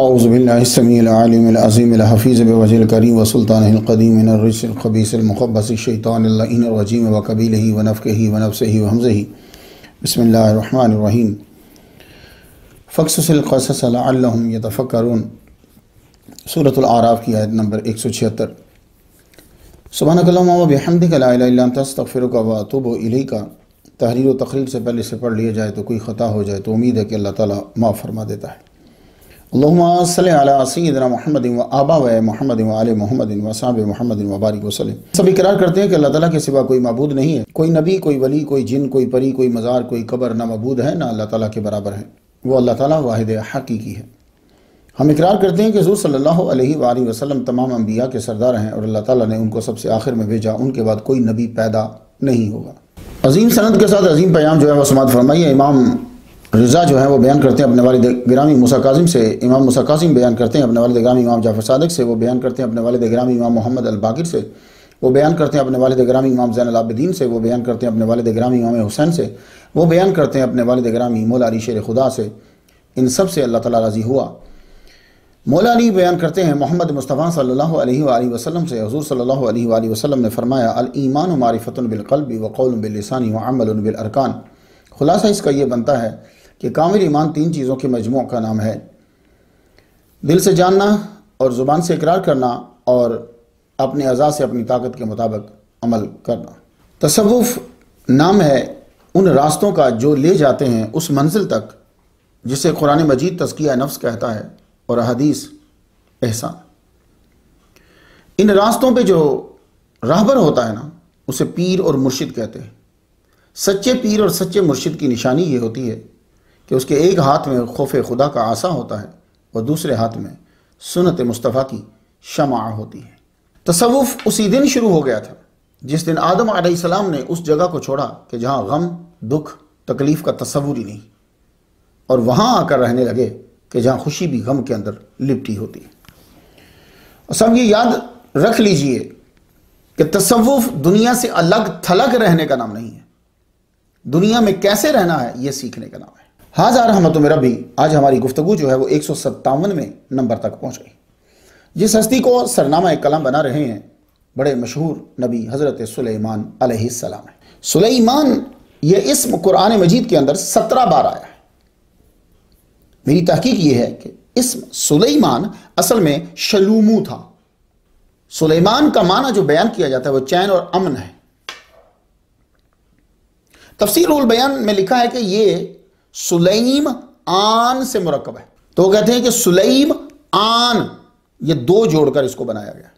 अज़बिल्लासमीम हफ़ीज़ वज़ील करीम व सुल्तान कदीमबीसमक़बसशैतानरजीम व कबील ही वनफ़ ही वनफ़ से ही वमज़ ही बसमीम फ़क्सलक़सम सूरत आराफ़ की आयत नंबर एक सौ छिहत्तर सुबहानकलमदिकफ़िर वातुब का तहरीर व तकरीर से पहले से पढ़ लिया जाए तो कोई ख़ा हो जाए तो उम्मीद है कि अल्लाह ताली माँ फरमा देता है सदना महमद व आबा व महमद वाल मोहम्मद वसाब मोहम्मद वबारक वसलम सब इकरार करते हैं कि अल्लाह ताला के सिवा कोई मबूद नहीं है कोई नबी कोई वली कोई जिन कोई परी कोई मज़ार कोई कबर ना मबूद है ना अल्लाह ताला के बराबर है वो अल्लाह ताला वाहिद हकीकी है हम इकरार करते हैं कि हजूर सल्लल्लाहु अलैहि वसल्लम तमाम अम्बिया के सरदार हैं और अल्लाह ताला ने उनको सबसे आखिर में भेजा उनके बाद कोई नबी पैदा नहीं होगा अजीम सनद के साथ अजीम पैगाम जो है वह समात फरमाइए इमाम रज़ा जो है वो बयान करते हैं अपने वाले ग्रामी मूसा काजिम से इमाम मूसा काजिम बयान करते हैं अपने वालद ग्रामी इमाम जाफ़र सदक से वो बयान करते हैं अपने वालद ग्रामी इमाम मोहम्मद अलबाकिर से वो बयान करते हैं अपने वालद ग्रामी इमाम जैन अलाबद्दीन से वो बयान करते हैं अपने वाले ग्रामी इमाम हुसैन से वो बयान करते हैं अपने वालद ग्रामी मौला अली शेर खुदा से इन सब से अल्लाह तला राज़ी हुआ मौला अली बयान करते हैं मोहम्मद मुस्तफ़ा सल्ला वसलम से हजूर सल्ला वसलम ने फरमाया अल ईमान मारिफ़तन बिलकल्बी वक़ौल बिलसानी व अमल खुलासा इसका ये बनता है कि कामिल ईमान तीन चीज़ों के मजमू का नाम है दिल से जानना और ज़ुबान से इकरार करना और अपने अज़ा से अपनी ताकत के मुताबिक अमल करना तसवुफ़ नाम है उन रास्तों का जो ले जाते हैं उस मंजिल तक जिसे कुरान मजीद तस्किया नफ्स कहता है और अदीस एहसान इन रास्तों पे जो राहबर होता है ना उसे पीर और मुर्शिद कहते हैं सच्चे पीर और सच्चे मुर्शिद की निशानी ये होती है कि उसके एक हाथ में खौफ खुदा का आसा होता है और दूसरे हाथ में सुनत मुस्तफ़ा की शमा होती है तसवुफ़ उसी दिन शुरू हो गया था जिस दिन आदम आसमाम ने उस जगह को छोड़ा कि जहाँ गम दुख तकलीफ़ का तस्वुर ही नहीं और वहाँ आकर रहने लगे कि जहाँ खुशी भी गम के अंदर लिपटी होती है और सब ये याद रख लीजिए कि तसवुफ़ दुनिया से अलग थलग रहने का नाम नहीं है दुनिया में कैसे रहना है ये सीखने का नाम है हाज रहमत रबी आज हमारी गुफ्तु जो है वो एक में नंबर तक पहुँच गई जिस हस्ती को सरनामा कलाम बना रहे हैं बड़े मशहूर नबी हज़रत सुलेमान अलैहिस्सलाम है सुलेमान ये इसम कुरान मजीद के अंदर सत्रह बार आया है मेरी तहकीक ये है कि इसम सुलेमान असल में शलूमू था सुलेमान का माना जो बयान किया जाता है वो चैन और अमन है तफसीर बयान में लिखा है कि ये सुलेम आन से मुरकब है तो वो कहते हैं कि सुलेम आन ये दो जोड़कर इसको बनाया गया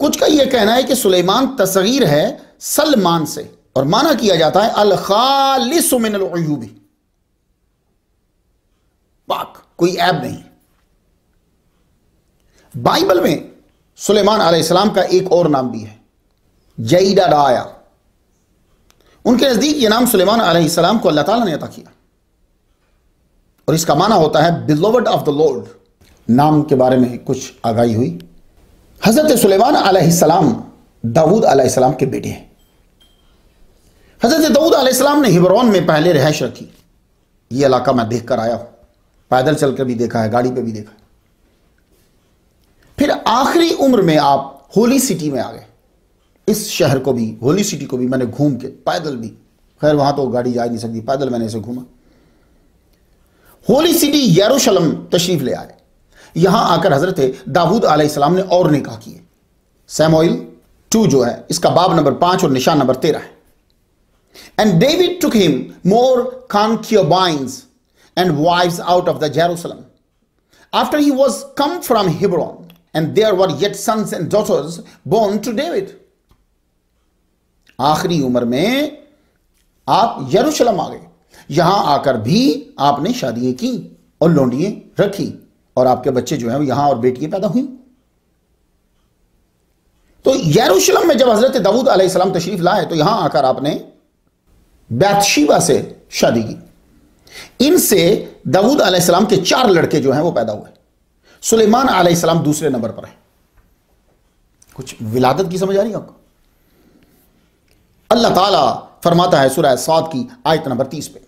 कुछ का यह कहना है कि सुलेमान तस्वीर है सलमान से और माना किया जाता है अल खालिसमिनयूबी पाक कोई ऐब नहीं बाइबल में सुलेमान आसमाम का एक और नाम भी है जईडा डाया उनके नज़दीक ये नाम सुलेमान आसमाम को अल्लाह ताला ने अता किया और इसका माना होता है बिलोवड ऑफ द लॉर्ड नाम के बारे में कुछ आगाही हुई हज़रत सुलेमान आसमाम दाऊद आलाम के बेटे हैं हज़रत दाऊद आसमाम ने हिबरौन में पहले रहाइश रखी ये इलाका मैं देख आया हूं पैदल चलकर भी देखा है गाड़ी पर भी देखा है फिर आखिरी उम्र में आप होली सिटी में आ गए इस शहर को भी होली सिटी को भी मैंने घूम के पैदल भी खैर वहां तो गाड़ी जा नहीं सकती पैदल मैंने इसे घूमा होली सिटी यरूशलम तशरीफ ले आए यहां आकर हजरत दाऊद आलाम ने और निकाह किए सैमोइल टू जो है इसका बाब नंबर पांच और निशान नंबर तेरह है and David took him more concubines and wives out of the Jerusalem after he was come from Hebron and there were yet sons and daughters born to David आखिरी उम्र में आप यरूशलम आ गए यहां आकर भी आपने शादियां की और लोंडियां रखी और आपके बच्चे जो हैं यहां और बेटियां पैदा हुई तो यरूशलम में जब हजरत दाऊद अलैहिस्सलाम तशरीफ लाए तो यहां आकर आपने बैतशीबा से शादी की इनसे दाऊद अलैहिस्सलाम के चार लड़के जो हैं वो पैदा हुए सुलेमान अलैहिस्सलाम दूसरे नंबर पर है कुछ विलादत की समझ आ रही है आपको अल्लाह ताला फरमाता है सुरह सात की आयत नंबर तीस पे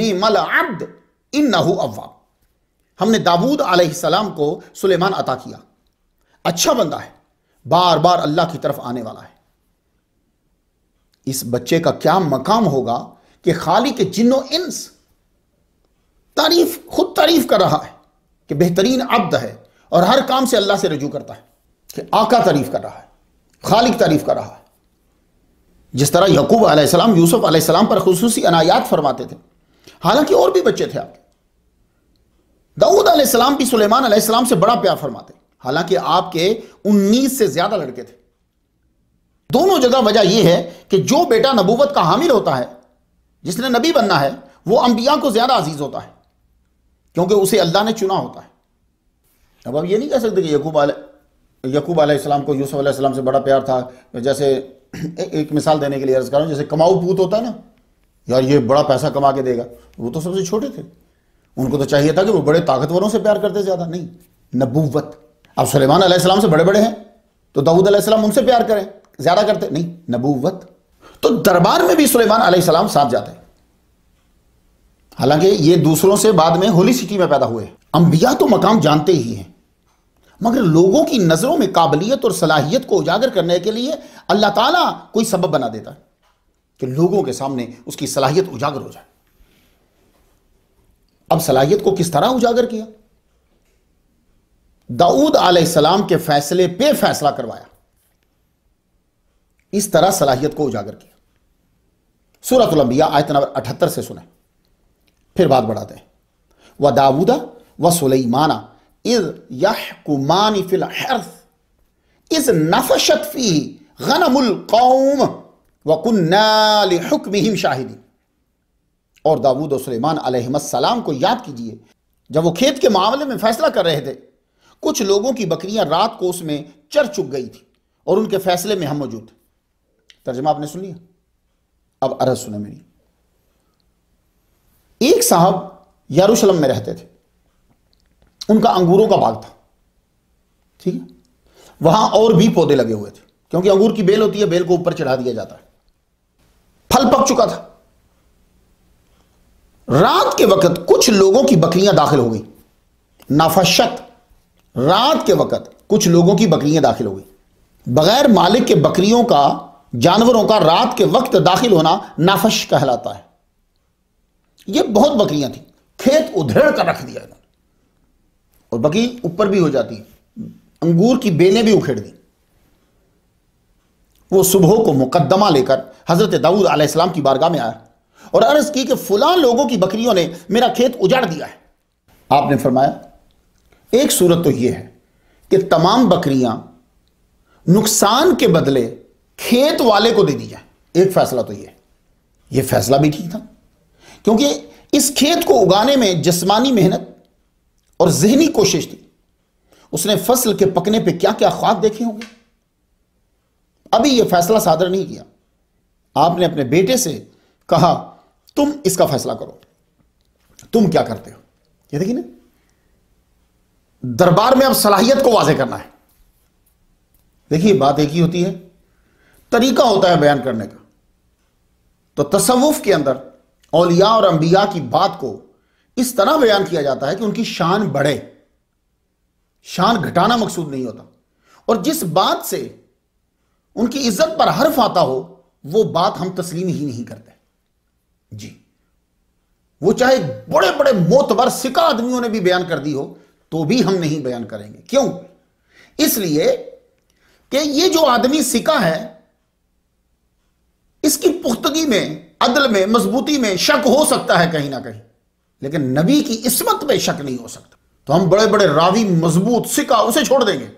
ने मल अब्द इन अव्वा हमने दाऊद सलाम को सुलेमान अता किया अच्छा बंदा है बार बार अल्लाह की तरफ आने वाला है इस बच्चे का क्या मकाम होगा कि खाली के जिन्नो इंस तारीफ खुद तारीफ कर रहा है कि बेहतरीन अब्द है और हर काम से अल्लाह से रजू करता है कि आका तारीफ कर रहा है खालिक तारीफ कर रहा है जिस तरह यकूब आसमाम यूसुफ आसमाम पर खसूस अनायात फरमाते थे हालांकि और भी बच्चे थे आपके दाऊद आसमाम भी सुलेमान आसमाम से बड़ा प्यार फरमाते हालांकि आपके उन्नीस से ज्यादा लड़के थे दोनों जगह वजह यह है कि जो बेटा नबूवत का हामिल होता है जिसने नबी बनना है वो अंबिया को ज्यादा अजीज होता है क्योंकि उसे अल्लाह ने चुना होता है अब आप ये नहीं कह सकते कि यकूब यकूब आलाम को यूसुफ आसमाम से बड़ा प्यार था जैसे एक मिसाल देने के लिए अर्ज़ कर रहा हूँ जैसे कमाऊ पूत होता है ना यार ये बड़ा पैसा कमा के देगा वो तो सबसे छोटे थे उनको तो चाहिए था कि वो बड़े ताकतवरों से प्यार करते ज़्यादा नहीं नबूवत अब सलेमान आसमाम से बड़े बड़े हैं तो दाऊद आसमाम उनसे प्यार करें ज़्यादा करते नहीं नबूवत तो दरबार में भी सुलेमान आसमाम साथ जाते हालांकि ये दूसरों से बाद में होली सिटी में पैदा हुए अंबिया तो मकाम जानते ही हैं मगर लोगों की नज़रों में काबिलियत और सलाहियत को उजागर करने के लिए अल्लाह ताला कोई सबब बना देता है कि लोगों के सामने उसकी सलाहियत उजागर हो जाए अब सलाहियत को किस तरह उजागर किया दाऊद आलाम के फैसले पे फैसला करवाया इस तरह सलाहियत को उजागर किया सूरतलंबिया आयत नंबर अठहत्तर से सुने फिर बात बढ़ाते हैं वह दाऊदा व सुलेमाना إذ يحكمان في الحرث إذ نفشت فيه غنم القوم वकुन्ना लिहुक्मिहिम शाहिदी और दाऊद और सुलेमान अलैहिस्सलाम को याद कीजिए जब वो खेत के मामले में फैसला कर रहे थे कुछ लोगों की बकरियां रात को उसमें चर चुक गई थी और उनके फैसले में हम मौजूद थे तर्जमा आपने सुन लिया अब अरज सुने मेरी एक साहब यरूशलम में रहते थे उनका अंगूरों का बाग था ठीक है वहां और भी पौधे लगे हुए थे क्योंकि अंगूर की बेल होती है बेल को ऊपर चढ़ा दिया जाता है फल पक चुका था रात के वक्त कुछ लोगों की बकरियां दाखिल हो गई नाफाशत रात के वक्त कुछ लोगों की बकरियां दाखिल हो गई बगैर मालिक के बकरियों का जानवरों का रात के वक्त दाखिल होना नाफश कहलाता है ये बहुत बकरियां थी खेत उधेड़ कर रख दिया और बाकी ऊपर भी हो जाती अंगूर की बेलें भी उखेड़ दी वो सुबह को मुकदमा लेकर हजरत दाऊद आसलाम की बारगाह में आया और अर्ज की कि फुला लोगों की बकरियों ने मेरा खेत उजाड़ दिया है आपने फरमाया एक सूरत तो यह है कि तमाम बकरियां नुकसान के बदले खेत वाले को दे दी जाए एक फैसला तो यह यह फैसला भी ठीक था क्योंकि इस खेत को उगाने में जिस्मानी मेहनत और जहनी कोशिश थी उसने फसल के पकने पे क्या क्या ख्वाब देखे होंगे अभी यह फैसला सादर नहीं किया आपने अपने बेटे से कहा तुम इसका फैसला करो तुम क्या करते हो ये देखिए ना दरबार में अब सलाहियत को वाजे करना है देखिए बात एक ही होती है तरीका होता है बयान करने का तो तसवुफ के अंदर औलिया और अंबिया की बात को इस तरह बयान किया जाता है कि उनकी शान बढ़े शान घटाना मकसूद नहीं होता और जिस बात से उनकी इज्जत पर हर्फ आता हो वो बात हम तस्लीम ही नहीं करते जी वो चाहे बड़े बड़े मोतबर सिका आदमियों ने भी बयान कर दी हो तो भी हम नहीं बयान करेंगे क्यों इसलिए कि ये जो आदमी सिका है इसकी पुख्तगी में अदल में मजबूती में शक हो सकता है कहीं ना कहीं लेकिन नबी की इसमत में शक नहीं हो सकता तो हम बड़े बड़े रावी मजबूत सिका उसे छोड़ देंगे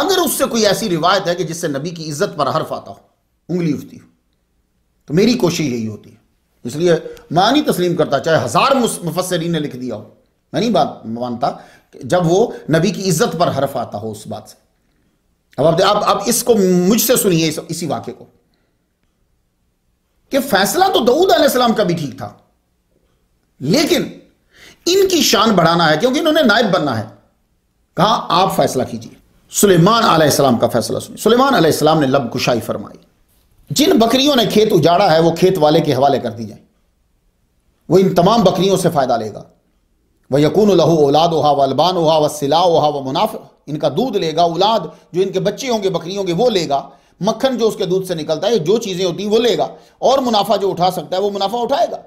अगर उससे कोई ऐसी रिवायत है कि जिससे नबी की इज्जत पर हर्फ आता हो उंगली उठती हो तो मेरी कोशिश यही होती है इसलिए मैं नहीं तस्लीम करता चाहे हजार मुफसरीन ने लिख दिया हो मैं नहीं बात मानता जब वो नबी की इज्जत पर हर्फ आता हो उस बात से अब अब अब इसको मुझसे सुनिए इस, इसी वाक्य को कि फैसला तो दऊद अलैहिस्सलाम का भी ठीक था लेकिन इनकी शान बढ़ाना है क्योंकि इन्होंने नायब बनना है कहा आप फैसला कीजिए सुलेमान आलाम का फैसला सुनिए सुलेमान आलाम ने लब कुशाई फरमाई जिन बकरियों ने खेत उजाड़ा है वो खेत वाले के हवाले कर दी जाए वो इन तमाम बकरियों से फ़ायदा लेगा वह यकून लहू औलाद ओहा वलबान ओहा व सिला ओहा व मुनाफा इनका दूध लेगा औलाद जो इनके बच्चे होंगे बकरियों के वो लेगा मक्खन जो उसके दूध से निकलता है जो चीज़ें होती हैं वो लेगा और मुनाफा जो उठा सकता है वो मुनाफा उठाएगा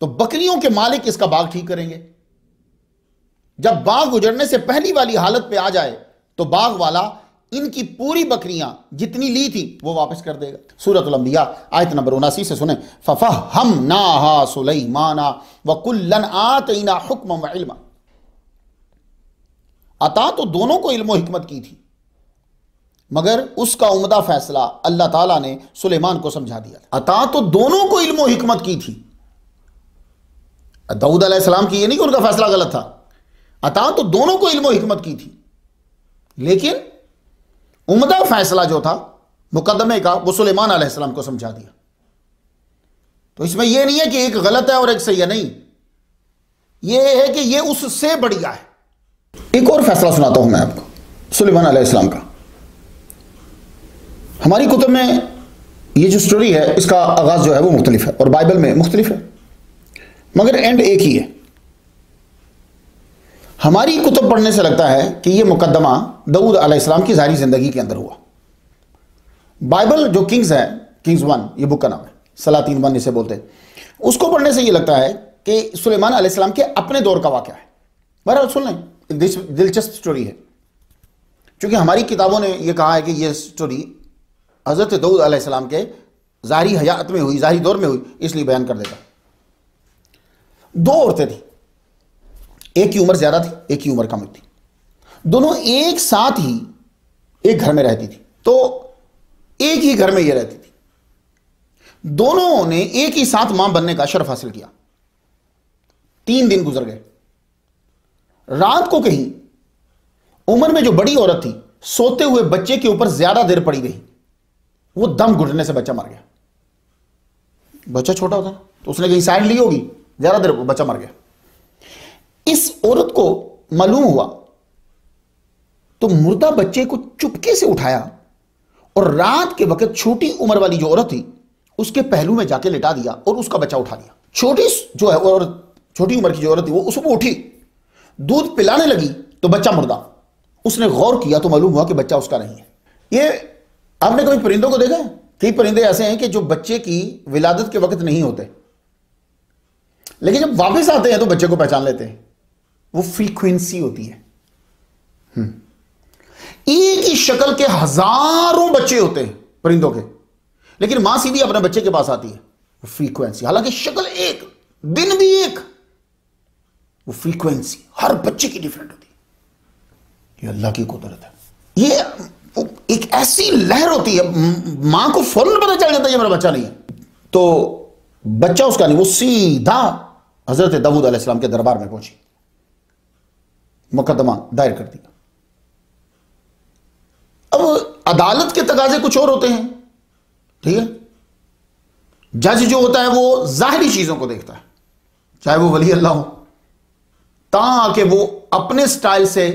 तो बकरियों के मालिक इसका बाग ठीक करेंगे जब बाघ गुजरने से पहली वाली हालत पे आ जाए तो बाघ वाला इनकी पूरी बकरियां जितनी ली थी वो वापस कर देगा सूरत लंबिया आयत नंबर उनासी से सुने फफा हम ना हा माना व कुल्लन आतना हुक्म अता तो दोनों को इल्म हिकमत की थी मगर उसका उमदा फैसला अल्लाह ताला ने सुलेमान को समझा दिया अता तो दोनों को इल्मो हिकमत की थी दाऊद अलैहिस्सलाम की ये नहीं कि उनका फैसला गलत था अतः तो दोनों को इल्म हिकमत की थी लेकिन उमदा फैसला जो था मुकदमे का वो सुलेमान अलैहिस्सलाम को समझा दिया तो इसमें यह नहीं है कि एक गलत है और एक सही है नहीं यह है कि यह उससे बढ़िया है एक और फैसला सुनाता हूं मैं आपको सुलेमान अलैहिस्सलाम का हमारी कुतुब में ये जो स्टोरी है इसका आगाज़ जो है वो मुख्तलिफ है और बाइबल में मुख्तलिफ है मगर एंड एक ही है हमारी कुतुब पढ़ने से लगता है कि यह मुकदमा दाऊद अलैहिस्सलाम की सारी जिंदगी के अंदर हुआ बाइबल जो किंग्स है किंग्स वन ये बुक का नाम है सलातीन वन जिसे बोलते हैं उसको पढ़ने से ये लगता है कि सुलेमान अलैहिस्सलाम के अपने दौर का वाक्य है बहरहाल सुन लें दिलचस्प स्टोरी है क्योंकि हमारी किताबों ने यह कहा है कि यह स्टोरी हज़रत दाऊद अलैहिस्सलाम के जारी हयात में हुई ज़ाहरी दौर में हुई इसलिए बयान कर देता दो औरतें थी एक की उम्र ज्यादा थी एक की उम्र कम थी दोनों एक साथ ही एक घर में रहती थी तो एक ही घर में ये रहती थी दोनों ने एक ही साथ मां बनने का शर्फ हासिल किया तीन दिन गुजर गए रात को कहीं उम्र में जो बड़ी औरत थी सोते हुए बच्चे के ऊपर ज्यादा देर पड़ी गई वो दम घुटने से बच्चा मर गया बच्चा छोटा होता तो उसने कहीं साइड ली होगी ज़्यादा देर बच्चा मर गया इस औरत को मालूम हुआ तो मुर्दा बच्चे को चुपके से उठाया और रात के वक्त छोटी उम्र वाली जो औरत थी उसके पहलू में जाके लेटा दिया और उसका बच्चा उठा लिया छोटी जो है और छोटी उम्र की जो औरत थी वो उसको उठी दूध पिलाने लगी तो बच्चा मुर्दा उसने गौर किया तो मालूम हुआ कि बच्चा उसका नहीं है ये आपने कभी परिंदों को देखा कई परिंदे ऐसे हैं कि जो बच्चे की विलादत के वक्त नहीं होते लेकिन जब वापस आते हैं तो बच्चे को पहचान लेते हैं वो फ्रीक्वेंसी होती है हम्म। एक ही शक्ल के हजारों बच्चे होते हैं परिंदों के लेकिन मां सीधी अपने बच्चे के पास आती है वो फ्रीक्वेंसी हालांकि शक्ल एक दिन भी एक वो फ्रीक्वेंसी हर बच्चे की डिफरेंट होती है ये अल्लाह की कुदरत है ये एक ऐसी लहर होती है मां को फौरन पता चल जाता है ये मेरा बच्चा नहीं है तो बच्चा उसका नहीं वो सीधा हज़रत दाऊद के दरबार में पहुंची मुकदमा दायर कर दिया अब अदालत के तकाजे कुछ और होते हैं ठीक है जज जो होता है वो जाहरी चीज़ों को देखता है चाहे वो वली अल्लाह हो ता वो अपने स्टाइल से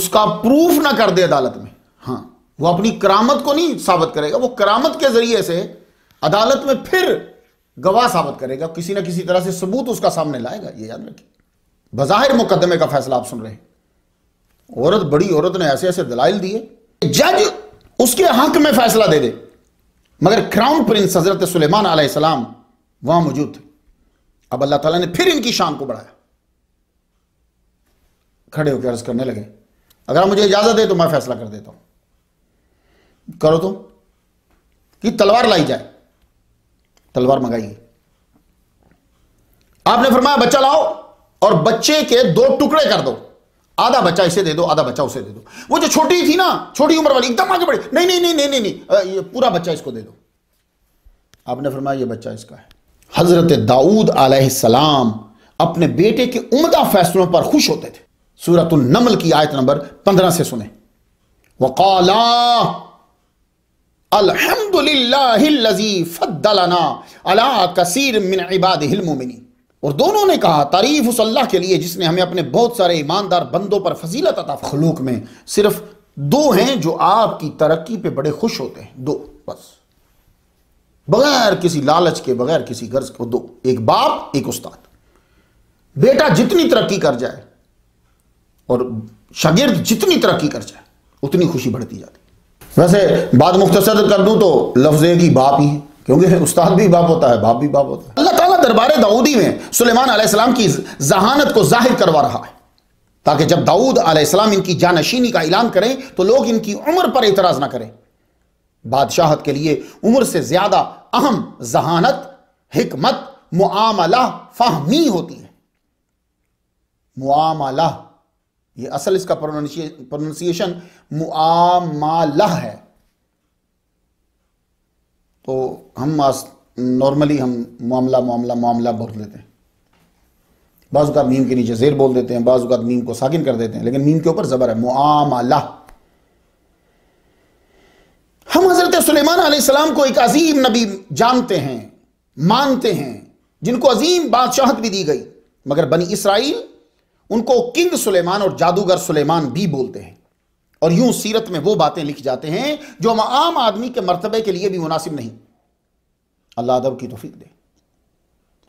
उसका प्रूफ ना कर दे अदालत में हाँ वो अपनी करामत को नहीं साबित करेगा वो करामत के जरिए से अदालत में फिर गवाह साबित करेगा किसी ना किसी तरह से सबूत उसका सामने लाएगा ये याद रखिए बज़ाहिर मुकदमे का फैसला आप सुन रहे हैं औरत बड़ी औरत ने ऐसे ऐसे दलाइल दिए जज उसके हक में फैसला दे दे मगर क्राउन प्रिंस हजरत सुलेमान आसलाम वहां मौजूद थे अब अल्लाह ताला ने फिर इनकी शान को बढ़ाया खड़े होकर अर्ज करने लगे अगर आप मुझे इजाजत दे तो मैं फैसला कर देता हूं करो तो कि तलवार लाई जाए तलवार मंगाई आपने फरमाया बच्चा लाओ और बच्चे के दो टुकड़े कर दो आधा बच्चा इसे दे दो आधा बच्चा उसे दे दो वो जो छोटी थी ना छोटी उम्र वाली एकदम आगे बढ़ी नहीं नहीं नहीं नहीं नहीं, नहीं आ, ये पूरा बच्चा इसको दे दो आपने फरमाया ये बच्चा इसका है हजरत दाऊद आलाम अपने बेटे के उमदा फैसलों पर खुश होते थे सूरत नमल की आयत नंबर पंद्रह से सुने वकाला और दोनों ने कहा तारीफ उस अल्लाह के लिए जिसने हमें अपने बहुत सारे ईमानदार बंदों पर फजीलत अता खलूक में सिर्फ दो हैं जो आपकी तरक्की पे बड़े खुश होते हैं दो बस बगैर किसी लालच के बगैर किसी गर्ज को दो एक बाप एक उस्ताद बेटा जितनी तरक्की कर जाए और शागिर्द जितनी तरक्की कर जाए उतनी खुशी बढ़ती जाती वैसे बात मुख्तसर कर दूं तो लफ्ज़ एक ही बाप ही है क्योंकि उस्ताद भी बाप होता है बाप भी बाप होता है अल्लाह ताला दरबार दाऊदी में सुलेमान अलैहिस्सलाम की जहानत को जाहिर करवा रहा है ताकि जब दाऊद आलाम इनकी जानशीनी का ऐलान करें तो लोग इनकी उम्र पर एतराज़ ना करें बादशाहत के लिए उम्र से ज़्यादा अहम जहानत हमत मुआमला फाहमी होती है मुआमला ये असल इसका प्रोनाउंसिएशन मुआमाला है तो हम नॉर्मली हम मामला मामला मामला बोल देते हैं बाज़ नीम के नीचे जेर बोल देते हैं बाज़ नीम को साकिन कर देते हैं लेकिन नीम के ऊपर ज़बर है मुआमाला हम हज़रत सुलेमान सलाम को एक अजीम नबी जानते हैं मानते हैं जिनको अजीम बादशाहत भी दी गई मगर बनी इसराइल उनको किंग सुलेमान और जादूगर सुलेमान भी बोलते हैं और यूं सीरत में वो बातें लिख जाते हैं जो हम आम आदमी के मरतबे के लिए भी मुनासिब नहीं अल्लाह अदब की तोफीक दे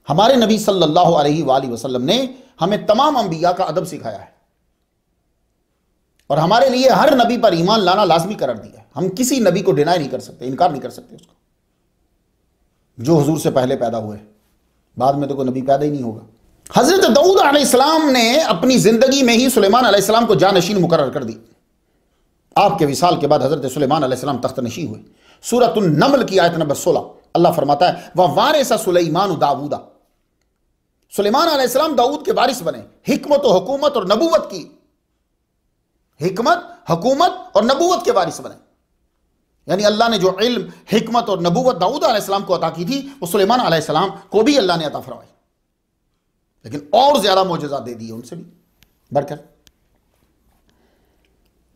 हमारे नबी सल्लल्लाहु अलैहि वसल्लम ने हमें तमाम अंबिया का अदब सिखाया है और हमारे लिए हर नबी पर ईमान लाना लाजमी करार दिया है हम किसी नबी को डिनाई नहीं कर सकते इनकार नहीं कर सकते उसको जो हजूर से पहले पैदा हुए बाद में तो कोई नबी पैदा ही नहीं होगा हज़रत दाऊद आलाम ने अपनी ज़िंदगी में ही सुलेमान आसलाम को जानशीन मुकर कर दी आपके विशाल के बाद हज़रत सुलेमान आसलाम तख्त नशी हुए सूरत नमल की आयत नंबर सोलह अल्लाह फरमाता है वह वारसा सुलेमान दाऊदा सुलेमान आसलाम दाऊद के वारिस बने और हुकूमत और नबूवत की हिकमत हकूमत और नबूवत के वारिस बने यानी अल्लाह ने जो इल्म हमत और नबूवत दाऊद आलाम को अता की थी वो सुलेमान आलाम को भी अल्लाह ने अता फरमाई लेकिन और ज्यादा मोजा दे दिए उनसे भी बढ़कर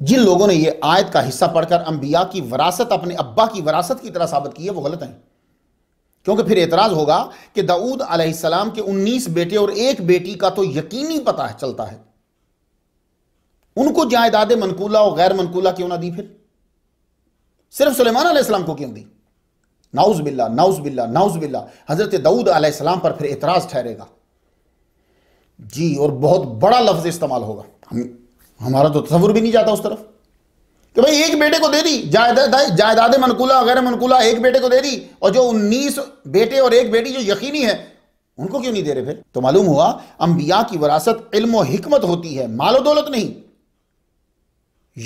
जिन लोगों ने यह आयत का हिस्सा पढ़कर अंबिया की वरासत अपने अब्बा की वरासत की तरह साबित की है वो गलत है क्योंकि फिर एतराज होगा कि दाऊद अलैहिस्सलाम के 19 बेटे और एक बेटी का तो यकीनी पता है चलता है उनको जायदाद मनकूला और गैर मनकूला क्यों ना दी फिर सिर्फ सुलेमान अलैहिस्सलाम को क्यों दी नाउज बिल्ला नाउज बिल्ला नाउज बिल्ला हजरत दाऊद अलैहिस्सलाम पर फिर एतराज ठहरेगा जी और बहुत बड़ा लफ्ज इस्तेमाल होगा हम हमारा तो तस्वुर भी नहीं जाता उस तरफ कि भाई एक बेटे को दे दी जायदाद जायदाद मनकूला गैर मनकूला एक बेटे को दे दी और जो उन्नीस बेटे और एक बेटी जो यकीनी है उनको क्यों नहीं दे रहे फिर तो मालूम हुआ अंबिया की वरासत इल्म और हिकमत होती है मालो दौलत नहीं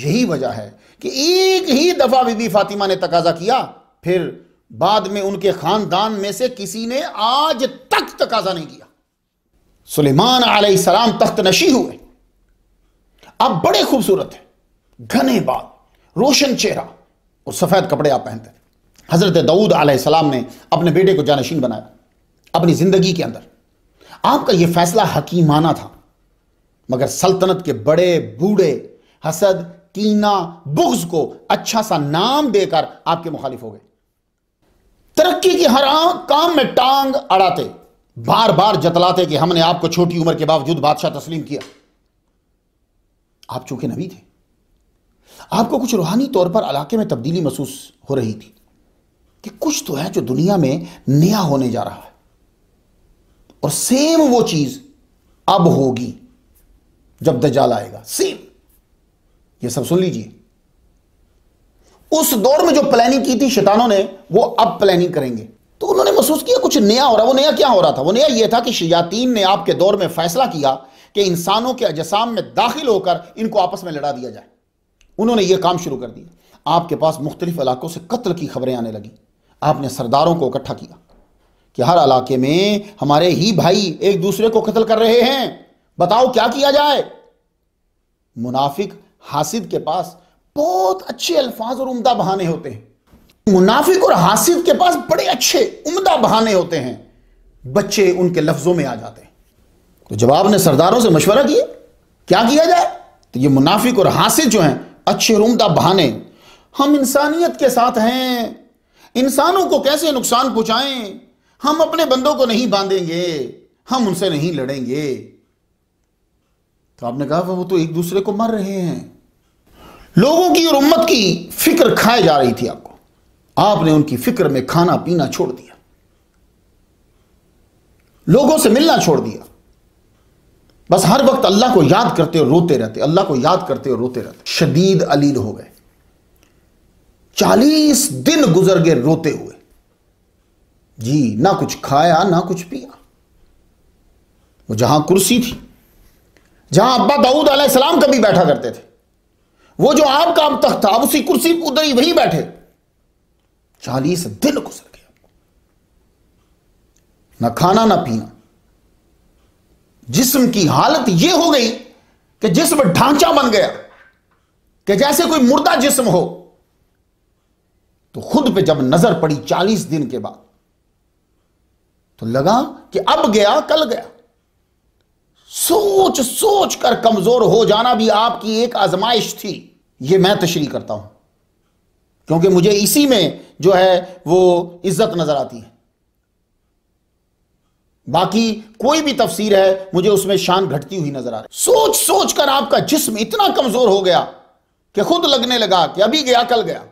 यही वजह है कि एक ही दफा बीबी फातिमा ने तकाजा किया फिर बाद में उनके खानदान में से किसी ने आज तक तकाजा नहीं किया सुलेमान सलाम तख्त नशी हुए आप बड़े खूबसूरत हैं घने बाल रोशन चेहरा और सफ़ेद कपड़े आप पहनते हैं हज़रत दाऊद सलाम ने अपने बेटे को जानशीन बनाया अपनी ज़िंदगी के अंदर आपका यह फैसला हकीमाना था मगर सल्तनत के बड़े बूढ़े हसद कीना बुग्ज को अच्छा सा नाम देकर आपके मुखालिफ हो गए तरक्की के हर काम में टांग अड़ाते बार बार जतलाते कि हमने आपको छोटी उम्र के बावजूद बादशाह तस्लीम किया आप चूंकि नबी थे आपको कुछ रूहानी तौर पर इलाके में तब्दीली महसूस हो रही थी कि कुछ तो है जो दुनिया में नया होने जा रहा है और सेम वो चीज अब होगी जब दजाल आएगा सेम ये सब सुन लीजिए उस दौर में जो प्लानिंग की थी शैतानों ने वो अब प्लानिंग करेंगे तो उन्होंने महसूस किया कुछ नया हो रहा वो नया क्या हो रहा था वो नया ये था कि शयातीन ने आपके दौर में फैसला किया कि इंसानों के अजसाम में दाखिल होकर इनको आपस में लड़ा दिया जाए उन्होंने ये काम शुरू कर दिया आपके पास मुख्तलिफ इलाकों से कत्ल की खबरें आने लगी आपने सरदारों को इकट्ठा किया कि हर इलाके में हमारे ही भाई एक दूसरे को कत्ल कर रहे हैं बताओ क्या किया जाए मुनाफिक हासिद के पास बहुत अच्छे अल्फाज और उम्दा बहाने होते हैं मुनाफिक और हासिद के पास बड़े अच्छे उम्दा बहाने होते हैं बच्चे उनके लफ्जों में आ जाते हैं तो जब आपने सरदारों से मशवरा किया क्या किया जाए तो ये मुनाफिक और हासिद जो हैं अच्छे और उम्दा बहाने हम इंसानियत के साथ हैं इंसानों को कैसे नुकसान पहुंचाएं हम अपने बंदों को नहीं बांधेंगे हम उनसे नहीं लड़ेंगे तो आपने कहा वो तो एक दूसरे को मर रहे हैं लोगों की और उम्मत की फिक्र खाई जा रही थी आपको आपने उनकी फिक्र में खाना पीना छोड़ दिया लोगों से मिलना छोड़ दिया बस हर वक्त अल्लाह को याद करते और रोते रहते अल्लाह को याद करते और रोते रहते शदीद अलील हो गए चालीस दिन गुजर गए रोते हुए जी ना कुछ खाया ना कुछ पिया वो जहां कुर्सी थी जहां अब्बा दाऊद सलाम कभी बैठा करते थे वो जो आपका अब तख्त था उसी कुर्सी उधर ही वहीं बैठे चालीस दिन गुजर गया ना खाना ना पीना जिस्म की हालत यह हो गई कि जिस्म ढांचा बन गया कि जैसे कोई मुर्दा जिस्म हो तो खुद पे जब नजर पड़ी चालीस दिन के बाद तो लगा कि अब गया कल गया सोच सोच कर कमजोर हो जाना भी आपकी एक आजमाइश थी ये मैं तशरी करता हूं क्योंकि मुझे इसी में जो है वो इज्जत नज़र आती है बाकी कोई भी तफसीर है मुझे उसमें शान घटती हुई नजर आ रही सोच सोच कर आपका जिस्म इतना कमजोर हो गया कि खुद लगने लगा कि अभी गया कल गया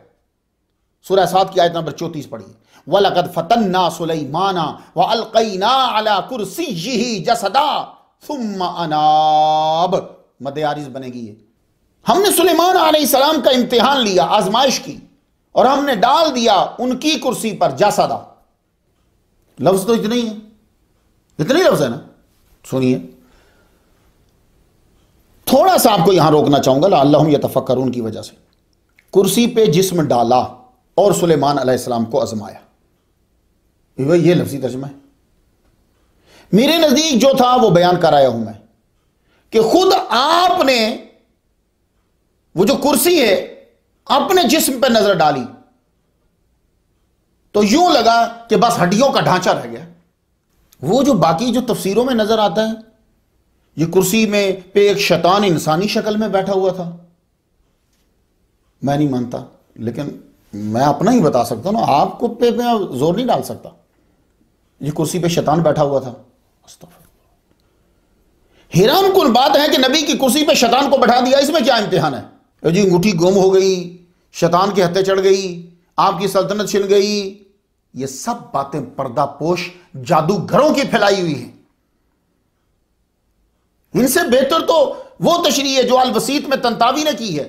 सूर्य सात की आयत नंबर चौतीस पढ़ी वलकद फतन्ना सुलेमाना व अलकैना अला कुर्सी जसदा सुम अनाब मद बनेगी हमने सुलेमान सलाम का इम्तिहान लिया आजमाइश की और हमने डाल दिया उनकी कुर्सी पर जासादा लफ्ज तो इतना ही है इतना ही लफ्ज है ना सुनिए थोड़ा सा आपको यहां रोकना चाहूंगा अल्लाह या करूं उनकी वजह से कुर्सी पे जिस्म डाला और सुलेमान अलैहिस्सलाम को आजमाया ये लफ्जी तर्जमा है मेरे नजदीक जो था वो बयान कराया हूं मैं कि खुद आपने वो जो कुर्सी है अपने जिस्म पर नजर डाली तो यूं लगा कि बस हड्डियों का ढांचा रह गया वो जो बाकी जो तफसीरों में नजर आता है ये कुर्सी में पे एक शैतान इंसानी शक्ल में बैठा हुआ था मैं नहीं मानता लेकिन मैं अपना ही बता सकता ना आपको पे मैं जोर नहीं डाल सकता ये कुर्सी पे शैतान बैठा हुआ था हैरान कुल बात है कि नबी की कुर्सी पे शैतान को बैठा दिया इसमें क्या इम्तिहान है जी अंगूठी गुम हो गई शैतान की हत्या चढ़ गई आपकी सल्तनत छिन गई ये सब बातें पर्दापोश जादूगरों की फैलाई हुई हैं इनसे बेहतर तो वो तशरी है जो अलवसीत में तंतावी ने की है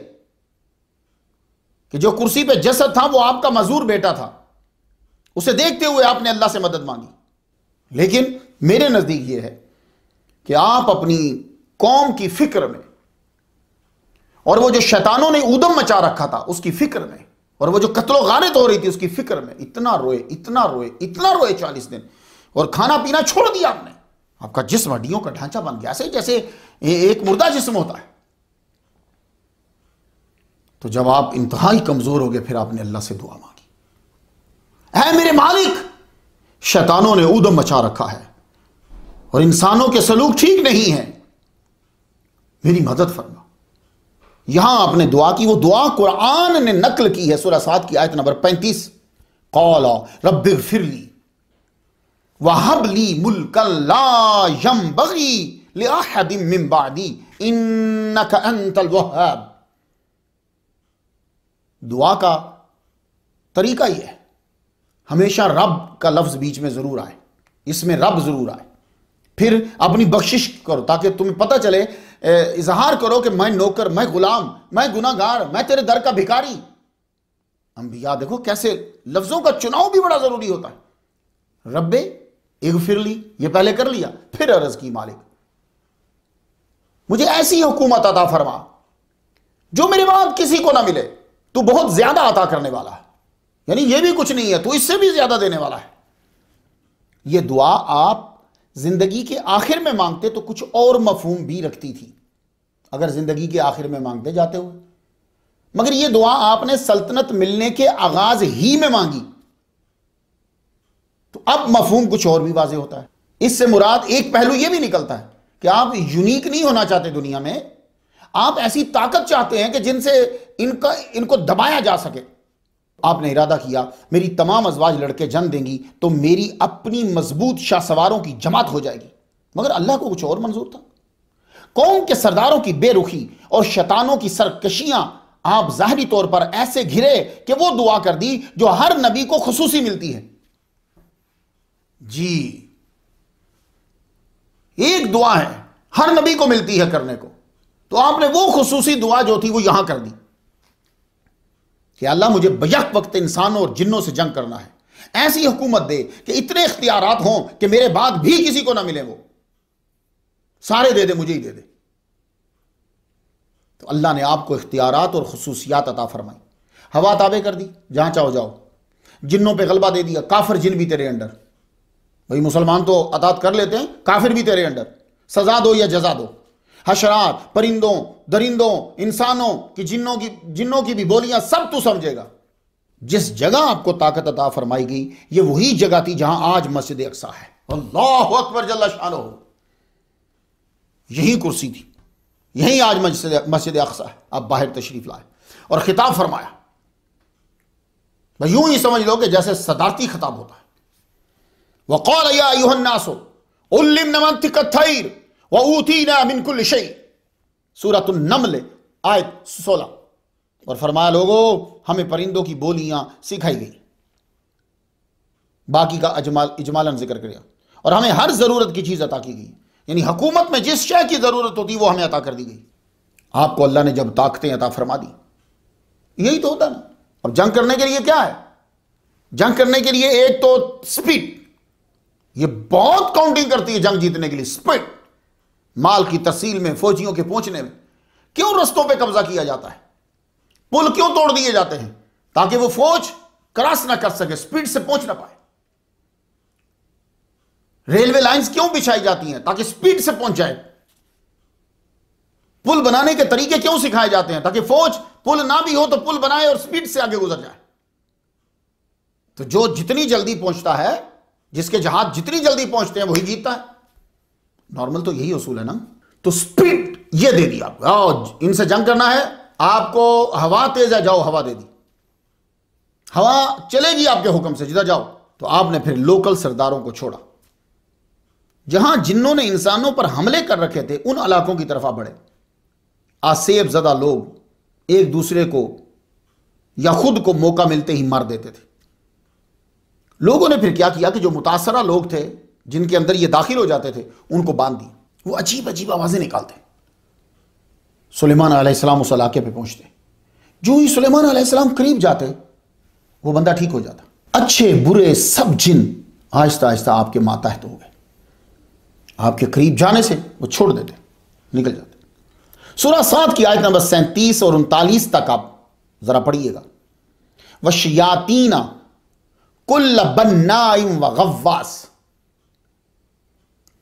कि जो कुर्सी पे जसद था वो आपका मजूर बेटा था उसे देखते हुए आपने अल्लाह से मदद मांगी लेकिन मेरे नज़दीक ये है कि आप अपनी कौम की फिक्र में और वो जो शैतानों ने उदम मचा रखा था उसकी फिक्र में और वो जो कत्लो गारित हो रही थी उसकी फिक्र में इतना रोए इतना रोए इतना रोए चालीस दिन और खाना पीना छोड़ दिया आपने आपका जिसम हड्डियों का ढांचा बन गया से जैसे एक मुर्दा जिसम होता है तो जब आप इंतहाई कमजोर हो गए फिर आपने अल्लाह से दुआ मांगी है मेरे मालिक शैतानों ने उदम मचा रखा है और इंसानों के सलूक ठीक नहीं है मेरी मदद फरमा यहां आपने दुआ की वो दुआ कुरान ने नकल की है सूरह सात की आयत नंबर पैंतीस कौल रब फिर वहबली मुल्कलादी वहब दुआ का तरीका यह है हमेशा रब का लफ्ज़ बीच में ज़रूर आए इसमें रब ज़रूर आए फिर अपनी बख्शिश करो ताकि तुम्हें पता चले इजहार करो कि मैं नौकर मैं गुलाम मैं गुनागार मैं तेरे दर का भिकारी अंबिया देखो कैसे लफ्जों का चुनाव भी बड़ा जरूरी होता है रब्बे एक फिर ली ये पहले कर लिया फिर अरज की मालिक मुझे ऐसी हुकूमत अता फरमा जो मेरे बाद किसी को ना मिले तू बहुत ज्यादा अता करने वाला है यानी ये भी कुछ नहीं है तू इससे भी ज्यादा देने वाला है ये दुआ आप जिंदगी के आखिर में मांगते तो कुछ और मफहूम भी रखती थी अगर जिंदगी के आखिर में मांगते जाते हुए मगर यह दुआ आपने सल्तनत मिलने के आगाज ही में मांगी तो अब मफहूम कुछ और भी वाजे होता है इससे मुराद एक पहलू यह भी निकलता है कि आप यूनिक नहीं होना चाहते दुनिया में आप ऐसी ताकत चाहते हैं कि जिनसे इनका इनको दबाया जा सके आपने इरादा किया मेरी तमाम अजवाज लड़के जन्म देंगी तो मेरी अपनी मजबूत शाहसवारों की जमात हो जाएगी मगर अल्लाह को कुछ और मंजूर था कौम के सरदारों की बेरुखी और शैतानों की सरकशियां आप जाहरी तौर पर ऐसे घिरे कि वो दुआ कर दी जो हर नबी को खसूसी मिलती है जी एक दुआ है हर नबी को मिलती है करने को तो आपने वो खसूसी दुआ जो थी वो यहां कर दी कि अल्लाह मुझे बयक वक्त इंसानों और जिन्नों से जंग करना है ऐसी हुकूमत दे कि इतने इख्तियार हों कि मेरे बाद भी किसी को ना मिले वो सारे दे दे मुझे ही दे दे तो अल्लाह ने आपको इख्तियार और खसूसियात अता फरमाई हवा ताबे कर दी जहाँ चाहो जाओ जिन्नों पे गलबा दे दिया काफिर जिन भी तेरे अंडर भाई मुसलमान तो अतात कर लेते हैं काफिर भी तेरे अंडर सजा दो या जजा दो हशरात परिंदों दरिंदों इंसानों की जिन्नों की जिन्नों की भी बोलियां सब तू समझेगा जिस जगह आपको ताकत अता फरमाई गई ये वही जगह थी जहां आज मस्जिद अक्सा है अल्लाह अकबर जल्ला शान हो यही कुर्सी थी यही आज मस्जिद मस्जिद अक्सा है आप बाहर तशरीफ लाए और खिताब फरमाया यूं ही समझ लो कि जैसे सदारती खिताब होता है वकौल या उल्लिम नमन थी वऊतीना मिनकुल शई सूरत नमल आयत सोलह और फरमाया लोगो हमें परिंदों की बोलियां सिखाई गई बाकी का अजमाल इजमालन जिक्र किया और हमें हर ज़रूरत की चीज़ अता की गई यानी हुकूमत में जिस शह की ज़रूरत होती वो हमें अता कर दी गई आपको अल्लाह ने जब ताकतें अता फरमा दी यही तो होता ना अब जंग करने के लिए क्या है जंग करने के लिए एक तो स्पीड ये बहुत काउंटिंग करती है जंग जीतने के लिए स्पीड माल की तरसील में फौजियों के पहुंचने में क्यों रस्तों पे कब्जा किया जाता है पुल क्यों तोड़ दिए जाते हैं ताकि वो फौज क्रॉस ना कर सके स्पीड से पहुंच ना पाए रेलवे लाइंस क्यों बिछाई जाती हैं ताकि स्पीड से पहुंच जाए पुल बनाने के तरीके क्यों सिखाए जाते हैं ताकि फौज पुल ना भी हो तो पुल बनाए और स्पीड से आगे गुजर जाए तो जो जितनी जल्दी पहुंचता है जिसके जहाज जितनी जल्दी पहुंचते हैं वही जीतता है नॉर्मल तो यही असूल है ना तो स्पीड ये दे दी आपको आओ इनसे जंग करना है आपको हवा तेज है जाओ हवा दे दी हवा चलेगी आपके हुक्म से जिधर जाओ तो आपने फिर लोकल सरदारों को छोड़ा जहां जिन्होंने इंसानों पर हमले कर रखे थे उन इलाकों की तरफ आ बढ़े आसेब ज़दा लोग एक दूसरे को या खुद को मौका मिलते ही मार देते थे लोगों ने फिर क्या किया कि जो मुतासरा लोग थे जिनके अंदर ये दाखिल हो जाते थे उनको बांध दी वो अजीब अजीब आवाज़ें निकालते सुलेमान आसमाम उस इलाके पर पहुंचते जो ही सुलेमान आसमाम करीब जाते वो बंदा ठीक हो जाता अच्छे बुरे सब जिन आहिस्ता आहिस्ता आपके माताहत हो गए आपके करीब जाने से वो छोड़ देते निकल जाते सूरह सात की आयत नंबर सैंतीस और उनतालीस तक आप ज़रा पढ़िएगा वशियातीना कुल्ल बन्नाइम व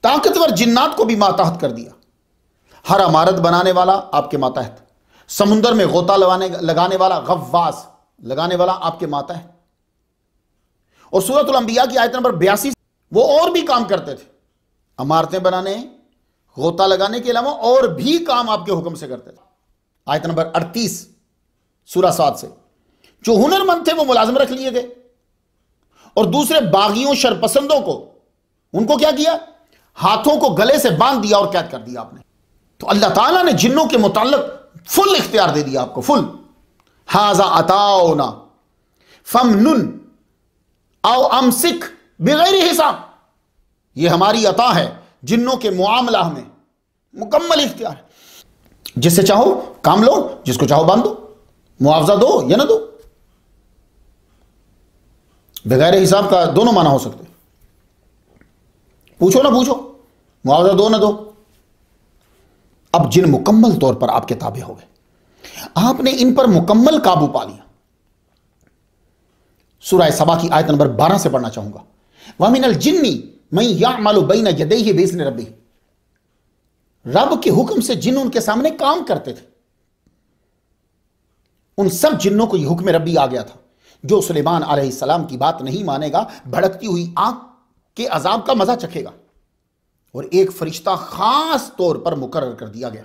ताकतवर जिन्नात को भी माताहत कर दिया हर अमारत बनाने वाला आपके माताहत समुंदर में गोता लगाने लगाने वाला गव्वास लगाने वाला आपके माता है और सूरत अंबिया की आयत नंबर बयासी वो और भी काम करते थे अमारतें बनाने गोता लगाने के अलावा और भी काम आपके हुक्म से करते थे आयत नंबर अड़तीस सूरा सात से जो हुनरमंद थे वो मुलाजम रख लिए गए और दूसरे बागियों शरपसंदों को उनको क्या किया हाथों को गले से बांध दिया और कैद कर दिया आपने तो अल्लाह ताला ने जिन्नों के मुतालक फुल इख्तियार दे दिया आपको फुल हाजा अताओ ना फम नुन आओ अम सिख बगैर हिसाब यह हमारी अता है जिन्नों के मामला हमें मुकम्मल इख्तियार है जिससे चाहो काम लो जिसको चाहो बांध दो मुआवजा दो या ना दो बगैर हिसाब का दोनों माना हो सकते पूछो ना पूछो मुआवजा दो ना दो अब जिन मुकम्मल तौर पर आपके ताबे हो गए आपने इन पर मुकम्मल काबू पा लिया सुरह सबा की आयत नंबर बारह से पढ़ना चाहूंगा वामिनल जिन्नी मैं या मालो बैना यदे ही बेसन रबी रब के हुक्म से जिन उनके सामने काम करते थे उन सब जिन्नों को यह हुक्म रबी आ गया था जो सुलेमान सलाम की बात नहीं मानेगा भड़कती हुई आंख कि अजाब का मजा चखेगा और एक फरिश्ता खास तौर पर मुकर कर दिया गया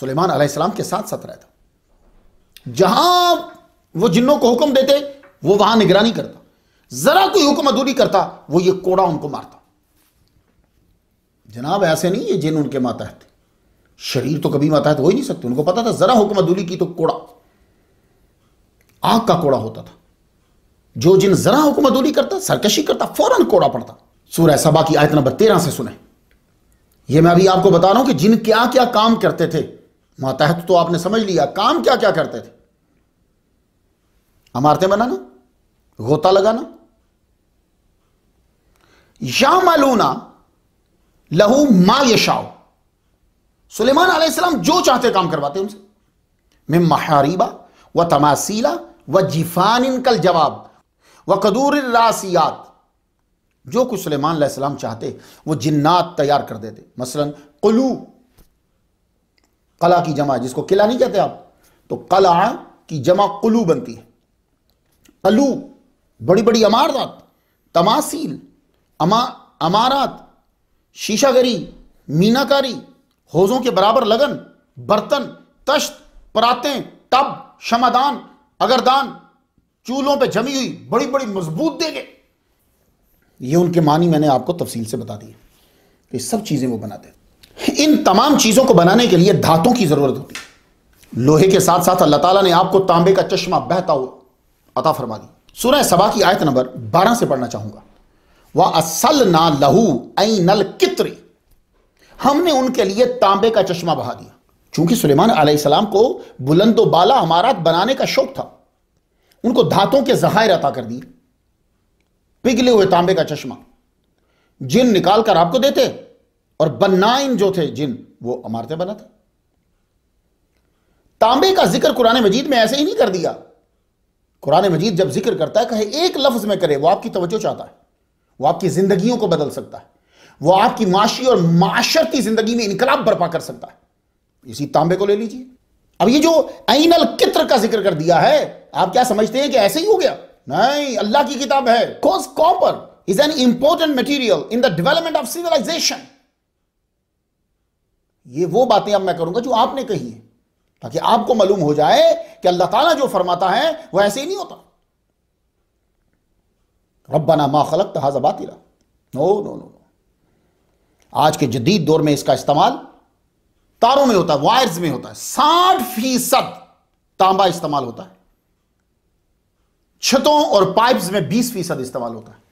सुलेमान अलैहिस्सलाम के साथ साथ रहता जहां वो जिन्नों को हुक्म देते वो वहां निगरानी करता जरा कोई हुक्म अधूरी करता वो ये कोड़ा उनको मारता जनाब ऐसे नहीं ये जिन उनके माताहत शरीर तो कभी माताहत हो ही नहीं सकते उनको पता था जरा हुक्म अधूरी की तो कोड़ा आग का कोड़ा होता था जो जिन जरा हुक्मदोली करता सरकशी करता फौरन कोड़ा पड़ता सूरह सबा की आयत नंबर तेरह से सुने ये मैं अभी आपको बता रहा हूं कि जिन क्या क्या काम करते थे मातहत तो आपने समझ लिया काम क्या क्या करते थे अमारतें बनाना गोता लगाना या मालूना लहू मा यशाओ सुलेमान आसमाम जो चाहते काम करवाते उनसे मैं महारीबा व तमासीला व जिफान इनकल जवाब व कदूर रासियात जो कुछ सलेमान सलेमान चाहते वो जिन्नात तैयार कर देते मसलन कलू कला की जमा जिसको किला नहीं कहते आप तो कला की जमा कुलू बनती है कलू बड़ी बड़ी अमारात तमासील अमा अमारात शीशागरी मीनाकारी होजों के बराबर लगन बर्तन तश्त परातें टब शमादान अगरदान चूल्हों पे जमी हुई बड़ी बड़ी मजबूत देंगे ये उनके मानी मैंने आपको तफसील से बता दी कि सब चीज़ें वो बनाते हैं इन तमाम चीज़ों को बनाने के लिए धातों की ज़रूरत होती है लोहे के साथ साथ अल्लाह ताला ने आपको तांबे का चश्मा बहता हुआ अता फरमा दी सुरह सबा की आयत नंबर बारह से पढ़ना चाहूंगा वह असल ना लहू ऐ नल कित्री हमने उनके लिए तांबे का चश्मा बहा दिया चूंकि सुलेमान आसमाम को बुलंदो बाला हमारा बनाने का शौक था उनको धातों के जहायर अता कर दिए पिघले हुए तांबे का चश्मा जिन निकालकर आपको देते और बन्नाइन जो थे जिन वो अमारते बनाते तांबे का जिक्र कुरान मजीद में ऐसे ही नहीं कर दिया कुरान मजीद जब जिक्र करता है कहे एक लफ्ज में करे वो आपकी तवज्जो चाहता है वो आपकी जिंदगियों को बदल सकता है वो आपकी माशी और माशरती जिंदगी में इनकलाब बर्पा कर सकता है इसी तांबे को ले लीजिए अब ये जो ऐनल कित्र का जिक्र कर दिया है आप क्या समझते हैं कि ऐसे ही हो गया नहीं अल्लाह की किताब है कोस copper is an important material in the development of civilisation ये वो बातें अब मैं करूंगा जो आपने कही है ताकि आपको मालूम हो जाए कि अल्लाह ताला जो फरमाता है वो ऐसे ही नहीं होता रबाना मा खलक तहाजा बातिला नो नो नो आज के जदीद दौर में इसका इस्तेमाल तारों में होता है वायर्स में होता है साठ फीसद तांबा इस्तेमाल होता है छतों और पाइप्स में 20 फीसद इस्तेमाल होता है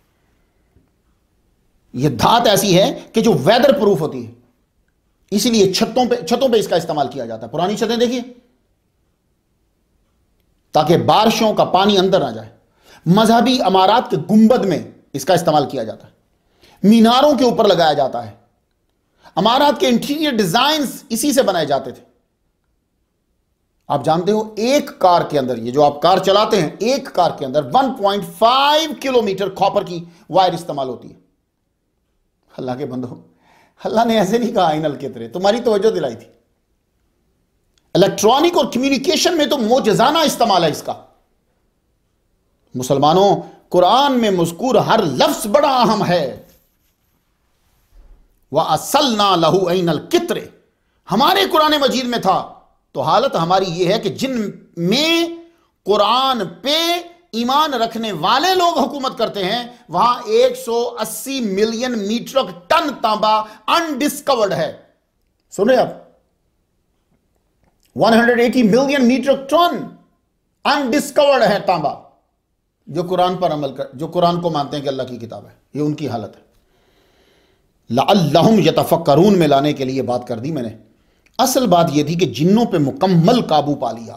यह धात ऐसी है कि जो वेदर प्रूफ होती है इसीलिए छतों पे छतों पे इसका इस्तेमाल किया जाता है पुरानी छतें देखिए ताकि बारिशों का पानी अंदर ना जाए मजहबी अमारात के गुंबद में इसका इस्तेमाल किया जाता है मीनारों के ऊपर लगाया जाता है अमारात के इंटीरियर डिजाइन इसी से बनाए जाते थे आप जानते हो एक कार के अंदर ये जो आप कार चलाते हैं एक कार के अंदर 1.5 किलोमीटर कॉपर की वायर इस्तेमाल होती है अल्लाह के बंदो अल्लाह ने ऐसे नहीं कहा आइनल के तरह तुम्हारी तोज्जो दिलाई थी इलेक्ट्रॉनिक और कम्युनिकेशन में तो मोजाना इस्तेमाल है इसका मुसलमानों कुरान में मुस्कुर हर लफ्ज बड़ा अहम है वह असल ना लहू ऐनल कितरे हमारे कुरान मजीद में था तो हालत हमारी यह है कि जिन में कुरान पे ईमान रखने वाले लोग हुकूमत करते हैं वहां 180 मिलियन मीट्रिक टन तांबा अनडिस्कवर्ड है सुने आप 180 मिलियन मीट्रिक टन अनडिस्कवर्ड है तांबा जो कुरान पर अमल कर जो कुरान को मानते हैं कि अल्लाह की किताब है ये उनकी हालत है लाहम करून में लाने के लिए बात कर दी मैंने असल बात यह थी कि जिन्नों पर मुकम्मल काबू पा लिया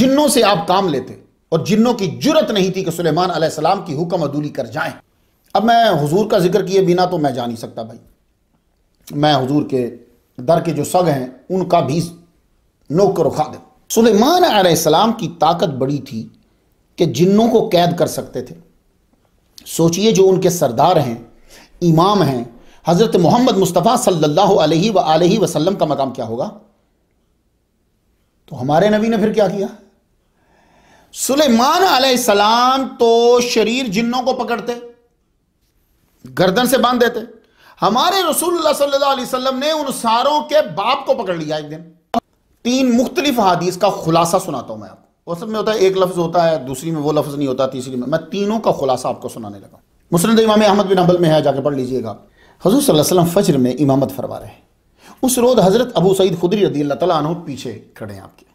जिन्नों से आप काम लेते और जिन्नों की जरूरत नहीं थी कि सुलेमान अलैहिस्सलाम की हुक्म अदूली कर जाएं अब मैं हुजूर का जिक्र किए बिना तो मैं जा नहीं सकता भाई मैं हुजूर के दर के जो सग हैं उनका भी नौकर उखा दे सुलेमान आसमाम की ताकत बड़ी थी कि जिन्नों को कैद कर सकते थे सोचिए जो उनके सरदार हैं इमाम हैं हज़रत मोहम्मद मुस्तफ़ा सल्लल्लाहु अलैहि व वसल्लम का मकाम क्या होगा तो हमारे नबी ने फिर क्या किया सुलेमान सलाम तो शरीर जिन्नों को पकड़ते गर्दन से बांध देते हमारे रसूलुल्लाह सल्लल्लाहु अलैहि वसल्लम ने उन सारों के बाप को पकड़ लिया एक दिन तीन मुख्तलिफ हदीस का खुलासा सुनाता हूं मैं आपको वो सब में होता है एक लफ्ज़ होता है दूसरी में वो लफ्ज़ नहीं होता तीसरी में मैं तीनों का खुलासा आपको सुनाने लगा मुस्लिम तो इमाम अहमद बिन हम्बल में है जाके पढ़ लीजिएगा हजूर सल्लम फजर में इमामत फरमा रहे हैं उस रोज़ हज़रत अबू सईद खुदरी रदी अल्लाह तु पीछे खड़े हैं आपके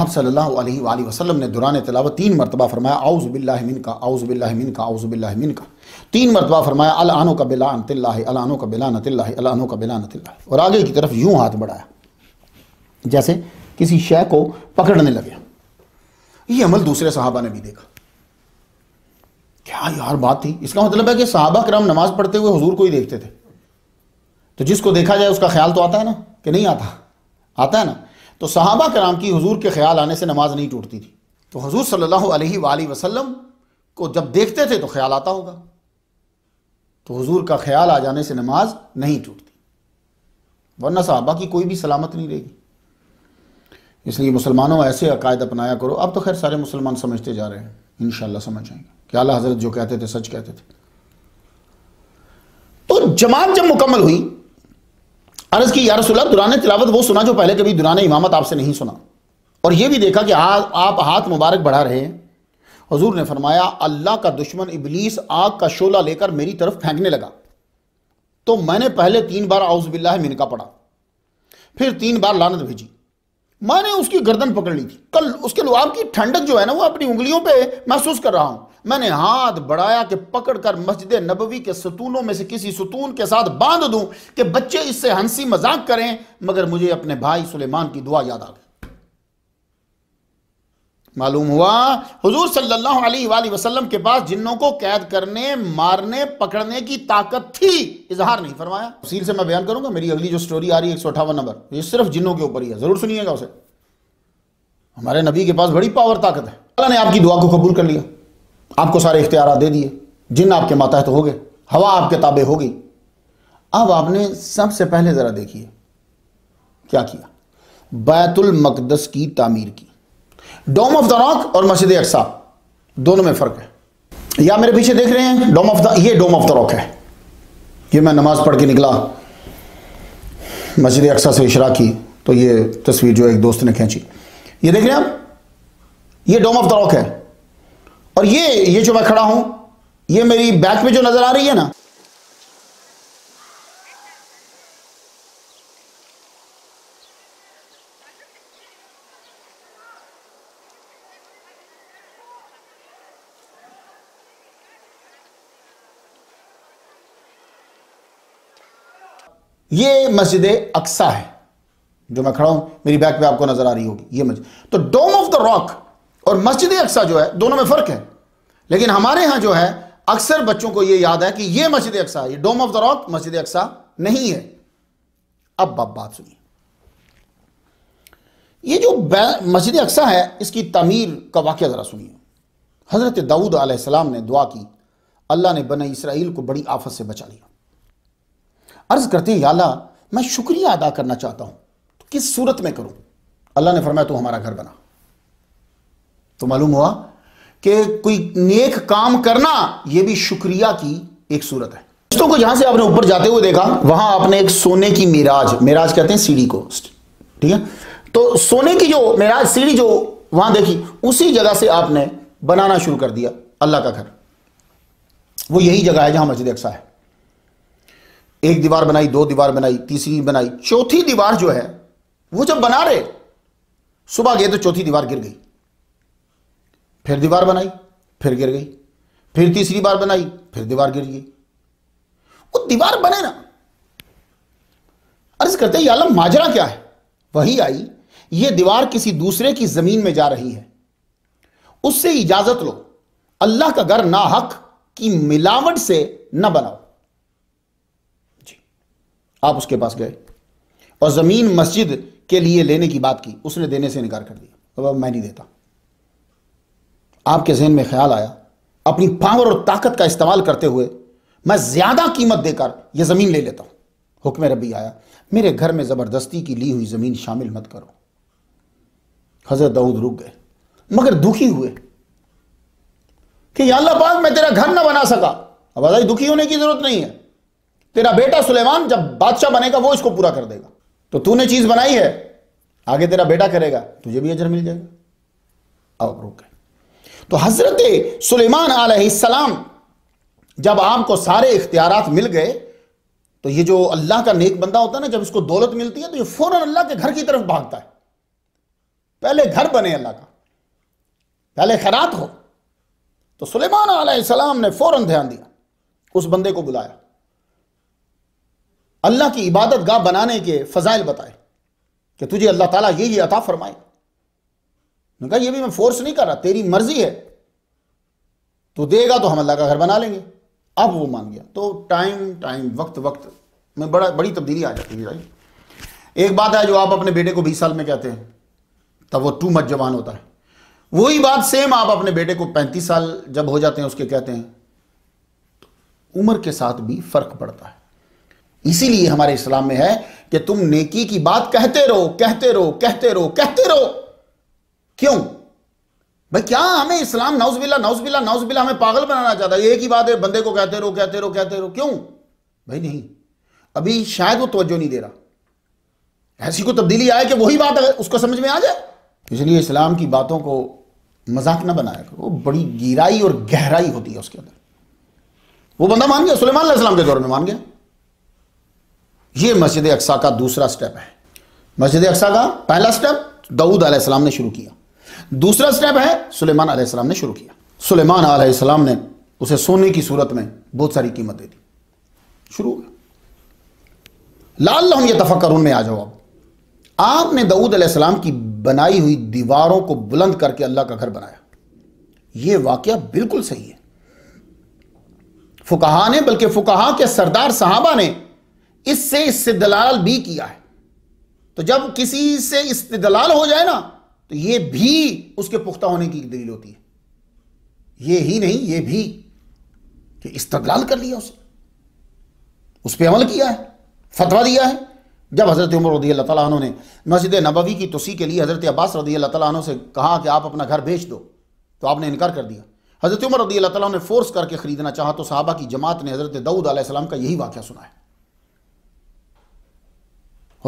आप सल्लल्लाहु अलैहि वाली वसल्लम ने दुरान तलावा तीन मरतबा फरमाया आउज़ बिल्लामिन का आउज़ बिल्लामिन का आउज़ बिल्लामिन का तीन मरतबा फरमाया अलानो का बिला अनतिल्ला अलानो का बिला नतिल्ला अलानो का बिला नतिल्ला और आगे की तरफ यूँ हाथ बढ़ाया जैसे किसी शय को पकड़ने लगे ये अमल दूसरे साहबा ने भी देखा क्या यार बात थी इसका मतलब है कि साहबा कराम नमाज पढ़ते हुए हजूर को ही देखते थे तो जिसको देखा जाए उसका ख्याल तो आता है ना कि नहीं आता आता है ना तो साहबा कराम की हजूर के ख्याल आने से नमाज नहीं टूटती थी तो हजूर सल्ला वसलम को जब देखते थे तो ख्याल आता होगा तो हजूर का ख्याल आ जाने से नमाज नहीं टूटती वरना साहबा की कोई भी सलामत नहीं रहेगी इसलिए मुसलमानों ऐसे अकायद अपनाया करो अब तो खैर सारे मुसलमान समझते जा रहे हैं इन समझ आएंगे कि आला हजरत जो कहते थे सच कहते थे तो जमात जब मुकम्मल हुई अर्ज की या दुरान तिलावत वो सुना जो पहले कभी दुरान इमामत आपसे नहीं सुना और ये भी देखा कि आ, आप हाथ मुबारक बढ़ा रहे हैं हजूर ने फरमाया अल्लाह का दुश्मन इबलीस आग का शोला लेकर मेरी तरफ फेंकने लगा तो मैंने पहले तीन बार आउजबिल्ला मिनका पढ़ा फिर तीन बार लानत भेजी मैंने उसकी गर्दन पकड़ ली थी कल उसके लुआब की ठंडक जो है ना वो अपनी उंगलियों पे महसूस कर रहा हूं मैंने हाथ बढ़ाया कि पकड़कर मस्जिद नबवी के सतूनों में से किसी सतून के साथ बांध दूं कि बच्चे इससे हंसी मजाक करें मगर मुझे अपने भाई सुलेमान की दुआ याद आ गई मालूम हुआ हुजूर सल्लल्लाहु अलैहि वसल्लम के पास जिन्नों को कैद करने मारने पकड़ने की ताकत थी इजहार नहीं फरमाया तफसील से मैं बयान करूंगा मेरी अगली जो स्टोरी आ रही है एक नंबर ये सिर्फ जिन्नों के ऊपर ही है जरूर सुनिएगा उसे हमारे नबी के पास बड़ी पावर ताकत है अल्लाह ने आपकी दुआ को कबूल कर लिया आपको सारे इख्तियार दे दिए जिन आपके मातहत हो गए हवा आपके ताबे हो गई अब आपने सबसे पहले ज़रा देखिए क्या किया बैतुल मकदस की तामीर की डोम ऑफ द रॉक और मस्जिद अक्सा दोनों में फ़र्क है या मेरे पीछे देख रहे हैं डोम ऑफ द ये डोम ऑफ द रॉक है ये मैं नमाज़ पढ़ के निकला मस्जिद अक्सा से इशरा की तो ये तस्वीर जो एक दोस्त ने खींची ये देख रहे हैं आप ये डोम ऑफ द रॉक है और ये ये जो मैं खड़ा हूं ये मेरी बैक में जो नजर आ रही है ना ये मस्जिद अक्सा है जो मैं खड़ा हूं मेरी बैक पे आपको नजर आ रही होगी ये मस्जिद तो डोम ऑफ द रॉक और मस्जिद अक्सा जो है दोनों में फ़र्क है लेकिन हमारे यहां जो है अक्सर बच्चों को यह याद है कि यह मस्जिद अक्सा ये डोम ऑफ द रॉक मस्जिद अक्सा नहीं है अब अब बात सुनिए ये जो मस्जिद अक्सा है इसकी तमीर का वाक्य ज़रा सुनिए हज़रत दाऊद आलाम ने दुआ की अल्लाह ने बने इसराइल को बड़ी आफत से बचा लिया अर्ज़ करते हैं अल्लाह मैं शुक्रिया अदा करना चाहता हूं तो किस सूरत में करूं अल्लाह ने फरमाया तो हमारा घर बना तो मालूम हुआ कि कोई नेक काम करना यह भी शुक्रिया की एक सूरत है दोस्तों को जहां से आपने ऊपर जाते हुए देखा वहां आपने एक सोने की मिराज मेराज कहते हैं सीढ़ी को ठीक है तो सोने की जो मेराज सीढ़ी जो वहां देखी उसी जगह से आपने बनाना शुरू कर दिया अल्लाह का घर वो यही जगह है जहां मस्जिद अक्सा है एक दीवार बनाई दो दीवार बनाई तीसरी बनाई चौथी दीवार जो है वो जब बना रहे सुबह गए तो चौथी दीवार गिर गई फिर दीवार बनाई फिर गिर गई फिर तीसरी बार बनाई फिर दीवार गिर गई वो दीवार बने ना अर्ज करते आलम माजरा क्या है वही आई ये दीवार किसी दूसरे की जमीन में जा रही है उससे इजाजत लो अल्लाह का घर ना हक की मिलावट से न बनाओ जी आप उसके पास गए और जमीन मस्जिद के लिए लेने की बात की उसने देने से इनकार कर दिया अब मैं नहीं देता आपके जहन में ख्याल आया अपनी पावर और ताकत का इस्तेमाल करते हुए मैं ज़्यादा कीमत देकर यह ज़मीन ले लेता हूं हुक्म रबी आया मेरे घर में ज़बरदस्ती की ली हुई ज़मीन शामिल मत करो हज़रत दाऊद रुक गए मगर दुखी हुए कि अल्लाह पाक मैं तेरा घर ना बना सका अब आजाई दुखी होने की ज़रूरत नहीं है तेरा बेटा सुलेमान जब बादशाह बनेगा वो इसको पूरा कर देगा तो तूने चीज़ बनाई है आगे तेरा बेटा करेगा तुझे भी अजर मिल जाएगा अब रुक गए तो हज़रत सुलेमान सलाम जब आपको सारे इख्तियार मिल गए तो ये जो अल्लाह का नेक बंदा होता है ना जब इसको दौलत मिलती है तो ये फ़ौरन अल्लाह के घर की तरफ भागता है पहले घर बने अल्लाह का पहले खैरात हो तो सुलेमान सलाम ने फ़ौरन ध्यान दिया उस बंदे को बुलाया अल्लाह की इबादत गाह बनाने के फ़जाइल बताए कि तुझे अल्लाह ताला ये ही अता फरमाए मैं कहा ये भी मैं फोर्स नहीं कर रहा तेरी मर्जी है तो देगा तो हम अल्लाह का घर बना लेंगे अब वो मान गया तो टाइम टाइम वक्त वक्त में बड़ा बड़ी तब्दीली आ जाती है भाई एक बात है जो आप अपने बेटे को बीस साल में कहते हैं तब वो टू मच जवान होता है वही बात सेम आप अपने बेटे को पैंतीस साल जब हो जाते हैं उसके कहते हैं तो उम्र के साथ भी फर्क पड़ता है इसीलिए हमारे इस्लाम में है कि तुम नेकी की बात कहते रहो कहते रहो कहते रहो कहते रहो क्यों भाई क्या हमें इस्लाम नाउजबिल्ला नौजबिला नाउजबिल्ला हमें पागल बनाना चाहता है एक ही बात है बंदे को कहते रहो कहते रहो कहते रहो क्यों भाई नहीं अभी शायद वो तवज्जो नहीं दे रहा ऐसी कोई तब्दीली आए कि वही बात उसको समझ में आ जाए इसलिए इस्लाम की बातों को मजाक ना बनाया करो बड़ी गहराई और गहराई होती है उसके अंदर वो बंदा मान गया सुलेमान के दौर में मान गया ये मस्जिद अक्सा का दूसरा स्टेप है मस्जिद अक्सा का पहला स्टेप दाऊद आसमाम ने शुरू किया दूसरा स्टेप है सुलेमान सलेमान ने शुरू किया सुलेमान सलेमान ने उसे सोने की सूरत में बहुत सारी कीमत दे दी शुरू हो गया लाल लहम दफा तफक्कर उनमें आ जाओ आप आपने दाऊद अलैहिस्सलाम की बनाई हुई दीवारों को बुलंद करके अल्लाह का घर बनाया यह वाक्य बिल्कुल सही है फुकाहा ने बल्कि फुकाहा के सरदार साहबा ने इससे इससे दलाल भी किया है तो जब किसी से इस्तेदलाल हो जाए ना तो ये भी उसके पुख्ता होने की दलील होती है ये ही नहीं ये भी कि इस्तदलाल कर लिया उसे उस पर अमल किया है फतवा दिया है जब हज़रत उमर रदी अल्लाह तला ने मस्जिद नबवी की तुसी के लिए हज़रत अब्बास रदी अल्लाह तला से कहा कि आप अपना घर बेच दो तो आपने इनकार कर दिया हज़रत उमर रदी अल्लाह तला ने फोर्स करके ख़रीदना चाहा तो साहबा की जमात ने हज़रत दाऊद आसलम का यही वाक्य सुना है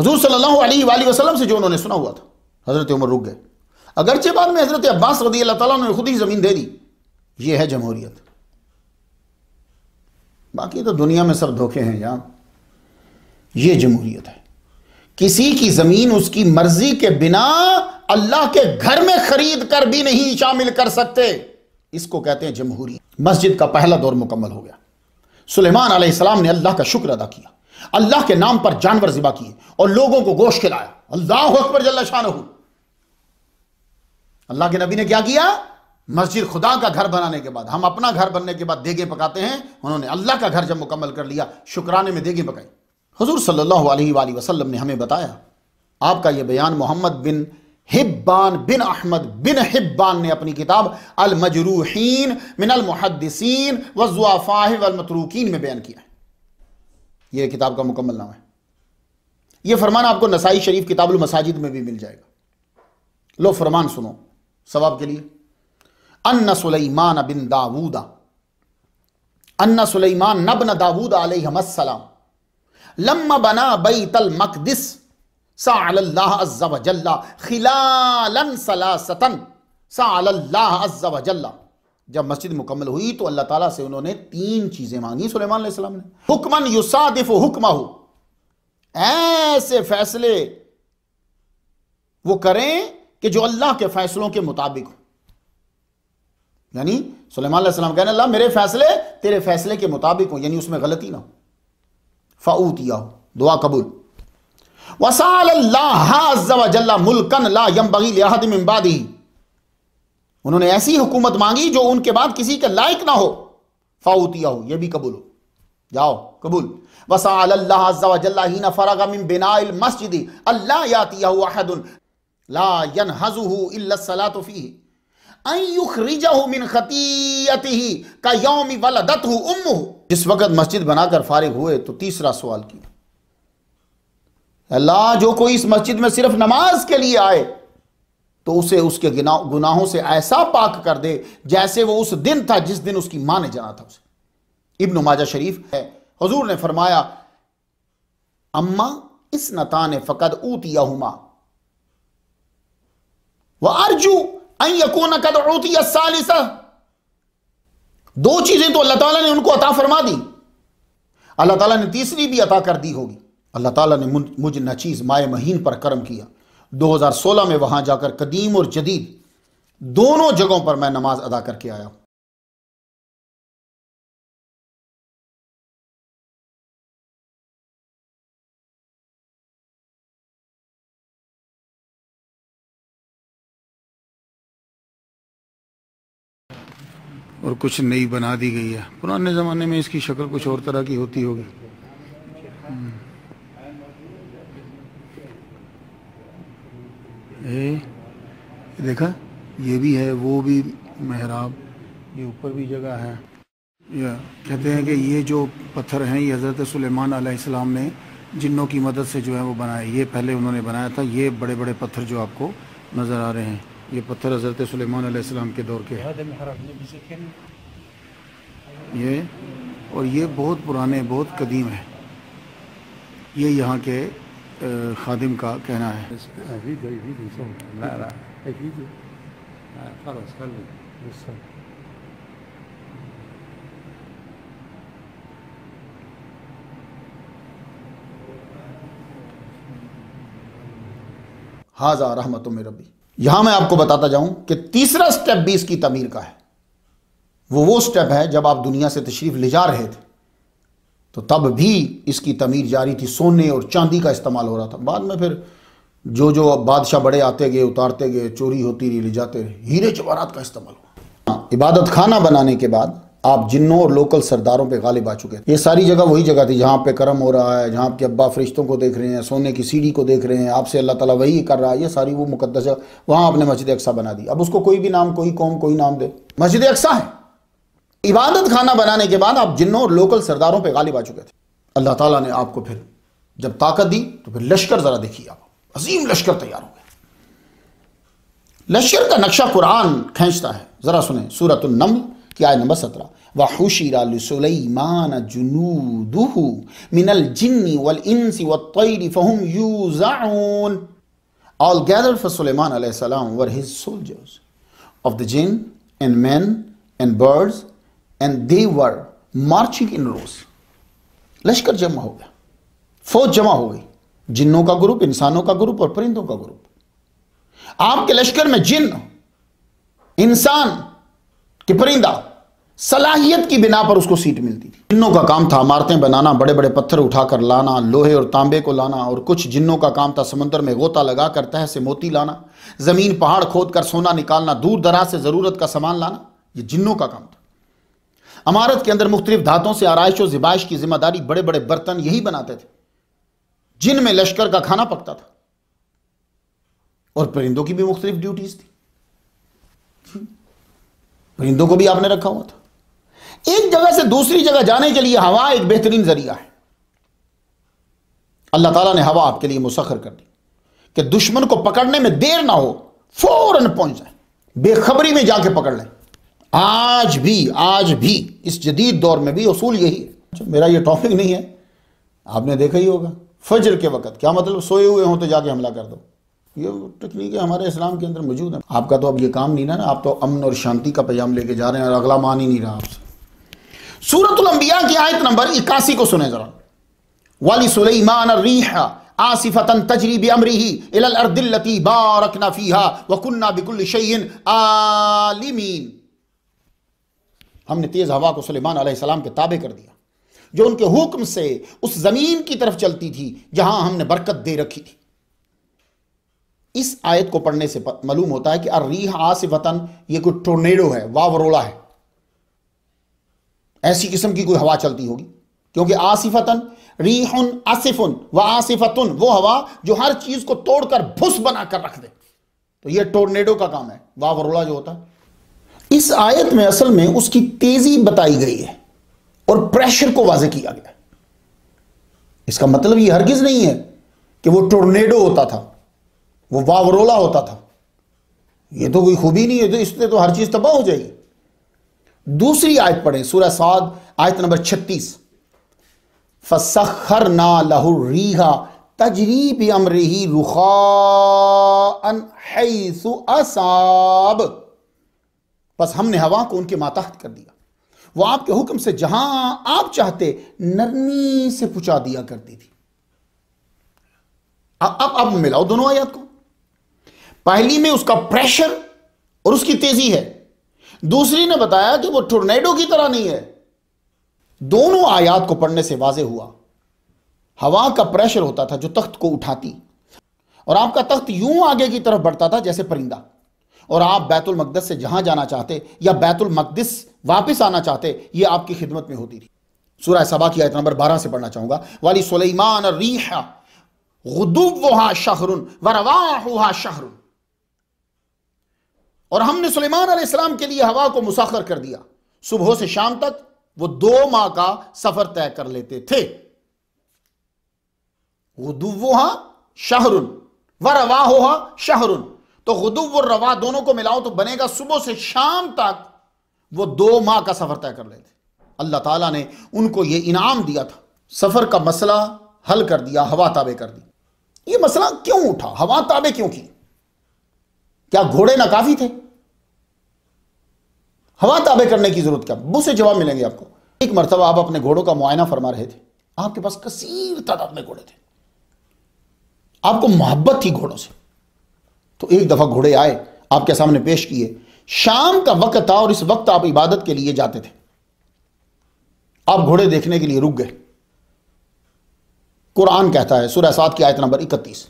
हजूर सल्लल्लाहु अलैहि वसल्लम से जो उन्होंने सुना हुआ था हज़रत उमर रुक गए अगरचे बाद में हज़रत अब्बास रदी अल्लाह तला ने खुद ही ज़मीन दे दी ये है जमहूरियत बाकी तो दुनिया में सब धोखे हैं यहां ये जमहूरियत है किसी की ज़मीन उसकी मर्ज़ी के बिना अल्लाह के घर में खरीद कर भी नहीं शामिल कर सकते इसको कहते हैं जमहूरी मस्जिद का पहला दौर मुकम्मल हो गया सुलेमान आसमाम ने अल्लाह का शुक्र अदा किया अल्लाह के नाम पर जानवर ज़िबा किए और लोगों को गोश खिलाया अल्लाह अकबर जल्ला शाह अल्लाह के नबी ने क्या किया मस्जिद खुदा का घर बनाने के बाद हम अपना घर बनने के बाद देगे पकाते हैं उन्होंने अल्लाह का घर जब मुकम्मल कर लिया शुक्राने में देगे पकाई हजूर सल्लल्लाहु अलैहि वसल्लम ने हमें बताया आपका यह बयान मोहम्मद बिन हिब्बान बिन अहमद बिन हिब्बान ने अपनी किताब अल मजरूहीन मिनल मुहदसिन वजुआफ़ाहमतरूकिन में बयान किया है यह किताब का मुकम्मल नाम है यह फरमान आपको नसाई शरीफ किताबुल मसाजिद में भी मिल जाएगा लो फरमान सुनो सवाब के लिए अन्न सुलेमान बिन दाऊदा अन्न सुलेमान नबन दाऊद अलैहिस्सलाम लम्मा बना बैतल मकदिस जब मस्जिद मुकम्मल हुई तो अल्लाह ताला से उन्होंने तीन चीजें मांगी सुलेमान ने हुक्मन युसादिफ हुक्मा हो ऐसे फैसले वो करें कि जो अल्लाह के फैसलों के मुताबिक हो यानी सलेमान सलेमान कहने अल्लाह मेरे फैसले तेरे फैसले के मुताबिक हो यानी उसमें गलती ना हो फाउतिया हो दुआ कबूल वसाल्ला मुल्कन ला यम बगी लिहादमिबादी उन्होंने ऐसी हुकूमत मांगी जो उनके बाद किसी के लायक ना हो फाउतिया हो यह भी कबूल हो जाओ कबूल वसा अल्लाह फ़रागम बिना मस्जिद अल्लाह यातिया जिस वक्त मस्जिद बनाकर फारिग हुए तो तीसरा सवाल किया अल्लाह जो कोई इस मस्जिद में सिर्फ नमाज के लिए आए तो उसे उसके गुनाहों से ऐसा पाक कर दे जैसे वो उस दिन था जिस दिन उसकी मां ने जाना था उसे इब्न माजा शरीफ है हजूर ने फरमाया अम्मा इस नता ने फ़कद ऊतिया हुमा वह अर्जू अकोन कद सालिसा दो चीजें तो अल्लाह ताला ने उनको अता फरमा दी अल्लाह ताला ने तीसरी भी अता कर दी होगी अल्लाह ताला ने मुझ नचीज माए महीन पर कर्म किया 2016 में वहां जाकर कदीम और जदीद दोनों जगहों पर मैं नमाज अदा करके आया हूं और कुछ नई बना दी गई है पुराने ज़माने में इसकी शक्ल कुछ और तरह की होती होगी ए, देखा ये भी है वो भी मेहराब ये ऊपर भी जगह है या कहते हैं कि ये जो पत्थर हैं ये हज़रत सुलेमान आसमाम ने जिन्नों की मदद से जो है वो बनाए ये पहले उन्होंने बनाया था ये बड़े बड़े पत्थर जो आपको नज़र आ रहे हैं ये पत्थर हज़रत सलेमान के दौर के ये और ये बहुत पुराने बहुत कदीम है ये यहाँ के खादिम का कहना है हाजा रहमत रबी यहां मैं आपको बताता जाऊं कि तीसरा स्टेप भी इसकी तमीर का है वो वो स्टेप है जब आप दुनिया से तशरीफ ले जा रहे थे तो तब भी इसकी तमीर जारी थी सोने और चांदी का इस्तेमाल हो रहा था बाद में फिर जो जो बादशाह बड़े आते गए उतारते गए चोरी होती रही ले जाते रहे हीरे जवाहरात का इस्तेमाल हुआ हाँ, इबादत खाना बनाने के बाद आप जिन्नों और लोकल सरदारों पे गालिब आ चुके ये सारी जगह वही जगह थी जहाँ पे करम हो रहा है जहाँ आपके अब्बा फरिश्तों को देख रहे हैं सोने की सीढ़ी को देख रहे हैं आपसे अल्लाह ताला वही कर रहा है ये सारी वो मुकदस जगह वहाँ आपने मस्जिद अक्सा बना दी अब उसको कोई भी नाम कोई कौम कोई नाम दे मस्जिद अक्सा है इबादत खाना बनाने के बाद आप जिन्नों और लोकल सरदारों पर गालिब आ चुके थे अल्लाह ताला ने आपको फिर जब ताकत दी तो फिर लश्कर ज़रा देखिए आप अजीम लश्कर तैयार हो गए लश्कर का नक्शा कुरान खींचता है ज़रा सुने सूरत की आय नंबर सत्रह वहुशिरा लसुलैमान जुनूदुहु मिनल जिन्नी वल इंसी व तैरी फहम यूजाउन All gathered for Sulaiman alayhi were his soldiers of the jinn and men and birds and they were marching in rows. लश्कर जमा हो गया फौज जमा हो गई जिन्नों का ग्रुप इंसानों का ग्रुप और परिंदों का ग्रुप आपके लश्कर में जिन्न इंसान के परिंदा सलाहियत की बिना पर उसको सीट मिलती थी जिन्नों का काम था इमारतें बनाना बड़े बड़े पत्थर उठाकर लाना लोहे और तांबे को लाना और कुछ जिन्नों का काम था समंदर में गोता लगा कर तह से मोती लाना ज़मीन पहाड़ खोद कर सोना निकालना दूर दराज से ज़रूरत का सामान लाना ये जिन्नों का काम था अमारत के अंदर मुख्तलिफ धातों से आरइश और जिबाइश की जिम्मेदारी बड़े बड़े बर्तन यही बनाते थे जिनमें लश्कर का खाना पकता था और परिंदों की भी मुख्तलिफ ड्यूटीज़ थी परिंदों को भी आपने रखा हुआ था एक जगह से दूसरी जगह जाने के लिए हवा एक बेहतरीन जरिया है अल्लाह ताला ने हवा आपके लिए मुसखर कर दी कि दुश्मन को पकड़ने में देर ना हो फौरन पहुंच जाए बेखबरी में जाके पकड़ लें आज भी आज भी इस जदीद दौर में भी असूल यही है अच्छा, मेरा ये टॉपिक नहीं है आपने देखा ही होगा फजर के वक्त क्या मतलब सोए हुए हों तो जाके हमला कर दो ये टेक्निक हमारे इस्लाम के अंदर मौजूद है आपका तो अब ये काम नहीं ना आप तो अमन और शांति का पैगाम लेके जा रहे हैं और अगला मान ही नहीं रहा आपसे सूरत अंबिया की आयत नंबर इक्यासी को सुने जरा वाली सुलेमान रीहा आसिफतन तजरीब अमरी इलल अर्दिल्लती बारकना फीहा वकुन्ना बिकुल शैन आलिमीन हमने तेज हवा को सुलेमान अलैहिस्सलाम के ताबे कर दिया जो उनके हुक्म से उस जमीन की तरफ चलती थी जहां हमने बरकत दे रखी थी इस आयत को पढ़ने से मालूम होता है कि अर्रीह आसिफतन ये कोई टोर्नेडो है वावरोला है ऐसी किस्म की कोई हवा चलती होगी क्योंकि आसिफतन रीहन आसिफुन व आसिफतुन वो हवा जो हर चीज को तोड़कर भुस बनाकर रख दे तो ये टोर्नेडो का काम है वावरोला जो होता है इस आयत में असल में उसकी तेजी बताई गई है और प्रेशर को वाजे किया गया इसका मतलब ये हरगिज नहीं है कि वो टोर्नेडो होता था वो वावरोला होता था ये तो कोई खूबी नहीं है तो इससे तो हर चीज तबाह हो जाएगी दूसरी आयत पढ़ें सूर्य साद आयत नंबर छत्तीस फसखर ना रीहा तजरीब अमरही रुखा असाब बस हमने हवा को उनके माताहत कर दिया वो आपके हुक्म से जहां आप चाहते नरमी से पुचा दिया करती थी अब अब अब मिलाओ दोनों आयत को पहली में उसका प्रेशर और उसकी तेजी है दूसरी ने बताया कि वो टोर्नेडो की तरह नहीं है दोनों आयात को पढ़ने से वाजे हुआ हवा का प्रेशर होता था जो तख्त को उठाती और आपका तख्त यूं आगे की तरफ बढ़ता था जैसे परिंदा और आप बैतुल मकदस से जहां जाना चाहते या बैतुल मकदस वापस आना चाहते यह आपकी खिदमत में होती थी सूरह सबा की आयत नंबर बारह से पढ़ना चाहूंगा वाली सुलेमान रीहा गुदुब वहा शाहरुन वरवाह शाहरुन और हमने सुलेमान आसमाम के लिए हवा को मुसाखर कर दिया सुबह से शाम तक वो दो माह का सफर तय कर लेते थे गुदुवहा शाहरुन व रवा हो शहरुन तो गुदुव और रवा दोनों को मिलाओ तो बनेगा सुबह से शाम तक वो दो माह का सफर तय कर लेते अल्लाह ताला ने उनको ये इनाम दिया था सफर का मसला हल कर दिया हवा ताबे कर दी ये मसला क्यों उठा हवा ताबे क्यों की क्या घोड़े ना काफी थे हवा ताबे करने की जरूरत क्या बुस जवाब मिलेंगे आपको एक मरतबा आप अपने घोड़ों का मुआयना फरमा रहे थे आपके पास कसीर तादाद में घोड़े थे आपको मोहब्बत थी घोड़ों से तो एक दफ़ा घोड़े आए आपके सामने पेश किए शाम का वक्त था और इस वक्त आप इबादत के लिए जाते थे आप घोड़े देखने के लिए रुक गए कुरान कहता है सुरह सात की आयत नंबर इकतीस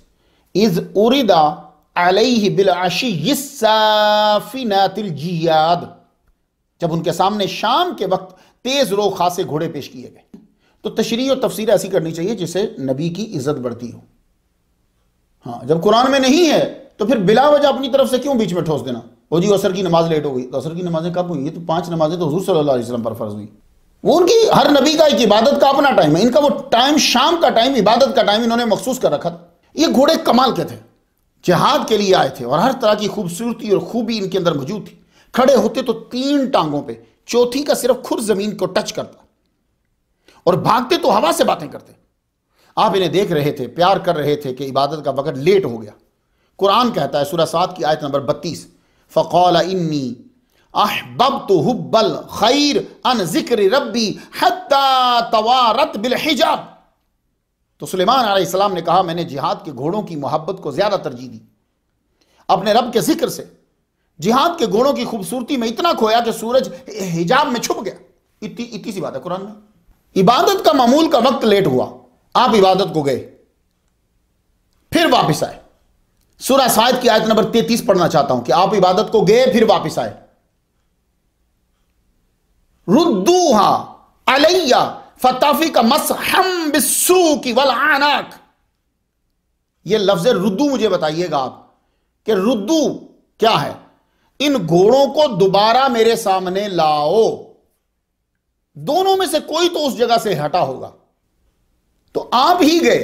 इज उरिदा अलई बिल आशी जियाद जब उनके सामने शाम के वक्त तेज रो खासे घोड़े पेश किए गए तो तशरी और तफसीर ऐसी करनी चाहिए जिसे नबी की इज्जत बढ़ती हो हाँ जब कुरान में नहीं है तो फिर बिला वजह अपनी तरफ से क्यों बीच में ठोस देना वो जी असर की नमाज लेट हो गई तो असर की नमाजें कब हुई ये तो पांच नमाजें तो हजूर सल्लल्लाहु अलैहि वसल्लम पर फर्ज हुई वो उनकी हर नबी का एक इबादत का अपना टाइम है इनका वो टाइम शाम का टाइम इबादत का टाइम इन्होंने मखसूस कर रखा ये घोड़े कमाल के थे जहाद के लिए आए थे और हर तरह की खूबसूरती और खूबी इनके अंदर मौजूद थी खड़े होते तो तीन टांगों पे चौथी का सिर्फ खुर जमीन को टच करता और भागते तो हवा से बातें करते आप इन्हें देख रहे थे प्यार कर रहे थे कि इबादत का वक़्त लेट हो गया कुरान कहता है सूरह सात की आयत नंबर बत्तीस फ़कौल इन्नी अहबब तो हुब्बल खैर अन जिक्र रबी तवारत बिल हिजाब तो सुलेमान आसमाम ने कहा मैंने जिहाद के घोड़ों की मोहब्बत को ज़्यादा तरजीह दी अपने रब के जिक्र से जिहाद के गुणों की खूबसूरती में इतना खोया कि सूरज हिजाब में छुप गया इतनी इतनी सी बात है कुरान में इबादत का मामूल का वक्त लेट हुआ आप इबादत को गए फिर वापस आए सूरा सायद की आयत नंबर तैतीस पढ़ना चाहता हूं कि आप इबादत को गए फिर वापस आए रुद्दूहा अलैया फताफी का मस हम बिस्सू की वल आनाक यह लफ्ज रुद्दू मुझे बताइएगा आप कि रुद्दू क्या है इन घोड़ों को दोबारा मेरे सामने लाओ दोनों में से कोई तो उस जगह से हटा होगा तो आप ही गए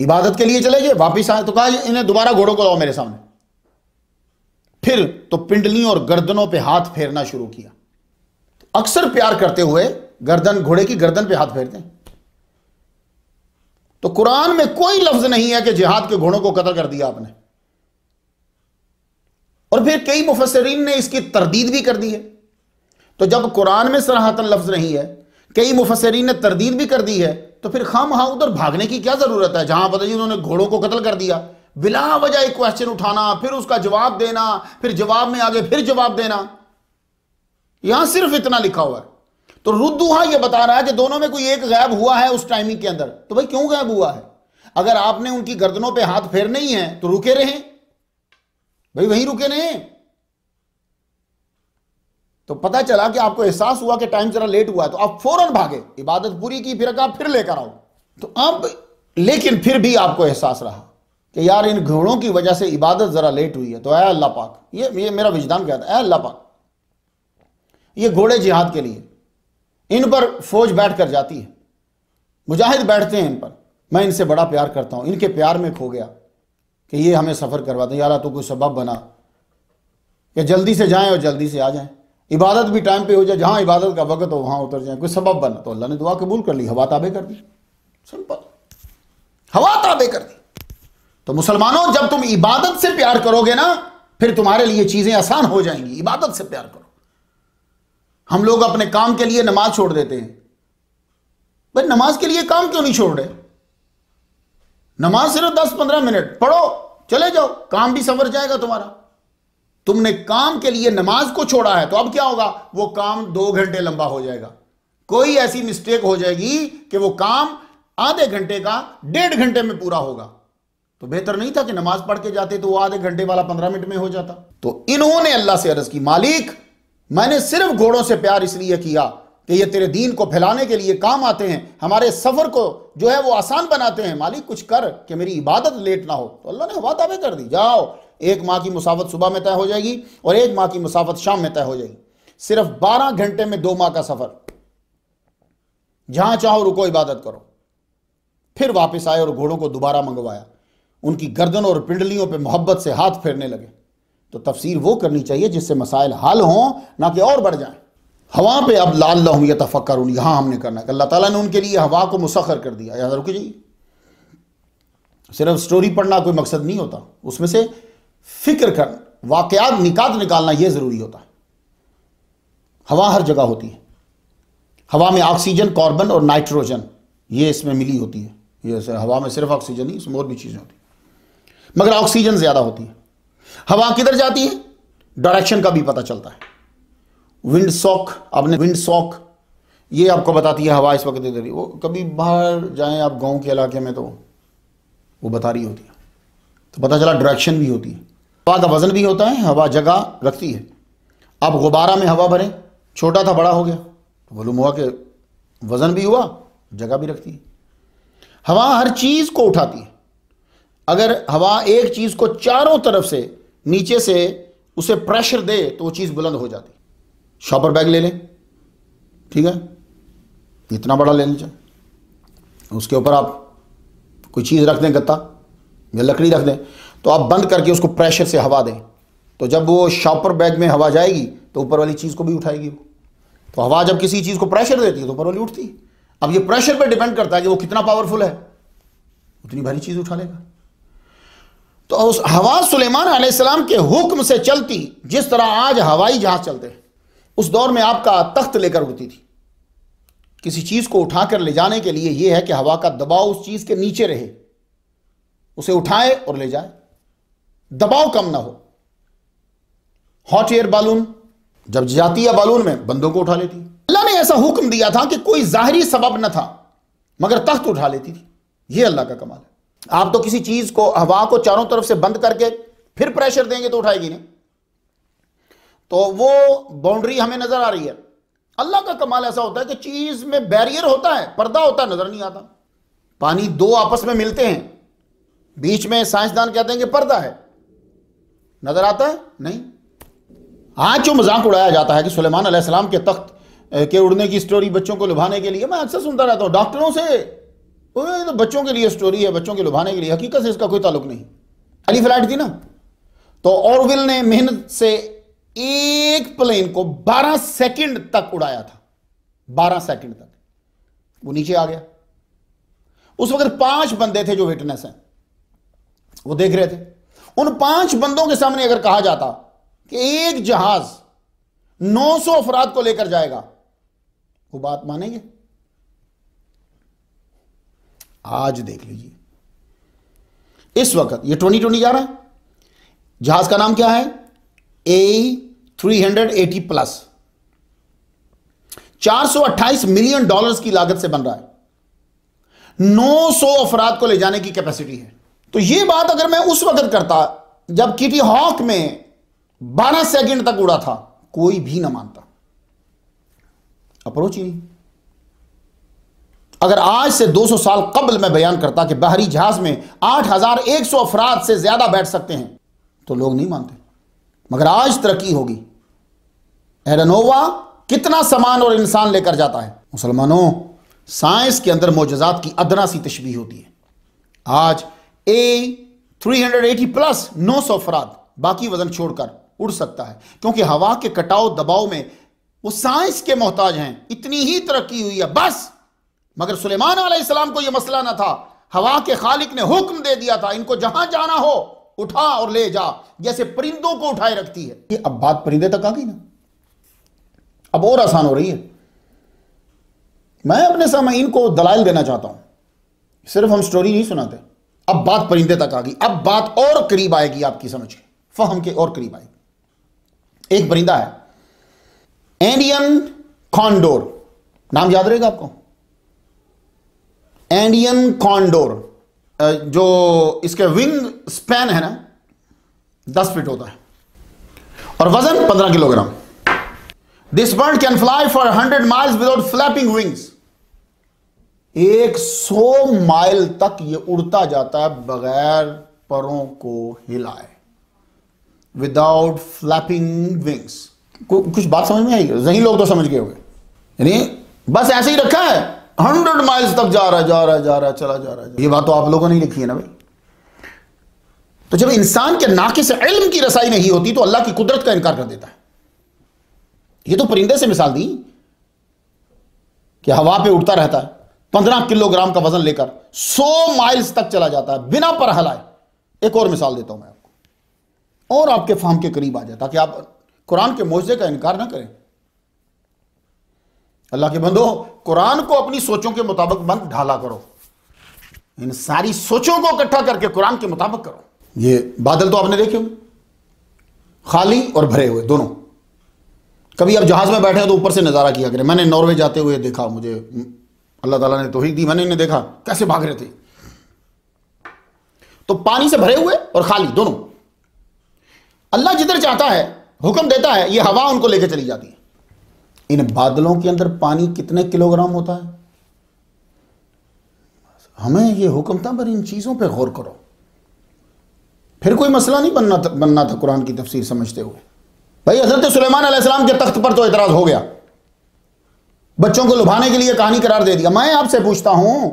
इबादत के लिए चले गए वापिस आए तो कहा इन्हें दोबारा घोड़ों को लाओ मेरे सामने फिर तो पिंडली और गर्दनों पे हाथ फेरना शुरू किया तो अक्सर प्यार करते हुए गर्दन घोड़े की गर्दन पे हाथ फेरते हैं तो कुरान में कोई लफ्ज नहीं है कि जिहाद के घोड़ों को कतल कर दिया आपने और फिर कई मुफसरीन ने इसकी तरदीद भी कर दी है तो जब कुरान में सराहतन लफ्ज़ नहीं है कई मुफसरीन ने तरदीद भी कर दी है तो फिर खाम हाँ उधर भागने की क्या ज़रूरत है जहां पता जी उन्होंने घोड़ों को कत्ल कर दिया बिला वजह एक क्वेश्चन उठाना फिर उसका जवाब देना फिर जवाब में आगे फिर जवाब देना यहां सिर्फ इतना लिखा हुआ है तो रुद्दुहा यह बता रहा है कि दोनों में कोई एक गायब हुआ है उस टाइमिंग के अंदर तो भाई क्यों गायब हुआ है अगर आपने उनकी गर्दनों पे हाथ फेरने ही है तो रुके रहें भाई वहीं रुके नहीं तो पता चला कि आपको एहसास हुआ कि टाइम जरा लेट हुआ तो आप फौरन भागे इबादत पूरी की फिर आप फिर लेकर आओ तो अब लेकिन फिर भी आपको एहसास रहा कि यार इन घोड़ों की वजह से इबादत जरा लेट हुई है तो अः अल्लाह पाक ये ये मेरा विजदान कहता है अल्लाह पाक ये घोड़े जिहाद के लिए इन पर फौज बैठ कर जाती है मुजाहिद बैठते हैं इन पर मैं इनसे बड़ा प्यार करता हूं इनके प्यार में खो गया कि ये हमें सफ़र करवा दें यार तो कोई सबब बना या जल्दी से जाएं और जल्दी से आ जाएं इबादत भी टाइम पे हो जाए जहाँ इबादत का वक्त हो वहाँ उतर जाए कोई सबब बना तो अल्लाह ने दुआ कबूल कर ली हवा ताबे कर दी सिंपल हवा ताबे कर दी तो मुसलमानों जब तुम इबादत से प्यार करोगे ना फिर तुम्हारे लिए चीज़ें आसान हो जाएंगी इबादत से प्यार करो हम लोग अपने काम के लिए नमाज छोड़ देते हैं भाई नमाज के लिए काम क्यों नहीं छोड़ रहे नमाज सिर्फ दस पंद्रह मिनट पढ़ो चले जाओ काम भी संवर जाएगा तुम्हारा तुमने काम के लिए नमाज को छोड़ा है तो अब क्या होगा वो काम दो घंटे लंबा हो जाएगा कोई ऐसी मिस्टेक हो जाएगी कि वो काम आधे घंटे का डेढ़ घंटे में पूरा होगा तो बेहतर नहीं था कि नमाज पढ़ के जाते तो वो आधे घंटे वाला पंद्रह मिनट में हो जाता तो इन्होंने अल्लाह से अरज की मालिक मैंने सिर्फ घोड़ों से प्यार इसलिए किया कि ये तेरे दीन को फैलाने के लिए काम आते हैं हमारे सफ़र को जो है वो आसान बनाते हैं मालिक कुछ कर कि मेरी इबादत लेट ना हो तो अल्लाह ने हवा दावे कर दी जाओ एक माह की मुसाफत सुबह में तय हो जाएगी और एक माह की मुसाफत शाम में तय हो जाएगी सिर्फ बारह घंटे में दो माह का सफ़र जहां चाहो रुको इबादत करो फिर वापस आए और घोड़ों को दोबारा मंगवाया उनकी गर्दन और पिंडलियों पर मोहब्बत से हाथ फेरने लगे तो तफसीर वो करनी चाहिए जिससे मसाइल हल हों ना कि और बढ़ जाएं हवा पे अब लाल लहू या तफक्कर यहां हमने करना है अल्लाह ताला ने उनके लिए हवा को मुसखर कर दिया याद जी सिर्फ स्टोरी पढ़ना कोई मकसद नहीं होता उसमें से फिक्र कर वाकयात निकात निकालना यह ज़रूरी होता है हवा हर जगह होती है हवा में ऑक्सीजन कार्बन और नाइट्रोजन ये इसमें मिली होती है ये हवा में सिर्फ ऑक्सीजन ही इसमें और भी चीज़ें होती मगर ऑक्सीजन ज़्यादा होती है हवा किधर जाती है डायरेक्शन का भी पता चलता है विंड सॉक आपने विंड सॉक ये आपको बताती है हवा इस वक्त इधर वो कभी बाहर जाएं आप गांव के इलाके में तो वो बता रही होती है तो पता चला डायरेक्शन भी होती है हवा का वज़न भी होता है हवा जगह रखती है आप गुब्बारा में हवा भरें छोटा था बड़ा हो गया तो मालूम हुआ कि वज़न भी हुआ जगह भी रखती है हवा हर चीज़ को उठाती है अगर हवा एक चीज़ को चारों तरफ से नीचे से उसे प्रेशर दे तो वो चीज़ बुलंद हो जाती शॉपर बैग ले लें ठीक है इतना बड़ा ले लीजिए उसके ऊपर आप कोई चीज़ रख दें गत्ता या लकड़ी रख दें तो आप बंद करके उसको प्रेशर से हवा दें तो जब वो शॉपर बैग में हवा जाएगी तो ऊपर वाली चीज़ को भी उठाएगी वो तो हवा जब किसी चीज़ को प्रेशर देती है तो ऊपर वाली उठती अब ये प्रेशर पर डिपेंड करता है कि वो कितना पावरफुल है उतनी भारी चीज़ उठा लेगा तो उस हवा सुलेमान आसमाम के हुक्म से चलती जिस तरह आज हवाई जहाज चलते हैं उस दौर में आपका तख्त लेकर उड़ती थी किसी चीज़ को उठाकर ले जाने के लिए यह है कि हवा का दबाव उस चीज़ के नीचे रहे उसे उठाए और ले जाए दबाव कम ना हो हॉट एयर बालून जब जाती है बालून में बंदों को उठा लेती अल्लाह ने ऐसा हुक्म दिया था कि कोई जाहरी सबब न था मगर तख्त उठा लेती थी यह अल्लाह का कमाल है आप तो किसी चीज को हवा को चारों तरफ से बंद करके फिर प्रेशर देंगे तो उठाएगी नहीं तो वो बाउंड्री हमें नजर आ रही है अल्लाह का कमाल ऐसा होता है कि चीज में बैरियर होता है पर्दा होता है नजर नहीं आता पानी दो आपस में मिलते हैं बीच में साइंसदान कहते हैं कि पर्दा है नजर आता है नहीं आज हाँ, जो मजाक उड़ाया जाता है कि सुलेमान अलैहिस्सलाम के तख्त के उड़ने की स्टोरी बच्चों को लुभाने के लिए मैं अक्सर सुनता रहता हूँ डॉक्टरों से तो बच्चों के लिए स्टोरी है बच्चों के लुभाने के लिए हकीकत से इसका कोई ताल्लुक नहीं अली फ्लाइट थी ना तो और ने मेहनत से एक प्लेन को 12 सेकंड तक उड़ाया था 12 सेकंड तक वो नीचे आ गया उस वक्त पांच बंदे थे जो विटनेस हैं वो देख रहे थे उन पांच बंदों के सामने अगर कहा जाता कि एक जहाज 900 अफराद को लेकर जाएगा वो बात मानेंगे आज देख लीजिए इस वक्त ये 2020 जा रहा है जहाज का नाम क्या है ए 380 प्लस 428 मिलियन डॉलर्स की लागत से बन रहा है 900 अफराद को ले जाने की कैपेसिटी है तो यह बात अगर मैं उस वक्त करता जब किटी हॉक में 12 सेकंड तक उड़ा था कोई भी ना मानता अप्रोच ही नहीं अगर आज से 200 साल कबल मैं बयान करता कि बाहरी जहाज में 8100 हजार से ज्यादा बैठ सकते हैं तो लोग नहीं मानते मगर आज तरक्की होगी एरनोवा कितना सामान और इंसान लेकर जाता है मुसलमानों साइंस के अंदर मोजात की अदना सी तशबी होती है आज ए 380 प्लस 900 अफराद बाकी वजन छोड़कर उड़ सकता है क्योंकि हवा के कटाव दबाव में वो साइंस के मोहताज हैं इतनी ही तरक्की हुई है बस मगर सुलेमान सलेमान को यह मसला ना था हवा के खालिक ने हुक्म दे दिया था इनको जहां जाना हो उठा और ले जा जैसे परिंदों को उठाए रखती है अब बात परिंदे तक आ गई ना अब और आसान हो रही है मैं अपने समय को दलाल देना चाहता हूं सिर्फ हम स्टोरी नहीं सुनाते अब बात परिंदे तक आ गई अब बात और करीब आएगी आपकी समझ के फहम के और करीब आएगी एक परिंदा है एंडियन कॉन्डोर नाम याद रहेगा आपको एंडियन कॉन्डोर जो इसके विंग स्पैन है ना दस फीट होता है और वजन पंद्रह kilogram this bird can fly for hundred miles without flapping wings एक सौ माइल तक ये उड़ता जाता है बगैर परों को हिलाए विदाउट फ्लैपिंग विंग्स कुछ बात समझ में आई जही लोग तो समझ गए होंगे यानी बस ऐसे ही रखा है हंड्रेड माइल्स तक जा रहा जा रहा जा रहा चला जा रहा ये बात तो आप लोगों ने लिखी है ना भाई तो जब इंसान के नाके से इल्म की रसाई नहीं होती तो अल्लाह की कुदरत का इनकार कर देता है ये तो परिंदे से मिसाल दी कि हवा पे उड़ता रहता है पंद्रह किलोग्राम का वजन लेकर सौ माइल्स तक चला जाता है बिना पर हलाए एक और मिसाल देता हूं मैं आपको और आपके फार्म के करीब आ जाए ताकि आप कुरान के मुआवजे का इनकार ना करें अल्लाह के बंदो कुरान को अपनी सोचों के मुताबिक बंद ढाला करो इन सारी सोचों को इकट्ठा करके कुरान के मुताबिक करो ये बादल तो आपने देखे खाली और भरे हुए दोनों कभी आप जहाज में बैठे हो तो ऊपर से नज़ारा किया करें मैंने नॉर्वे जाते हुए देखा मुझे अल्लाह ताला ने तोहही दी मैंने इन्हें देखा कैसे भाग रहे थे तो पानी से भरे हुए और खाली दोनों अल्लाह जिधर चाहता है हुक्म देता है ये हवा उनको लेकर चली जाती है इन बादलों के अंदर पानी कितने किलोग्राम होता है हमें ये हुक्म था पर इन चीज़ों पे गौर करो फिर कोई मसला नहीं बनना था बनना था कुरान की तफसीर समझते हुए भाई हजरत सुलेमान के तख्त पर तो एतराज़ हो गया बच्चों को लुभाने के लिए कहानी करार दे दिया मैं आपसे पूछता हूं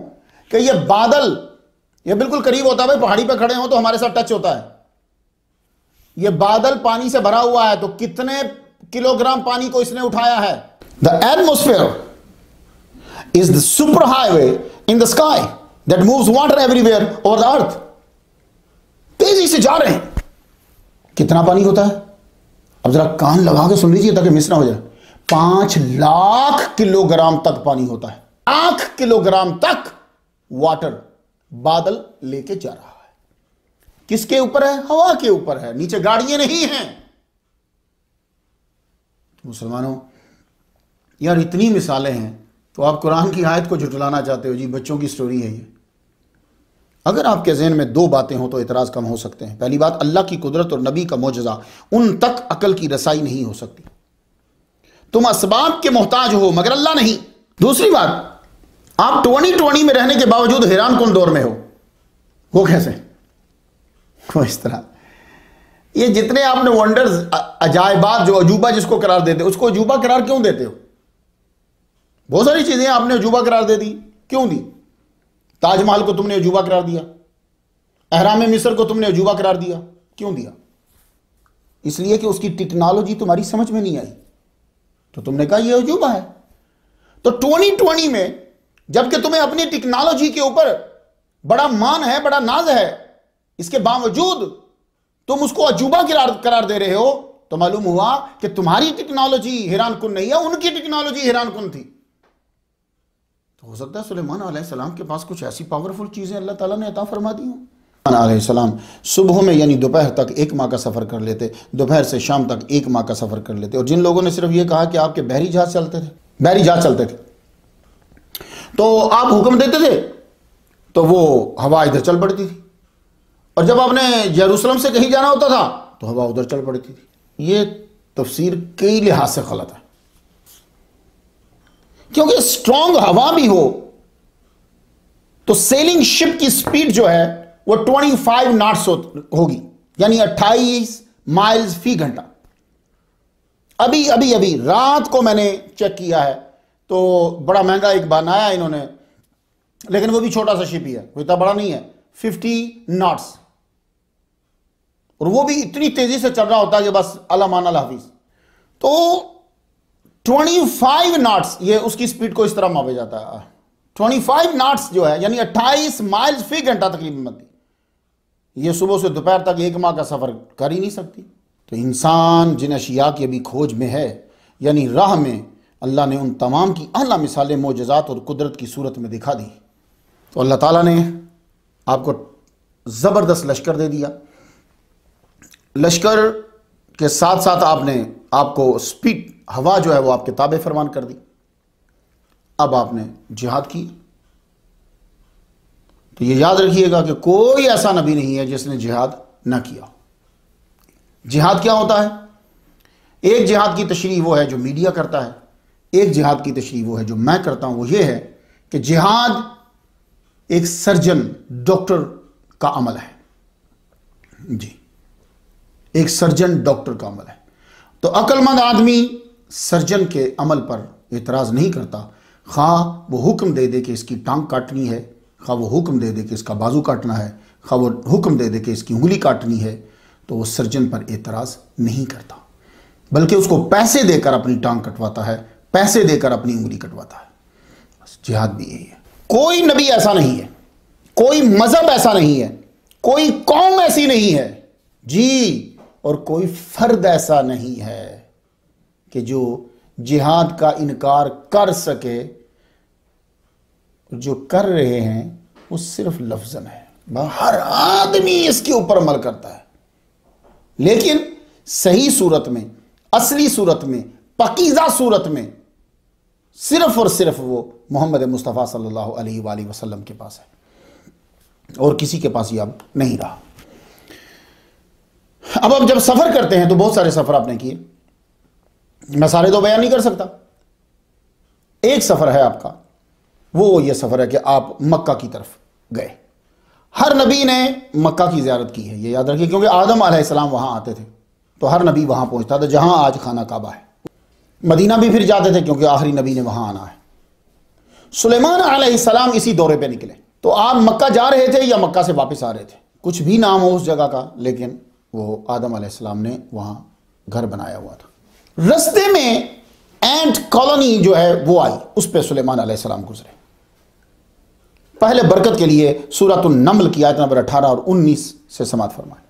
कि ये बादल ये बिल्कुल करीब होता है भाई पहाड़ी पर खड़े हो तो हमारे साथ टच होता है ये बादल पानी से भरा हुआ है तो कितने किलोग्राम पानी को इसने उठाया है the atmosphere is the super highway in the sky that moves water everywhere over the earth तेजी से जा रहे हैं कितना पानी होता है अब जरा कान लगा के सुन लीजिए ताकि मिस ना हो जाए पांच लाख किलोग्राम तक पानी होता है लाख किलोग्राम तक वाटर बादल लेके जा रहा है किसके ऊपर है हवा के ऊपर है नीचे गाड़ियां नहीं हैं मुसलमानों यार इतनी मिसालें हैं तो आप कुरान की आयत को झुटलाना चाहते हो जी बच्चों की स्टोरी है ये अगर आपके जहन में दो बातें हों तो इतराज कम हो सकते हैं पहली बात अल्लाह की कुदरत और नबी का मोजा उन तक अकल की रसाई नहीं हो सकती तुम असबाब के मोहताज हो मगर अल्लाह नहीं दूसरी बात आप ट्वेंटी ट्वेंटी में रहने के बावजूद हैरान कौन दौर में हो वो कैसे वो इस तरह ये जितने आपने वंडर्स अजायबात जो अजूबा जिसको करार देते उसको अजूबा करार क्यों देते हो बहुत सारी चीज़ें आपने अजूबा करार दे दी क्यों दी ताजमहल को तुमने अजूबा करार दिया अहराम मिस्र को तुमने अजूबा करार दिया क्यों दिया इसलिए कि उसकी टेक्नोलॉजी तुम्हारी समझ में नहीं आई तो तुमने कहा यह अजूबा है तो ट्वेंटी में जबकि तुम्हें अपनी टेक्नोलॉजी के ऊपर बड़ा मान है बड़ा नाज है इसके बावजूद तुम उसको अजूबा करार दे रहे हो तो मालूम हुआ कि तुम्हारी टेक्नोलॉजी हैरान कन नहीं है उनकी टेक्नोलॉजी हैरान कन थी तो हो सकता है सुलेमान सलाम के पास कुछ ऐसी पावरफुल चीज़ें अल्लाह ताला ने अता फरमा दी सलाम सुबह में यानी दोपहर तक एक माह का सफ़र कर लेते दोपहर से शाम तक एक माह का सफ़र कर लेते और जिन लोगों ने सिर्फ यह कहा कि आपके बहरी जहाज चलते थे बहरी जहाज चलते थे तो आप हुक्म देते थे तो वो हवा इधर चल पड़ती थी और जब आपने यरूशलेम से कहीं जाना होता था तो हवा उधर चल पड़ती थी ये तफसीर कई लिहाज से गलत है क्योंकि स्ट्रांग हवा भी हो तो सेलिंग शिप की स्पीड जो है वो 25 नॉट्स होगी यानी 28 माइल्स फी घंटा अभी अभी अभी रात को मैंने चेक किया है तो बड़ा महंगा एक बनाया इन्होंने लेकिन वो भी छोटा सा शिप ही है कोई इतना बड़ा नहीं है 50 नॉट्स और वो भी इतनी तेजी से चल रहा होता है कि बस अला मान हाफिज तो 25 नाट्स ये उसकी स्पीड को इस तरह मापा जाता है 25 नाट्स जो है यानी 28 माइल्स फी घंटा तकरीबन बनती ये सुबह से दोपहर तक एक माह का सफर कर ही नहीं सकती तो इंसान जिन अशिया की अभी खोज में है यानी राह में अल्लाह ने उन तमाम की अला मिसालें मोजात और कुदरत की सूरत में दिखा दी तो अल्लाह ताला ने आपको ज़बरदस्त लश्कर दे दिया लश्कर के साथ साथ आपने आपको स्पीड हवा जो है वो आपके ताबे फरमान कर दी अब आपने जिहाद की तो ये याद रखिएगा कि कोई ऐसा नबी नहीं है जिसने जिहाद ना किया जिहाद क्या होता है एक जिहाद की तशरी वो है जो मीडिया करता है एक जिहाद की तशरी वो है जो मैं करता हूं वो ये है कि जिहाद एक सर्जन डॉक्टर का अमल है जी एक सर्जन डॉक्टर का अमल है तो अक्लमंद आदमी सर्जन के अमल पर एतराज़ नहीं करता खा वो हुक्म दे दे कि इसकी टांग काटनी है खा वो हुक्म दे दे कि इसका बाजू काटना है खा वो हुक्म दे दे कि इसकी उंगली काटनी है तो वो सर्जन पर एतराज़ नहीं करता बल्कि उसको पैसे देकर अपनी टांग कटवाता है पैसे देकर अपनी उंगली कटवाता है जिहाद भी यही है कोई नबी ऐसा नहीं है कोई मज़हब ऐसा नहीं है कोई कौम ऐसी नहीं है जी और कोई फ़र्द ऐसा नहीं है कि जो जिहाद का इनकार कर सके जो कर रहे हैं वो सिर्फ लफ्जन है हर आदमी इसके ऊपर अमल करता है लेकिन सही सूरत में असली सूरत में पकीज़ा सूरत में सिर्फ और सिर्फ वो मोहम्मद मुस्तफ़ा सल्लल्लाहु अलैहि वसल्लम के पास है और किसी के पास ये अब नहीं रहा अब अब जब सफ़र करते हैं तो बहुत सारे सफ़र आपने किए मैं सारे तो बयान नहीं कर सकता एक सफ़र है आपका वो ये सफ़र है कि आप मक्का की तरफ गए हर नबी ने मक्का की ज्यारत की है ये याद रखिए क्योंकि आदम आलाम वहां आते थे तो हर नबी वहां पहुंचता था जहां आज खाना काबा है मदीना भी फिर जाते थे क्योंकि आखिरी नबी ने वहां आना है सुलेमान आसमाम इसी दौरे पर निकले तो आप मक्का जा रहे थे या मक्का से वापस आ रहे थे कुछ भी नाम हो उस जगह का लेकिन वो आदम आलाम ने वहां घर बनाया हुआ था रस्ते में एंट कॉलोनी जो है वो आई उस पर सुलेमान आलाम गुजरे पहले बरकत के लिए सूरत नमल की आयत नंबर अठारह और उन्नीस से समात फरमाए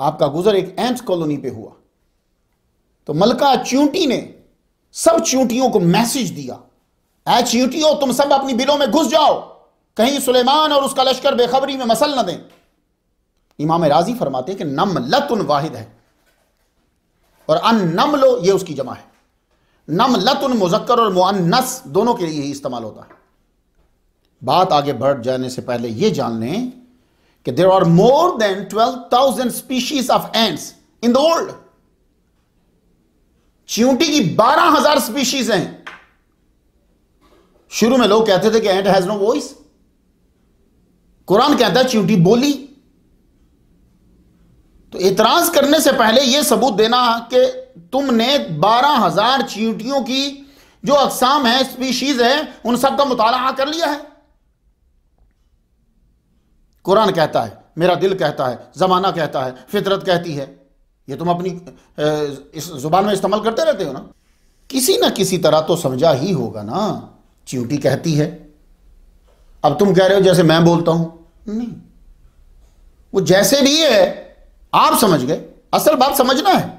आपका गुजर एक एंट कॉलोनी पे हुआ तो मलका च्यूटी ने सब च्यूटियों को मैसेज दिया ऐ च्यूटियो तुम सब अपनी बिलों में घुस जाओ कहीं सुलेमान और उसका लश्कर बेखबरी में मसल न दें इमाम राजी फरमाते कि नम लतुन वाहिद है और अन नम लो ये उसकी जमा है नम लतुन मुजक्कर और मुअन्नस दोनों के लिए ही इस्तेमाल होता है बात आगे बढ़ जाने से पहले ये जान लें कि there are more than twelve thousand species of ants in the world चींटी की बारह हजार स्पीशीज हैं शुरू में लोग कहते थे कि एंट हैज नो वॉइस कुरान कहता है चींटी बोली तो एतराज करने से पहले यह सबूत देना कि तुमने बारह हजार चींटियों की जो अकसाम है स्पीशीज है उन सब का मुताला कर लिया है कुरान कहता है मेरा दिल कहता है जमाना कहता है फितरत कहती है ये तुम अपनी इस जुबान में इस्तेमाल करते रहते हो ना किसी ना किसी तरह तो समझा ही होगा ना च्यूटी कहती है अब तुम कह रहे हो जैसे मैं बोलता हूं नहीं वो जैसे भी है आप समझ गए असल बात समझना है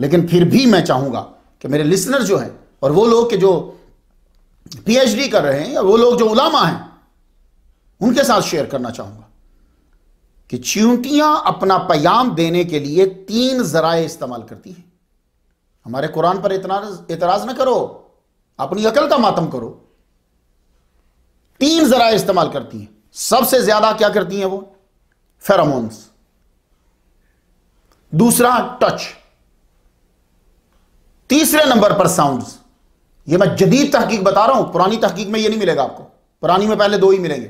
लेकिन फिर भी मैं चाहूंगा कि मेरे लिसनर जो हैं और वो लोग के जो पीएचडी कर रहे हैं या वो लोग जो उलामा हैं उनके साथ शेयर करना चाहूंगा कि चींटियां अपना पयाम देने के लिए तीन जराए इस्तेमाल करती हैं हमारे कुरान पर एतराज ना करो अपनी अकल का मातम करो तीन जराए इस्तेमाल करती हैं सबसे ज्यादा क्या करती हैं वो फेरामोन्स दूसरा टच तीसरे नंबर पर साउंड्स ये मैं जदीद तहकीक बता रहा हूं पुरानी तहकीक में ये नहीं मिलेगा आपको पुरानी में पहले दो ही मिलेंगे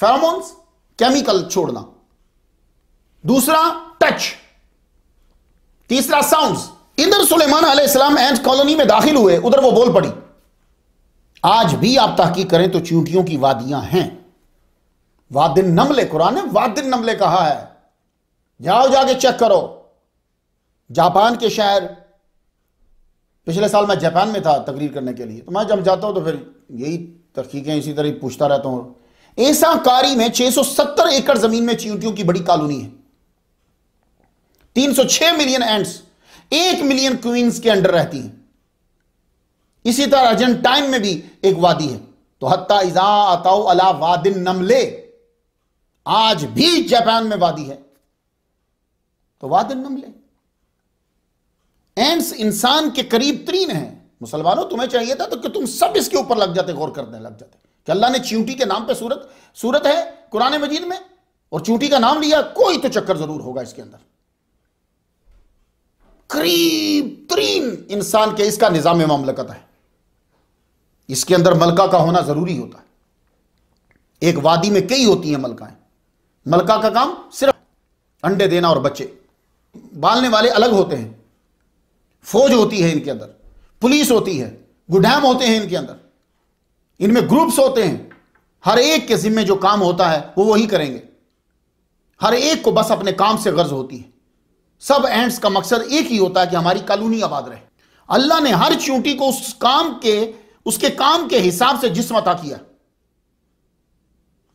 फेरामोन्स केमिकल छोड़ना दूसरा टच तीसरा साउंड्स इधर सुलेमान सलाम एंड कॉलोनी में दाखिल हुए उधर वो बोल पड़ी आज भी आप तहकीक करें तो चींटियों की वादियां हैं वादिन नमले कुरान ने वादिन नमले कहा है जाओ जाके चेक करो जापान के शहर पिछले साल मैं जापान में था तकरीर करने के लिए तो मैं जब जाता हूं तो फिर यही तहकीकें इसी तरह पूछता रहता हूं ऐसाकारी में 670 एकड़ जमीन में चींटियों की बड़ी कॉलोनी है 306 मिलियन एंड्स एक मिलियन क्वींस के अंडर रहती हैं इसी तरह अर्जेंटाइन में भी एक वादी है तो हत्ता इजा अताओ अला वादिन नमले आज भी जापान में वादी है तो वादिन नमले एंड्स इंसान के करीब तरीन है मुसलमानों तुम्हें चाहिए था तो कि तुम सब इसके ऊपर लग जाते गौर करने लग जाते कि अल्लाह ने चींटी के नाम पे सूरत सूरत है कुरान मजीद में और चींटी का नाम लिया कोई तो चक्कर जरूर होगा इसके अंदर करीब तरीन इंसान के इसका निजाम मामलकत है इसके अंदर मलका का होना जरूरी होता है एक वादी में कई होती हैं मलकाएं मलका का काम सिर्फ अंडे देना और बच्चे बालने वाले अलग होते हैं फौज होती है इनके अंदर पुलिस होती है गुडैम होते हैं इनके अंदर इनमें ग्रुप्स होते हैं हर एक के जिम्मे जो काम होता है वो वही करेंगे हर एक को बस अपने काम से गर्ज होती है सब एंड्स का मकसद एक ही होता है कि हमारी कॉलोनी आबाद रहे अल्लाह ने हर चूंटी को उस काम के उसके काम के हिसाब से जिस्म अता किया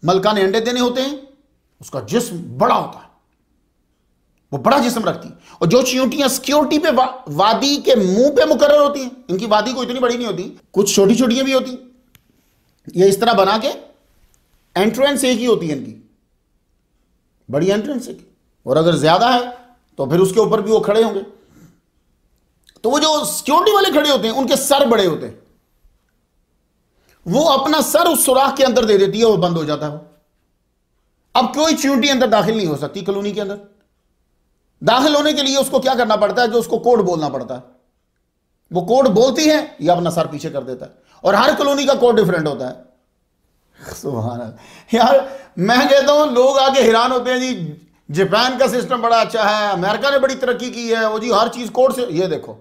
मलका ने अंडे देने होते हैं उसका जिस्म बड़ा होता है वो बड़ा जिस्म रखती है और जो चींटियां सिक्योरिटी पे वा, वादी के मुंह पे मुकर्र होती हैं इनकी वादी को इतनी बड़ी नहीं होती कुछ छोटी छोटियां भी होती ये इस तरह बना के एंट्रेंस एक ही होती है इनकी बड़ी एंट्रेंस एक और अगर ज़्यादा है तो फिर उसके ऊपर भी वो खड़े होंगे तो वो जो सिक्योरिटी वाले खड़े होते हैं उनके सर बड़े होते हैं वो अपना सर उस सुराख के अंदर दे देती है वो बंद हो जाता है अब कोई चींटी अंदर दाखिल नहीं हो सकती कॉलोनी के अंदर दाखिल होने के लिए उसको क्या करना पड़ता है जो उसको कोड बोलना पड़ता है वो कोड बोलती है या अपना सर पीछे कर देता है और हर कॉलोनी का कोड डिफरेंट होता है सुबह यार मैं कहता हूं लोग आके हैरान होते हैं जी जापान का सिस्टम बड़ा अच्छा है अमेरिका ने बड़ी तरक्की की है वो जी हर चीज़ कोड से ये देखो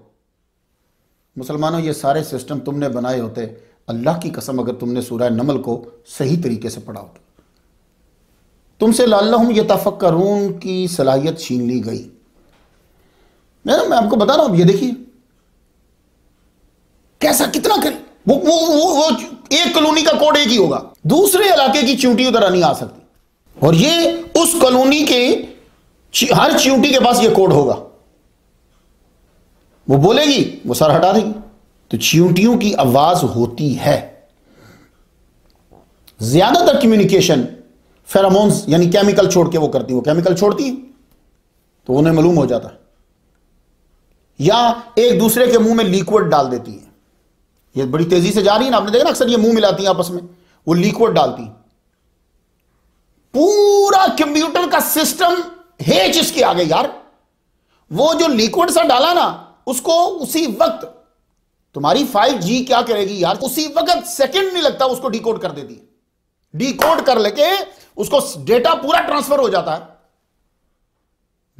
मुसलमानों ये सारे सिस्टम तुमने बनाए होते अल्लाह की कसम अगर तुमने सूरह नमल को सही तरीके से पढ़ा होता तुमसे लाल्लम ये तफक्रून की सलाहियत छीन ली गई मैं आपको बता रहा हूं ये देखिए कैसा कितना कर वो वो वो, वो एक कॉलोनी का कोड एक ही होगा दूसरे इलाके की चींटी उधर नहीं आ सकती और ये उस कॉलोनी के हर चींटी के पास ये कोड होगा वो बोलेगी वो सर हटा देगी तो चींटियों की आवाज होती है ज्यादातर कम्युनिकेशन फेरामोन्स यानी केमिकल छोड़ के वो करती है वो केमिकल छोड़ती है तो उन्हें मालूम हो जाता है या एक दूसरे के मुंह में लिक्विड डाल देती है ये बड़ी तेजी से जा रही है ना आपने देखा ना अक्सर ये मुंह मिलाती हैं आपस में वो लिक्विड डालती पूरा कंप्यूटर का सिस्टम हेच इसके आगे यार वो जो लिक्विड सा डाला ना उसको उसी वक्त तुम्हारी फाइव जी क्या करेगी यार उसी वक्त सेकंड नहीं लगता उसको डिकोड कर देती है डी कर लेके उसको डेटा पूरा ट्रांसफर हो जाता है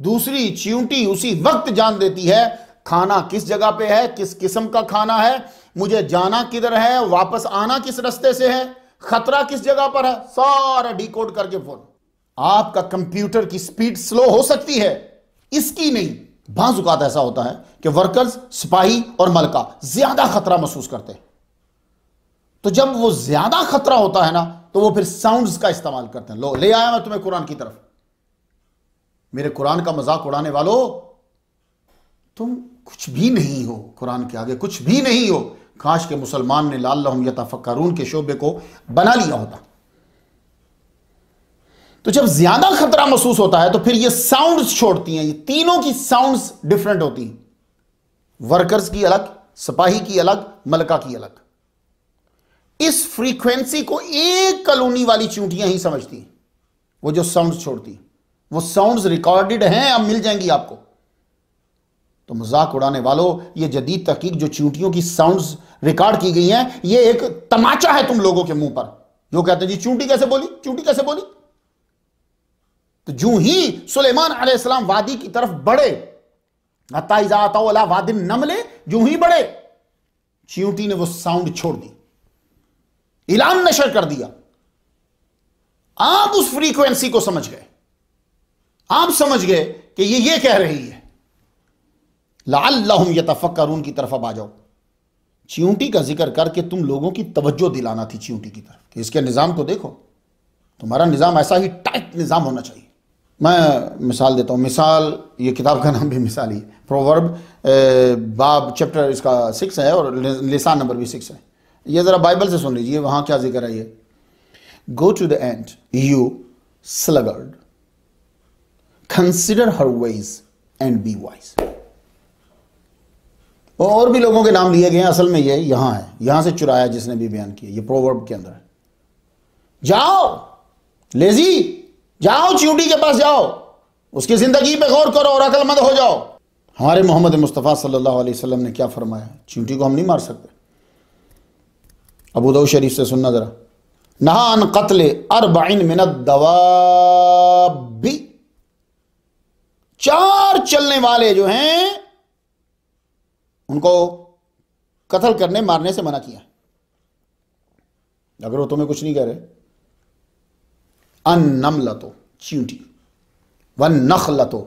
दूसरी च्यूटी उसी वक्त जान देती है खाना किस जगह पे है किस किस्म का खाना है मुझे जाना किधर है वापस आना किस रास्ते से है खतरा किस जगह पर है सारा डिकोड करके फोन आपका कंप्यूटर की स्पीड स्लो हो सकती है इसकी नहीं बाजुकात ऐसा होता है कि वर्कर्स सिपाही और मलका ज्यादा खतरा महसूस करते हैं तो जब वो ज्यादा खतरा होता है ना तो वो फिर साउंड्स का इस्तेमाल करते हैं लो ले आया मैं तुम्हें कुरान की तरफ मेरे कुरान का मजाक उड़ाने वालों तुम कुछ भी नहीं हो कुरान के आगे कुछ भी नहीं हो काश के मुसलमान ने लाल यतफ़क्रून के शोबे को बना लिया होता तो जब ज्यादा खतरा महसूस होता है तो फिर ये साउंड्स छोड़ती हैं ये तीनों की साउंड्स डिफरेंट होती हैं वर्कर्स की अलग सिपाही की अलग मलका की अलग इस फ्रीक्वेंसी को एक कलोनी वाली चूंटियां ही समझती हैं वो जो साउंड छोड़ती वो साउंड्स रिकॉर्डेड हैं अब मिल जाएंगी आपको तो मजाक उड़ाने वालों ये जदीद तहकीक जो चूंटियों की साउंड्स रिकॉर्ड की गई हैं ये एक तमाचा है तुम लोगों के मुंह पर जो कहते हैं जी चूंटी कैसे बोली चूंटी कैसे बोली तो जू ही सुलेमान अलैहिस्सलाम वादी की तरफ बढ़े वादिन नमले जू ही बढ़े चूंटी ने वो साउंड छोड़ दी इलाम नशर कर दिया आप उस फ्रीक्वेंसी को समझ गए आप समझ गए कि ये ये कह रही है लाल्लाहुम यतफ़क्करून की तरफ अब आ जाओ चियूटी का जिक्र करके तुम लोगों की तवज्जो दिलाना थी च्यूटी की तरफ कि इसके निज़ाम को तो देखो तुम्हारा निज़ाम ऐसा ही टाइट निज़ाम होना चाहिए मैं मिसाल देता हूँ मिसाल ये किताब का नाम भी मिसाल ही प्रोवर्ब बाब चैप्टर इसका सिक्स है और लिसान नंबर भी सिक्स है ये ज़रा बाइबल से सुन लीजिए वहाँ क्या जिक्र है ये go to the ant you sluggard consider her ways and be wise और भी लोगों के नाम लिए गए हैं असल में ये यहां है यहां से चुराया जिसने भी बयान किया ये प्रोवर्ब के अंदर है जाओ लेजी जाओ च्यूटी के पास जाओ उसकी ज़िंदगी पे गौर करो और अकलमंद हो जाओ हमारे मोहम्मद मुस्तफ़ा सल्लल्लाहु अलैहि वसल्लम ने क्या फरमाया चींटी को हम नहीं मार सकते अबू शरीफ से सुनना ज़रा नहान कत्ल अरबाइन मिनत दवा चार चलने वाले जो हैं उनको कत्ल करने मारने से मना किया अगर वो तुम्हें कुछ नहीं कह रहे अन नम लतो चींटी व नख लतो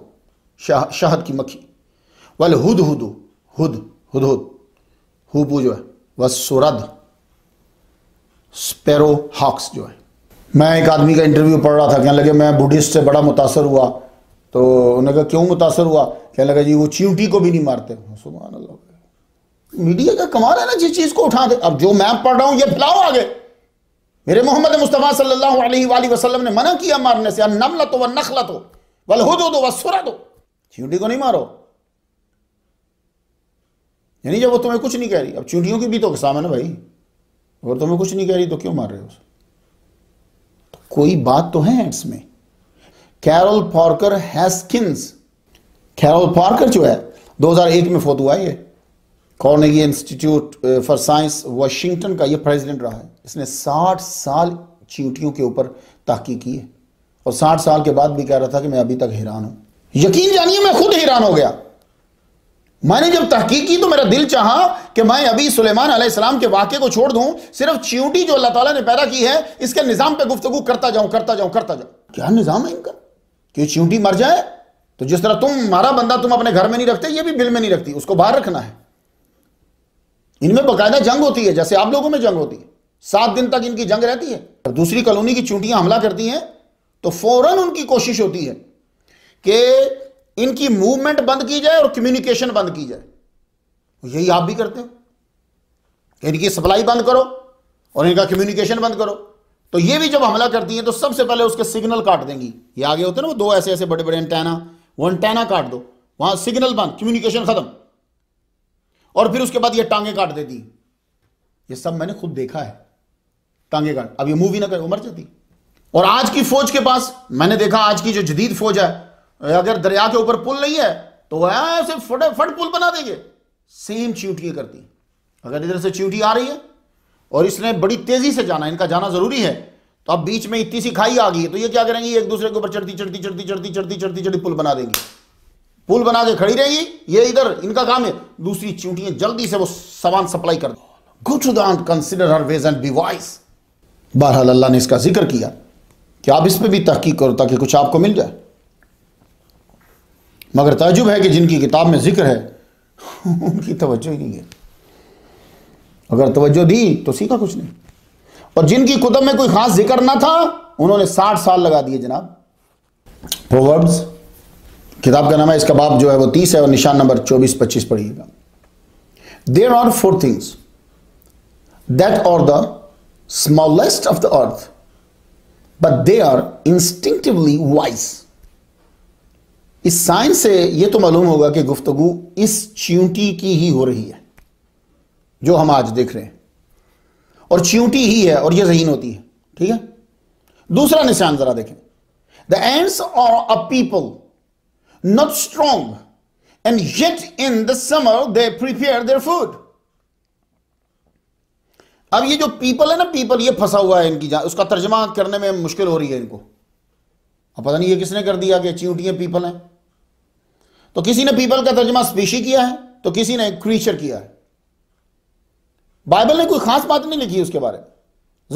शह, शहद की मक्खी वल हुद हुद हुद हुद हुद हुपू जो है वह सुरद स्पेरो हॉक्स जो है मैं एक आदमी का इंटरव्यू पढ़ रहा था कहने लगे मैं बुद्धिस्ट से बड़ा मुतासर हुआ तो उन्होंने कहा क्यों मुतासर हुआ कहने लगा जी वो चींटी को भी नहीं मारते सुबह मीडिया का कमाल है ना जिस चीज को उठा दे अब जो मैं पढ़ रहा हूं ये फिलाओ आगे मेरे मोहम्मद मुस्तफ़ा सल्लल्लाहु अलैहि वसल्लम ने मना किया मारने से नमला तो व नखला तो वल हो दो वह सुरा दो चूंटी को नहीं मारो यानी जब वो तुम्हें कुछ नहीं कह रही अब चूंटियों की भी तो किसान है ना भाई अगर तुम्हें कुछ नहीं कह रही तो क्यों मार रहे हो तो कोई बात तो है इसमें Caryl Parker Haskins Caryl Parker जो है 2001 में फोत हुआ है Carnegie Institute for Science Washington का ये प्रेसिडेंट रहा है इसने 60 साल चींटियों के ऊपर तहकीक की है और 60 साल के बाद भी कह रहा था कि मैं अभी तक हैरान हूं यकीन जानिए मैं खुद हैरान हो गया मैंने जब तहकीक की तो मेरा दिल चाहा कि मैं अभी सुलेमान अलैहिस्सलाम के वाक्य को छोड़ दूं सिर्फ चींटी जो अल्लाह ताला ने पैदा की है इसके निज़ाम पे गुफ्तगु करता जाऊं करता जाऊं करता जाऊं क्या निज़ाम है इनका कि चींटी मर जाए तो जिस तरह तुम हमारा बंदा तुम अपने घर में नहीं रखते ये भी बिल में नहीं रखती उसको बाहर रखना है इनमें बकायदा जंग होती है जैसे आप लोगों में जंग होती है सात दिन तक इनकी जंग रहती है और दूसरी कॉलोनी की चूंटियां हमला करती हैं तो फौरन उनकी कोशिश होती है कि इनकी मूवमेंट बंद की जाए और कम्युनिकेशन बंद की जाए यही आप भी करते हैं इनकी सप्लाई बंद करो और इनका कम्युनिकेशन बंद करो तो ये भी जब हमला करती हैं तो सबसे पहले उसके सिग्नल काट देंगी ये आगे होते हैं ना वो दो ऐसे ऐसे बड़े बड़े एंटेना वो एंटेना काट दो वहां सिग्नल बंद कम्युनिकेशन खत्म और फिर उसके बाद ये टांगे काट देती ये सब मैंने खुद देखा है टांगे काट अब ये मूवी ना करे मर जाती और आज की फौज के पास मैंने देखा आज की जो जदीद फौज है अगर दरिया के ऊपर पुल नहीं है तो ऐसे फट पुल बना देंगे सेम च्यूटियाँ करती अगर इधर से च्यूटी आ रही है और इसने बड़ी तेजी से जाना इनका जाना जरूरी है तो अब बीच में इतनी सी खाई आ गई है तो ये क्या करेंगे एक दूसरे के ऊपर चढ़ती चढ़ती चढ़ती चढ़ती चढ़ती चढ़ती चढ़ती पुल बना देंगे पुल बना के खड़ी रहेगी ये इधर इनका काम है दूसरी चींटियां जल्दी से वो सामान सप्लाई कर दो good consider her ways and be wise बहरहाल अल्लाह ने इसका जिक्र किया कि आप इस पर भी तहकीक करो ताकि कुछ आपको मिल जाए मगर तजुब है कि जिनकी किताब में जिक्र है उनकी तवज्जो ही नहीं है अगर तवज्जो दी तो सीखा कुछ नहीं और जिनकी कुतब में कोई खास जिक्र ना था उन्होंने साठ साल लगा दिए जनाब प्रोवर्ब्स किताब का नाम है इसका बाप जो है वो तीस है और निशान नंबर चौबीस पच्चीस पढ़िएगा there are four things that are the smallest of the earth but they are instinctively wise इस साइंस से ये तो मालूम होगा कि गुफ्तगु इस च्यूटी की ही हो रही है जो हम आज देख रहे हैं और च्यूटी ही है और यह जहीन होती है ठीक है दूसरा निशान जरा देखें the ants are a people not strong, and yet in the summer they prepare their food. अब ये जो पीपल है ना पीपल ये फंसा हुआ है इनकी उसका तर्जमा करने में मुश्किल हो रही है इनको अब पता नहीं ये किसने कर दिया कि चींटियां पीपल हैं तो किसी ने पीपल का तर्जमा स्पीशी किया है तो किसी ने क्रीचर किया है बाइबल ने कोई खास बात नहीं लिखी उसके बारे में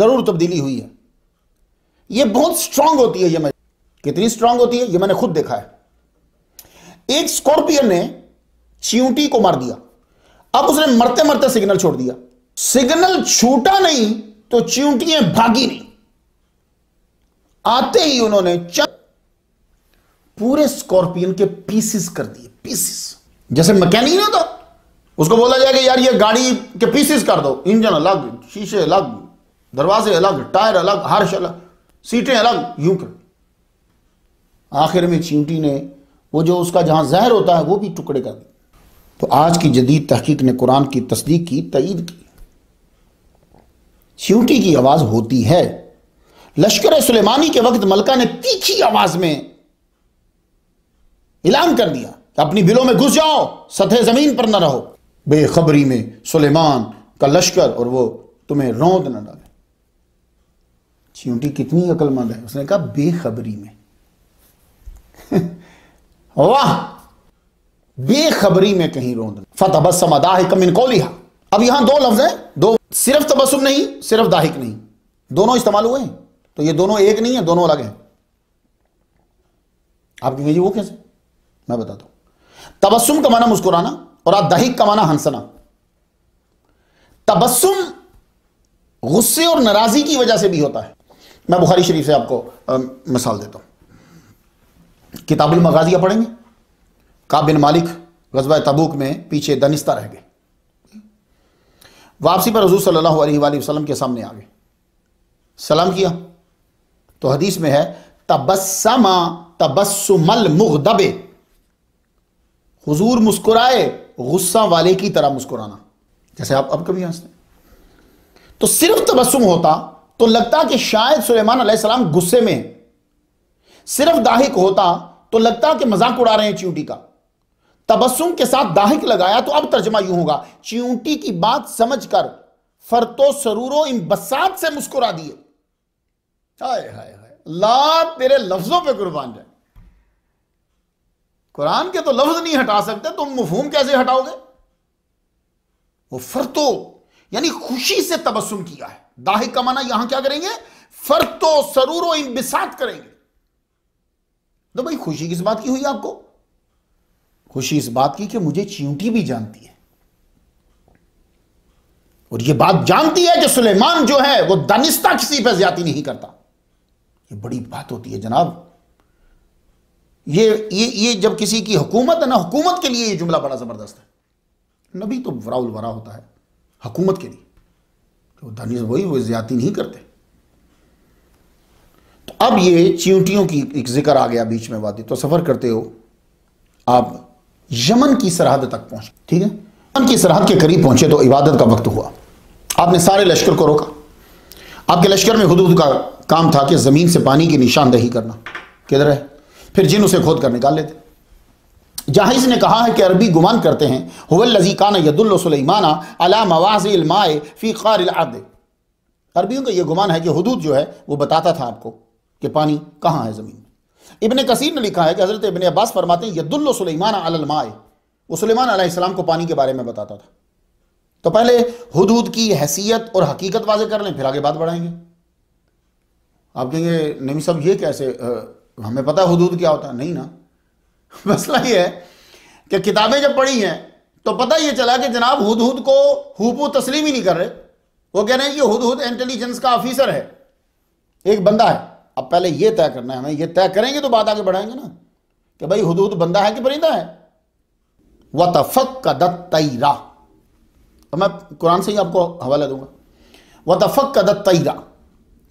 जरूर तब्दीली हुई है यह बहुत स्ट्रांग होती है ये मैं कितनी स्ट्रांग होती है ये मैंने खुद देखा है एक स्कॉर्पियन ने च्यूटी को मार दिया अब उसने मरते मरते सिग्नल छोड़ दिया सिग्नल छूटा नहीं तो च्यूटियां भागी नहीं आते ही उन्होंने पूरे स्कॉर्पियन के पीसेस कर दिए पीसेस जैसे मैकेनिक ना होता उसको बोला जाएगा यार ये गाड़ी के पीसेस कर दो इंजन अलग शीशे अलग दरवाजे अलग टायर अलग हार्श अलग सीटें अलग यूं कर आखिर में चींटी ने वो जो उसका जहाँ जहर होता है वो भी टुकड़े कर दिए तो आज की जदीद तहकीक ने कुरान की तस्दीक की तईद की सीटी की आवाज़ होती है लश्कर सुलेमानी के वक्त मलका ने तीखी आवाज़ में ऐलान कर दिया कि अपनी बिलों में घुस जाओ सतह ज़मीन पर न रहो बेखबरी में सुलेमान का लश्कर और वो तुम्हें रौद न डाले सीटी कितनी अक्लमंद है उसने कहा बेखबरी में वाह बेखबरी में कहीं रोंद फतबसम दाहिक मिन कौलिहा अब यहां दो लफ्ज हैं दो सिर्फ तबसुम नहीं सिर्फ दाहिक नहीं दोनों इस्तेमाल हुए हैं तो ये दोनों एक नहीं है दोनों अलग हैं आप कहेंगे जी वो कैसे मैं बताता हूं तबस्सुम का माना मुस्कुराना और आप दाहिक का माना हंसना तबस्सुम गुस्से और नाराजी की वजह से भी होता है मैं बुखारी शरीफ से आपको आ, मिसाल देता हूं किताबुल मगाजिया पढ़ेंगे का बिन मालिक गजबा तबूक में पीछे दनिस्ता रह गए वापसी पर हजू सल्लल्लाहु अलैहि वसल्लम के सामने आ गए सलाम किया तो हदीस में है तबस्समा तबस्सुमल दबे हजूर मुस्कुराए गुस्सा वाले की तरह मुस्कुराना जैसे आप अब कभी हंसते तो सिर्फ तबस्म होता तो लगता कि शायद सुलेमान सलाम गुस्से में है सिर्फ दाहिक होता तो लगता कि मजाक उड़ा रहे हैं च्यूटी का तबस्सुम के साथ दाहिक लगाया तो अब तर्जमा यूं होगा च्यूटी की बात समझकर फरतो सरूरो इम्बसात से मुस्कुरा दिए हाय हाय हाय अल्लाह तेरे लफ्जों पे कुर्बान जाए कुरान के तो लफ्ज नहीं हटा सकते तुम तो कैसे हटाओगे वो फरतो यानी खुशी से तबस्सुम किया है दाहिक का माना यहां क्या करेंगे फरतो सरूरो इम्बिसात करेंगे तो भाई खुशी किस बात की हुई आपको खुशी इस बात की कि मुझे चींटी भी जानती है और ये बात जानती है कि सुलेमान जो है वो दानिस्ता किसी पर ज्यादा नहीं करता ये बड़ी बात होती है जनाब ये ये ये जब किसी की हुकूमत है ना हुकूमत के लिए ये जुमला बड़ा ज़बरदस्त है नबी तो वराउल वरा होता है हुकूमत के लिए तो वही वो ज्यादा नहीं करते अब ये चींटियों की एक जिक्र आ गया बीच में वादी तो सफ़र करते हो आप यमन की सरहद तक पहुंचे ठीक है यमन की सरहद के करीब पहुंचे तो इबादत का वक्त हुआ आपने सारे लश्कर को रोका आपके लश्कर में हदूद का काम था कि ज़मीन से पानी की निशानदही करना किधर है फिर जिन उसे खोद कर निकाल लेते जाहिज ने कहा है कि अरबी गुमान करते हैं हुवल्लजी यदुल्लो यदुल्लसलमाना अला मवाज़िलमाए फ़ी अरबियों का यह गुमान है कि हदूद जो है वो बताता था आपको कि पानी कहाँ है ज़मीन में इबन कसीर ने लिखा है कि हज़रत इबन अब्बास फरमाते हैं यदुल्लो सुलेमान अलमाए वो सुलेमान आसमाम को पानी के बारे में बताता था तो पहले हदूद की हैसियत और हकीकत वाजे कर लें फिर आगे बात बढ़ाएंगे आप कहेंगे नवी साहब ये कैसे आ, हमें पता है हदूद क्या होता है नहीं ना मसला ये है कि किताबें जब पढ़ी हैं तो पता ये चला कि जनाब हुद को हुपू तस्लीम ही नहीं कर रहे वो कह रहे हैं कि हुद हुद इंटेलिजेंस का ऑफिसर है एक बंदा है अब पहले ये तय करना है हमें ये तय करेंगे तो बात आगे बढ़ाएंगे ना कि भाई हदूद बंदा है कि परिंदा है व तफक का दत तो मैं कुरान से ही आपको हवाला दूंगा व तफक का दत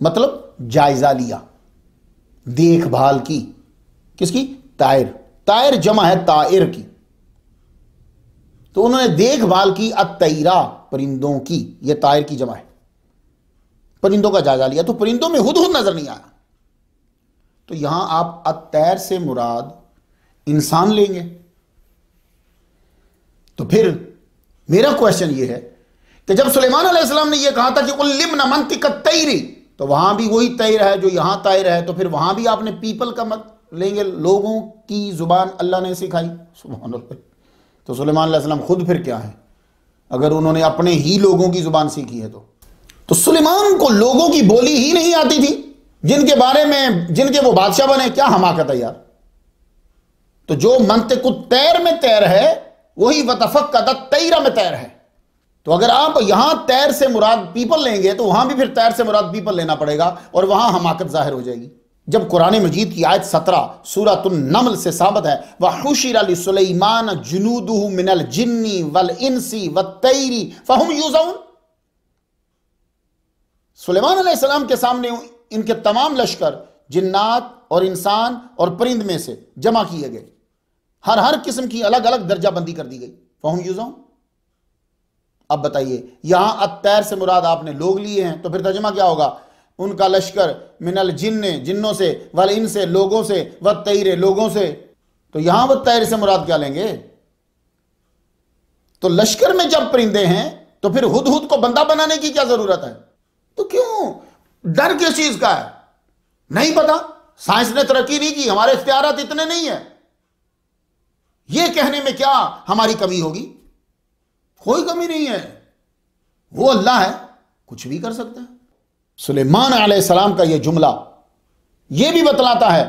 मतलब जायजा लिया देखभाल की किसकी तायर तायर जमा है तायर की तो उन्होंने देखभाल की अतरा परिंदों की यह तायर की जमा है परिंदों का जायजा लिया तो परिंदों में हुद हुद नजर नहीं आया तो यहां आप अतैर से मुराद इंसान लेंगे तो फिर मेरा क्वेश्चन ये है कि जब सुलेमान अलैहिस्सलाम ने यह कहा था कि उल्लिम न मंतिक तैरी तो वहां भी वही तैर है जो यहां तैर है तो फिर वहां भी आपने पीपल का मत लेंगे लोगों की जुबान अल्लाह ने सिखाई तो सुलेमान अलैहिस्सलाम खुद फिर क्या है अगर उन्होंने अपने ही लोगों की जुबान सीखी है तो तो सुलेमान को लोगों की बोली ही नहीं आती थी जिनके बारे में जिनके वो बादशाह बने क्या हमाकत है यार तो जो कु तैर में तैर है वही वतफक का तैरा में तैर है तो अगर आप यहां तैर से मुराद पीपल लेंगे तो वहां भी फिर तैर से मुराद पीपल लेना पड़ेगा और वहां हमाकत जाहिर हो जाएगी जब कुरान मजीद की आयत सत्रह सूरत नमल से साबित है वह अली सुलेमान जुनूद मिनल जिन्नी वल इंसी व तैरी फहम यूजाउन सुलेमान के सामने इनके तमाम लश्कर जिन्नात और इंसान और परिंद में से जमा किए गए हर हर किस्म की अलग अलग दर्जाबंदी कर दी गई फहम यूज अब बताइए यहां तैर से मुराद आपने लोग लिए हैं तो फिर तर्जमा क्या होगा उनका लश्कर मिनल जिन्न जिन्नों से वल इन से लोगों से व तैरे लोगों से तो यहां वह तैर से मुराद क्या लेंगे तो लश्कर में जब परिंदे हैं तो फिर हुद हुद को बंदा बनाने की क्या जरूरत है तो क्यों डर किस चीज का है नहीं पता साइंस ने तरक्की नहीं की हमारे इख्तियार इतने नहीं है यह कहने में क्या हमारी कमी होगी कोई कमी नहीं है वो अल्लाह है कुछ भी कर सकता है सुलेमान सलाम का यह जुमला यह भी बतलाता है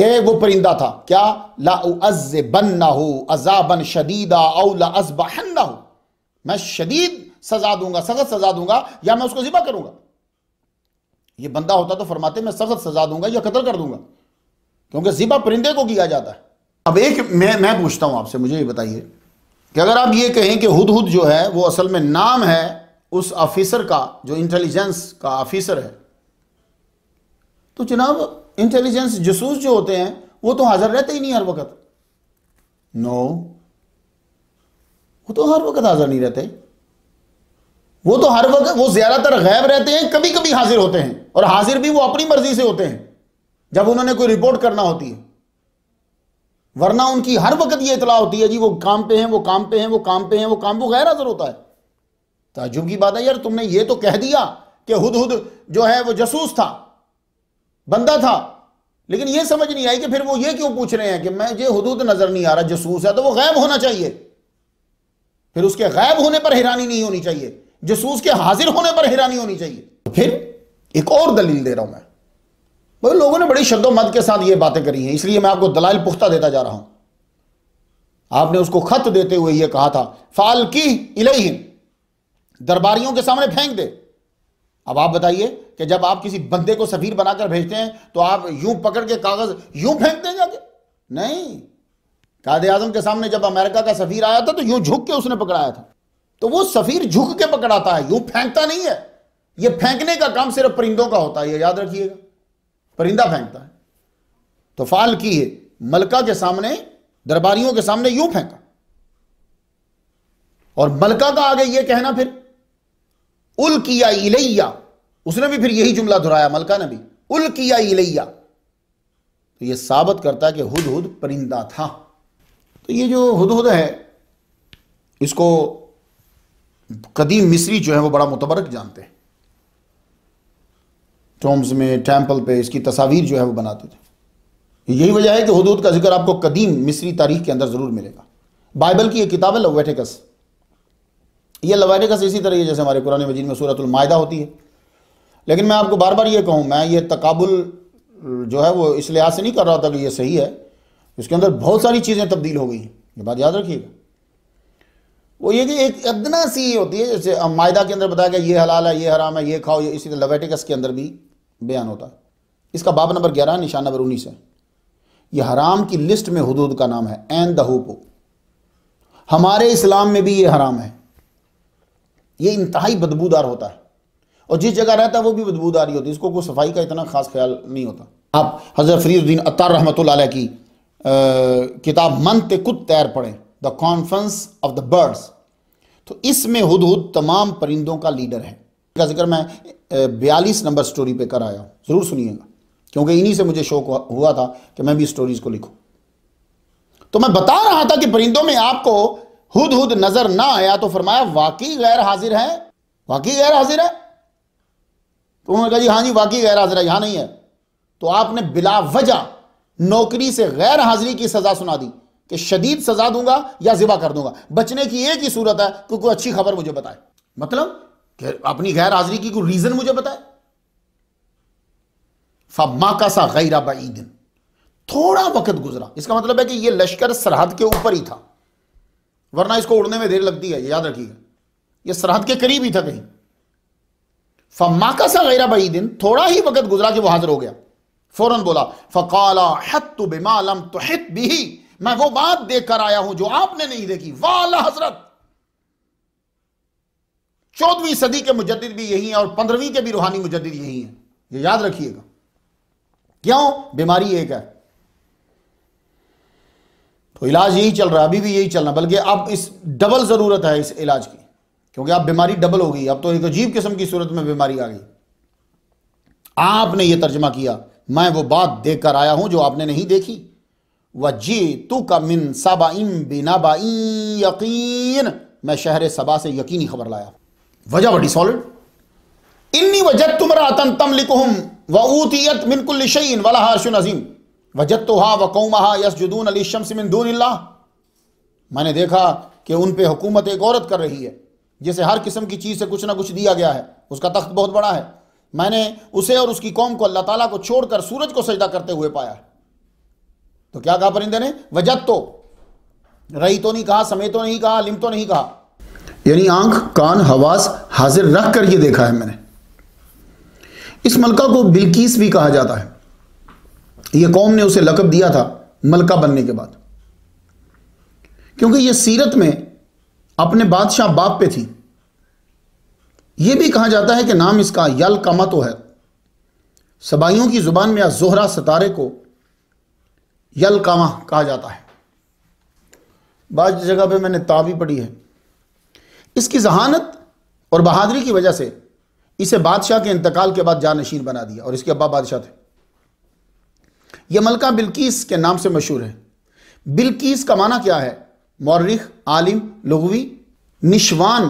कि वो परिंदा था क्या ना हो अजाबन शदीदा अजबहन्ना हो मैं शदीद सजा दूंगा सख्त सजा दूंगा या मैं उसको जिबा करूंगा ये बंदा होता तो फरमाते मैं सख्त सजा दूंगा या कत्ल कर दूंगा क्योंकि जिबा परिंदे को किया जाता है अब एक मैं मैं पूछता हूं आपसे मुझे ये बताइए कि अगर आप ये कहें कि हुद हुद जो है वो असल में नाम है उस ऑफिसर का जो इंटेलिजेंस का ऑफिसर है तो जनाब इंटेलिजेंस जसूस जो होते हैं वो तो हाजिर रहते ही नहीं हर वक्त नो no. वो तो हर वक्त हाजिर नहीं रहते वो तो हर वक्त वो ज्यादातर गैब रहते हैं कभी कभी हाजिर होते हैं और हाजिर भी वो अपनी मर्जी से होते हैं जब उन्होंने कोई रिपोर्ट करना होती है वरना उनकी हर वक्त ये इतला होती है जी वो काम पे हैं वो काम पे हैं वो काम पे हैं वो काम वो गैर हाजिर होता है ताजुब तो की बात है यार तुमने ये तो कह दिया कि हुद हुद जो है वो जसूस था बंदा था लेकिन ये समझ नहीं आई कि फिर वो ये क्यों पूछ रहे हैं कि मैं ये हदूद नजर नहीं आ रहा जसूस है तो वो गैब होना चाहिए फिर उसके गैब होने पर हैरानी नहीं होनी चाहिए जसूस के हाजिर होने पर हैरानी होनी चाहिए फिर एक और दलील दे रहा हूं मैं भाई लोगों ने बड़ी शब्दों मद के साथ ये बातें करी हैं इसलिए मैं आपको दलाइल पुख्ता देता जा रहा हूं आपने उसको खत देते हुए यह कहा था फालकी इलेह दरबारियों के सामने फेंक दे अब आप बताइए कि जब आप किसी बंदे को सफीर बनाकर भेजते हैं तो आप यूं पकड़ के कागज यूं फेंक दें जाके नहीं कादे आजम के सामने जब अमेरिका का सफीर आया था तो यूं झुक के उसने पकड़ाया था तो वो सफीर झुक के पकड़ाता है यू फेंकता नहीं है ये फेंकने का काम सिर्फ परिंदों का होता है ये याद रखिएगा परिंदा फेंकता है तो फाल की है मलका के सामने दरबारियों के सामने यूं फेंका और मलका का आगे ये कहना फिर उल किया इलैया उसने भी फिर यही जुमला दोहराया मलका ने भी उल किया इलैया तो ये साबित करता है कि हुद हुद परिंदा था तो ये जो हुद हुद है इसको कदीम मिस्री जो है वो बड़ा मुतबरक जानते हैं टॉम्स में टेम्पल पे इसकी तस्वीर जो है वो बनाते थे यही वजह है कि हदूद का जिक्र आपको कदीम मिस्री तारीख के अंदर ज़रूर मिलेगा बाइबल की एक किताब है लवेटिकस ये लवेटिकस इसी तरह है जैसे हमारे कुरने मजीद में सूरतमायदा होती है लेकिन मैं आपको बार बार ये कहूँ मैं ये तकबुल जो है वो इस लिहाज से नहीं कर रहा था कि ये सही है इसके अंदर बहुत सारी चीज़ें तब्दील हो गई ये बात याद रखिएगा वो ये कि एक अदना सी होती है जैसे मायदा के अंदर बताया गया ये हलाल है ये हराम है ये खाओ ये इसी तरह लवेटिकस के अंदर भी बयान होता है इसका बाब नंबर ग्यारह निशान नंबर उन्नीस है ये हराम की लिस्ट में हदूद का नाम है एन दहूपो हमारे इस्लाम में भी ये हराम है ये इंतहाई बदबूदार होता है और जिस जगह रहता है वो भी बदबूदार ही होती है इसको कोई सफाई का इतना खास ख्याल नहीं होता आप हज़रत फरीदुद्दीन अतार रहमत की किताब मन ते कुत तैर पढ़ें the conference of the birds तो इसमें हद हुद तमाम परिंदों का लीडर है का जिक्र मैं बयालीस नंबर स्टोरी पे कर आया हूँ ज़रूर सुनिएगा क्योंकि इन्हीं से मुझे शौक हुआ था कि मैं भी स्टोरीज को लिखूं तो मैं बता रहा था कि परिंदों में आपको हुद हुद नजर ना आया तो फरमाया वाकई गैर हाजिर है वाकई गैर हाजिर है तो उन्होंने कहा जी हाँ जी वाकई गैर हाजिर है यहां नहीं है तो आपने बिला वजह नौकरी से गैर हाजिरी की सजा सुना दी कि शदीद सजा दूंगा या जिबा कर दूंगा बचने की एक ही सूरत है कि कोई अच्छी खबर मुझे बताए मतलब अपनी गैर हाजिरी की कोई रीजन मुझे बताए फमा का सा गैरा बाईदिन थोड़ा वक्त गुजरा इसका मतलब है कि यह लश्कर सरहद के ऊपर ही था वरना इसको उड़ने में देर लगती है याद रखिएगा यह सरहद के करीब ही था कहीं फम्मा का सा गैरा बाईदिन दिन थोड़ा ही वक्त गुजरा कि वह हाजिर हो गया फौरन बोला फ़काला हत तो बेमालम तो हित भी मैं वो बात देखकर आया हूं जो आपने नहीं देखी वाला हजरत चौदहवीं सदी के मुजद भी यही है और पंद्रहवीं के भी रूहानी मुजद यही है ये याद रखिएगा क्यों बीमारी एक है तो इलाज यही चल रहा है अभी भी यही चलना बल्कि अब इस डबल ज़रूरत है इस इलाज की क्योंकि अब बीमारी डबल हो गई अब तो एक अजीब किस्म की सूरत में बीमारी आ गई आपने ये तर्जमा किया मैं वो बात देखकर आया हूं जो आपने नहीं देखी वजी तू का मिन सबा बिना यकीन मैं शहर सबा से यकीनी खबर लाया वजह बड़ी सॉलिड इन्नी वजह तुम रातन तम लिकुम व ऊतियत मिनकुल शैन वला हाशुन अजीम वजत तो हा व यस जुदून अली शम्स मिन दून मैंने देखा कि उन पे हुकूमत एक औरत कर रही है जिसे हर किस्म की चीज़ से कुछ ना कुछ दिया गया है उसका तख्त बहुत बड़ा है मैंने उसे और उसकी कौम को अल्लाह ताला को छोड़कर सूरज को सजदा करते हुए पाया है तो क्या कहा परिंदे ने वजत तो रही तो नहीं कहा समय तो नहीं कहा लिम तो नहीं कहा यानी आंख कान हवास हाजिर रख कर ये देखा है मैंने इस मलका को बिल्कीस भी कहा जाता है ये कौम ने उसे लकब दिया था मलका बनने के बाद क्योंकि ये सीरत में अपने बादशाह बाप पे थी ये भी कहा जाता है कि नाम इसका यल कमा तो है सबाइयों की ज़ुबान में जोहरा सतारे को कामा कहा जाता है बाद जगह पे मैंने तावी पढ़ी है इसकी जहानत और बहादुरी की वजह से इसे बादशाह के इंतकाल के बाद जानशीन बना दिया और इसके अब्बा बादशाह थे यह मलका बिल्कीस के नाम से मशहूर है बिल्कीस का माना क्या है मौरख आलिम लघवी निशवान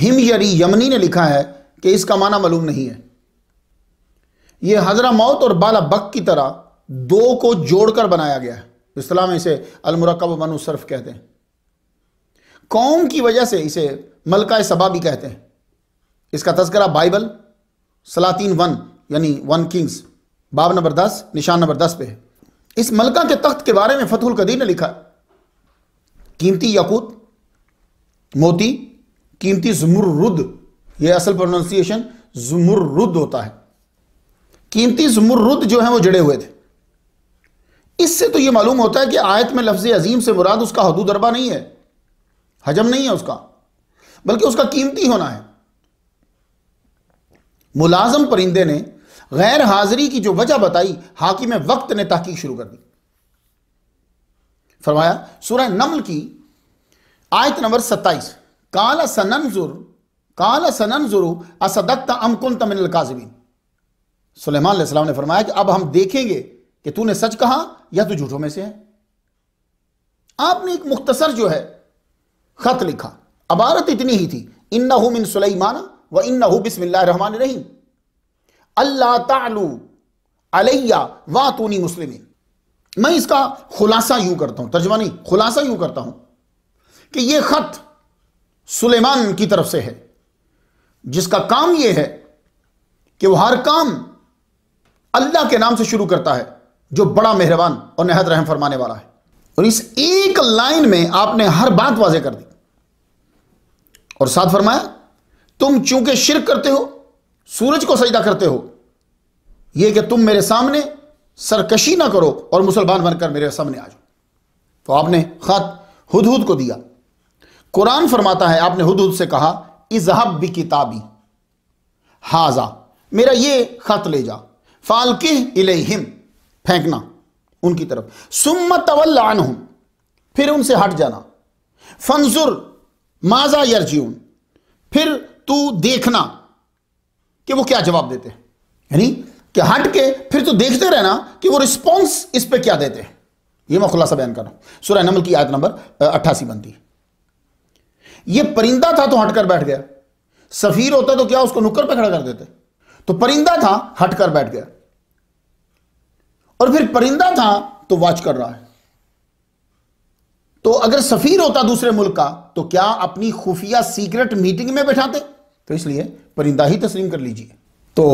हिमयरी यमनी ने लिखा है कि इसका माना मालूम नहीं है यह हजरा मौत और बाला बक की तरह दो को जोड़कर बनाया गया है इस्लाम में इसे अलमरकब मनुसरफ कहते हैं कौम की वजह से इसे मलका सबा भी कहते हैं इसका तस्करा बाइबल सलातीन वन यानी वन किंग्स बाब नंबर दस निशान नंबर दस पे इस मलका के तख्त के बारे में फतहुल कदीर ने लिखा कीमती यकूत मोती कीमती जमुरुद ये असल प्रोनाउंसिएशन जमुरुद होता है कीमती जमुरुद जो है वो जड़े हुए थे इससे तो यह मालूम होता है कि आयत में लफ्ज़ अजीम से मुराद उसका हदू दरबा नहीं है हजम नहीं है उसका बल्कि उसका कीमती होना है मुलाजम परिंदे ने गैर हाजिरी की जो वजह बताई हाकिम वक्त ने तहकीक शुरू कर दी फरमाया सूरह नमल की आयत नंबर सत्ताईस काला जुर काला सननजुरु असदत्ता अमकुन तमिन काजबीन सलेमान ने फरमाया कि अब हम देखेंगे कि तूने सच कहा या तू झूठों में से है आपने एक मुख्तसर जो है खत लिखा अबारत इतनी ही थी इन्ना मिन सुलेमान व इन्ना रहमान रहीम अल्लाह तालू अलैया तूनी मुस्लिम मैं इसका खुलासा यूं करता हूं तर्जमानी खुलासा यूं करता हूं कि यह खत सुलेमान की तरफ से है जिसका काम यह है कि वह हर काम अल्लाह के नाम से शुरू करता है जो बड़ा मेहरबान और नहत रहम फरमाने वाला है और इस एक लाइन में आपने हर बात वाजे कर दी और साथ फरमाया तुम चूंकि शिरक करते हो सूरज को सजदा करते हो यह कि तुम मेरे सामने सरकशी ना करो और मुसलमान बनकर मेरे सामने आ जाओ तो आपने खत हदूद को दिया कुरान फरमाता है आपने हदूद से कहा इजहब भी किताबी हाजा मेरा ये खत ले जा फालके इलेहिम फेंकना उनकी तरफ सुम तवल हूं फिर उनसे हट जाना फंजुर माजा यरजीउन फिर तू देखना कि वो क्या जवाब देते यानी कि हट के फिर तू देखते रहना कि वो रिस्पॉन्स इस पर क्या देते हैं ये मैं खुलासा बयान कर रहा हूं सूर्य नमल की आयत नंबर अट्ठासी बनती यह परिंदा था तो हटकर बैठ गया सफीर होता तो क्या उसको नुक्कर पे खड़ा कर देते तो परिंदा था हटकर बैठ गया और फिर परिंदा था तो वॉच कर रहा है तो अगर सफीर होता दूसरे मुल्क का तो क्या अपनी खुफिया सीक्रेट मीटिंग में बैठाते तो इसलिए परिंदा ही तस्लीम कर लीजिए तो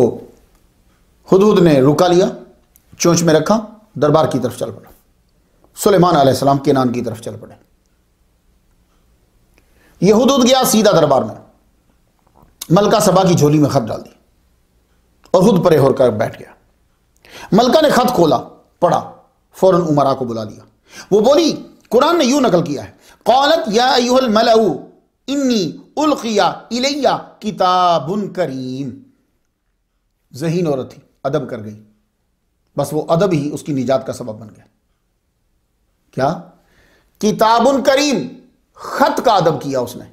हदूद ने रुका लिया चोंच में रखा दरबार की तरफ चल पड़ा सुलेमान आसमाम के नान की तरफ चल पड़े यह हदूद गया सीधा दरबार में मलका सभा की झोली में खत डाल दी और खुद परे होकर बैठ गया मलका ने खत खोला पढ़ा फौरन उमरा को बुला लिया वो बोली कुरान ने यूं नकल किया है कौलत या मलऊ इन्नी उल्किया इलैया किताबुन करीम जहीन औरत थी अदब कर गई बस वो अदब ही उसकी निजात का सबब बन गया क्या किताबुन करीम खत का अदब किया उसने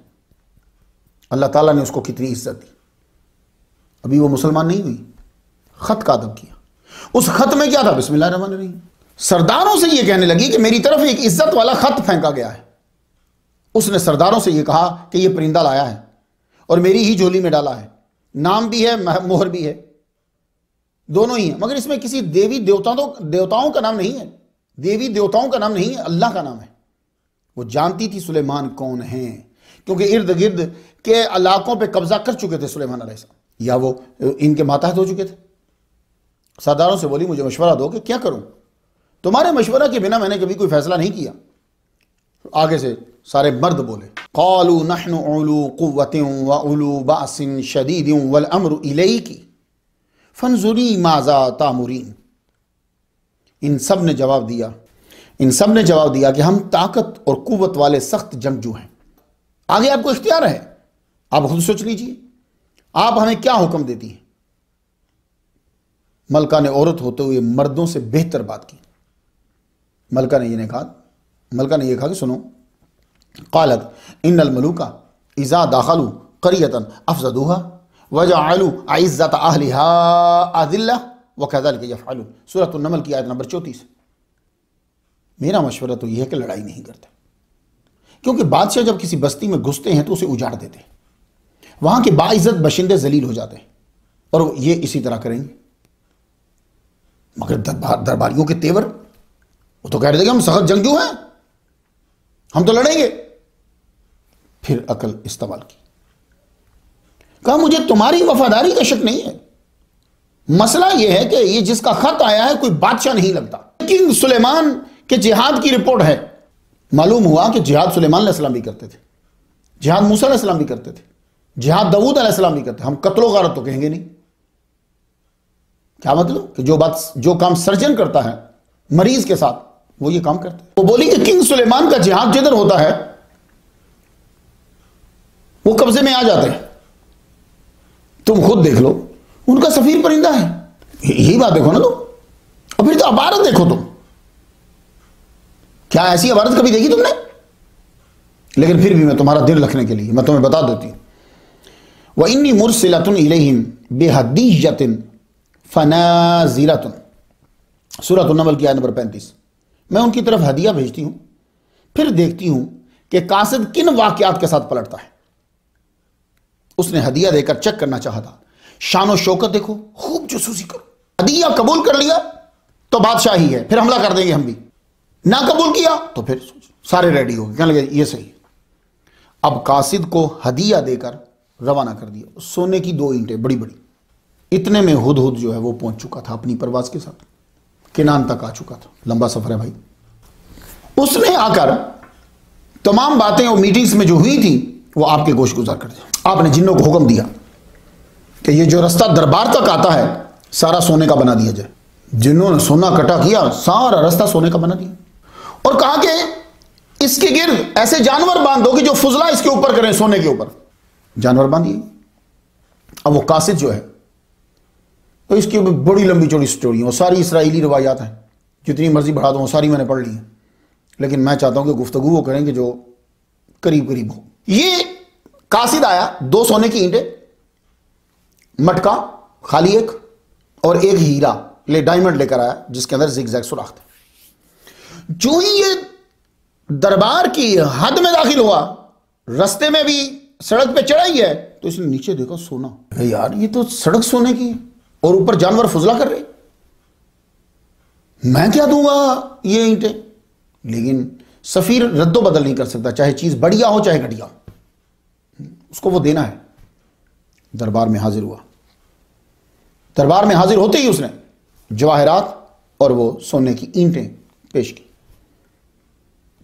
अल्लाह ताला ने उसको कितनी इज्जत दी अभी वो मुसलमान नहीं हुई खत का अदब किया उस खत में क्या था बिस्मिल्लाह रहमान रहीम सरदारों से यह कहने लगी कि मेरी तरफ एक इज्जत वाला खत फेंका गया है उसने सरदारों से यह कहा कि यह परिंदा लाया है और मेरी ही झोली में डाला है नाम भी है मोहर भी है दोनों ही है मगर इसमें किसी देवी देवता तो- देवताओं का नाम नहीं है देवी देवताओं का नाम नहीं है अल्लाह का नाम है वो जानती थी सुलेमान कौन है क्योंकि इर्द गिर्द के इलाकों पे कब्जा कर चुके थे सुलेमान या वो इनके माताहत हो चुके थे सरदारों से बोली मुझे मशवरा दो कि क्या करूं तुम्हारे मशवरा के बिना मैंने कभी कोई फैसला नहीं किया आगे से सारे मर्द बोले कौलू नहन उलू बासिन शदीद वल अमर इलई की फनजुरी माजा तामुरीन इन सब ने जवाब दिया इन सब ने जवाब दिया कि हम ताकत और कुवत वाले सख्त जंगजू हैं आगे आपको इख्तियार है आप खुद सोच लीजिए आप हमें क्या हुक्म देती हैं मलका ने औरत होते हुए मर्दों से बेहतर बात की मलका ने ये कहा मलका ने यह कहा कि सुनो कालत इन मलूका इज़ा दाखलू करियतन अफजदूहा वजा आलू आइज़त आहलिहा आदिल्ला व के यफ़ालू सूरत नमल की आयत नंबर चौंतीस मेरा मशवरा तो यह है कि लड़ाई नहीं करता क्योंकि बादशाह जब किसी बस्ती में घुसते हैं तो उसे उजाड़ देते हैं वहां के बाइज़्ज़त बशिंदे जलील हो जाते हैं और ये इसी तरह करेंगे मगर दरबार दरबारियों के तेवर वो तो कह रहे थे कि हम सख्त जंगजू हैं हम तो लड़ेंगे फिर अकल इस्तेमाल की कहा मुझे तुम्हारी वफादारी का शक नहीं है मसला यह है कि ये जिसका खत आया है कोई बादशाह नहीं लगता किंग सुलेमान के जिहाद की रिपोर्ट है मालूम हुआ कि जिहाद सुलेमान सलाम भी करते थे जिहाद मूसा सलाम भी करते थे जिहाद दाऊद सलाम भी करते हम कत्लो गारत तो कहेंगे नहीं क्या मतलब कि जो बात जो काम सर्जन करता है मरीज के साथ वो ये काम करता है वो कि किंग सुलेमान का जिहाद जिधर होता है वो कब्जे में आ जाते हैं तुम खुद देख लो उनका सफीर परिंदा है यही बात देखो ना तुम और फिर तो अबारत देखो तुम क्या ऐसी अबारत कभी देखी तुमने लेकिन फिर भी मैं तुम्हारा दिल रखने के लिए मैं तुम्हें बता देती हूं वह इन्नी मुरसिलतन बेहदी यतिन तुम सूरत नमल की आय नंबर पैंतीस मैं उनकी तरफ हदिया भेजती हूँ फिर देखती हूँ कि कासिद किन वाकियात के साथ पलटता है उसने हदिया देकर चेक करना चाहा था शान शौकत देखो खूब जसूसी करो हदिया कबूल कर लिया तो बादशाह ही है फिर हमला कर देंगे हम भी ना कबूल किया तो फिर सारे रेडी हो गए कहने लगे ये सही अब कासिद को हदिया देकर रवाना कर दिया सोने की दो ईंटें बड़ी बड़ी इतने में हुद हुद जो है वो पहुंच चुका था अपनी परवास के साथ किनान तक आ चुका था लंबा सफर है भाई उसने आकर तमाम बातें और मीटिंग्स में जो हुई थी वो आपके गोश गुजार कर दिया आपने जिन्हों को हुक्म दिया कि ये जो रास्ता दरबार तक आता है सारा सोने का बना दिया जाए जिन्होंने सोना कटा किया सारा रास्ता सोने का बना दिया और कहा कि इसके गिर्द ऐसे जानवर बांध दो कि जो फुजला इसके ऊपर करें सोने के ऊपर जानवर बांधिए अब वो कासिद जो है तो इसकी बड़ी लंबी चौड़ी स्टोरी है और सारी इसराइली रवायात हैं जितनी मर्जी बढ़ा दूँ सारी मैंने पढ़ ली हैं लेकिन मैं चाहता हूँ कि गुफ्तु वो करेंगे जो करीब करीब हो ये कासिद आया दो सोने की ईंटें मटका खाली एक और एक हीरा ले डायमंड लेकर आया जिसके अंदर जिग जैग सुराख था जो ही ये दरबार की हद में दाखिल हुआ रस्ते में भी सड़क पे चढ़ा ही है तो इसने नीचे देखा सोना यार ये तो सड़क सोने की है और ऊपर जानवर फुजला कर रहे मैं क्या दूंगा ये ईंटें लेकिन सफ़ीर रद्दो बदल नहीं कर सकता चाहे चीज़ बढ़िया हो चाहे घटिया हो उसको वो देना है दरबार में हाजिर हुआ दरबार में हाजिर होते ही उसने जवाहरात और वो सोने की ईंटें पेश की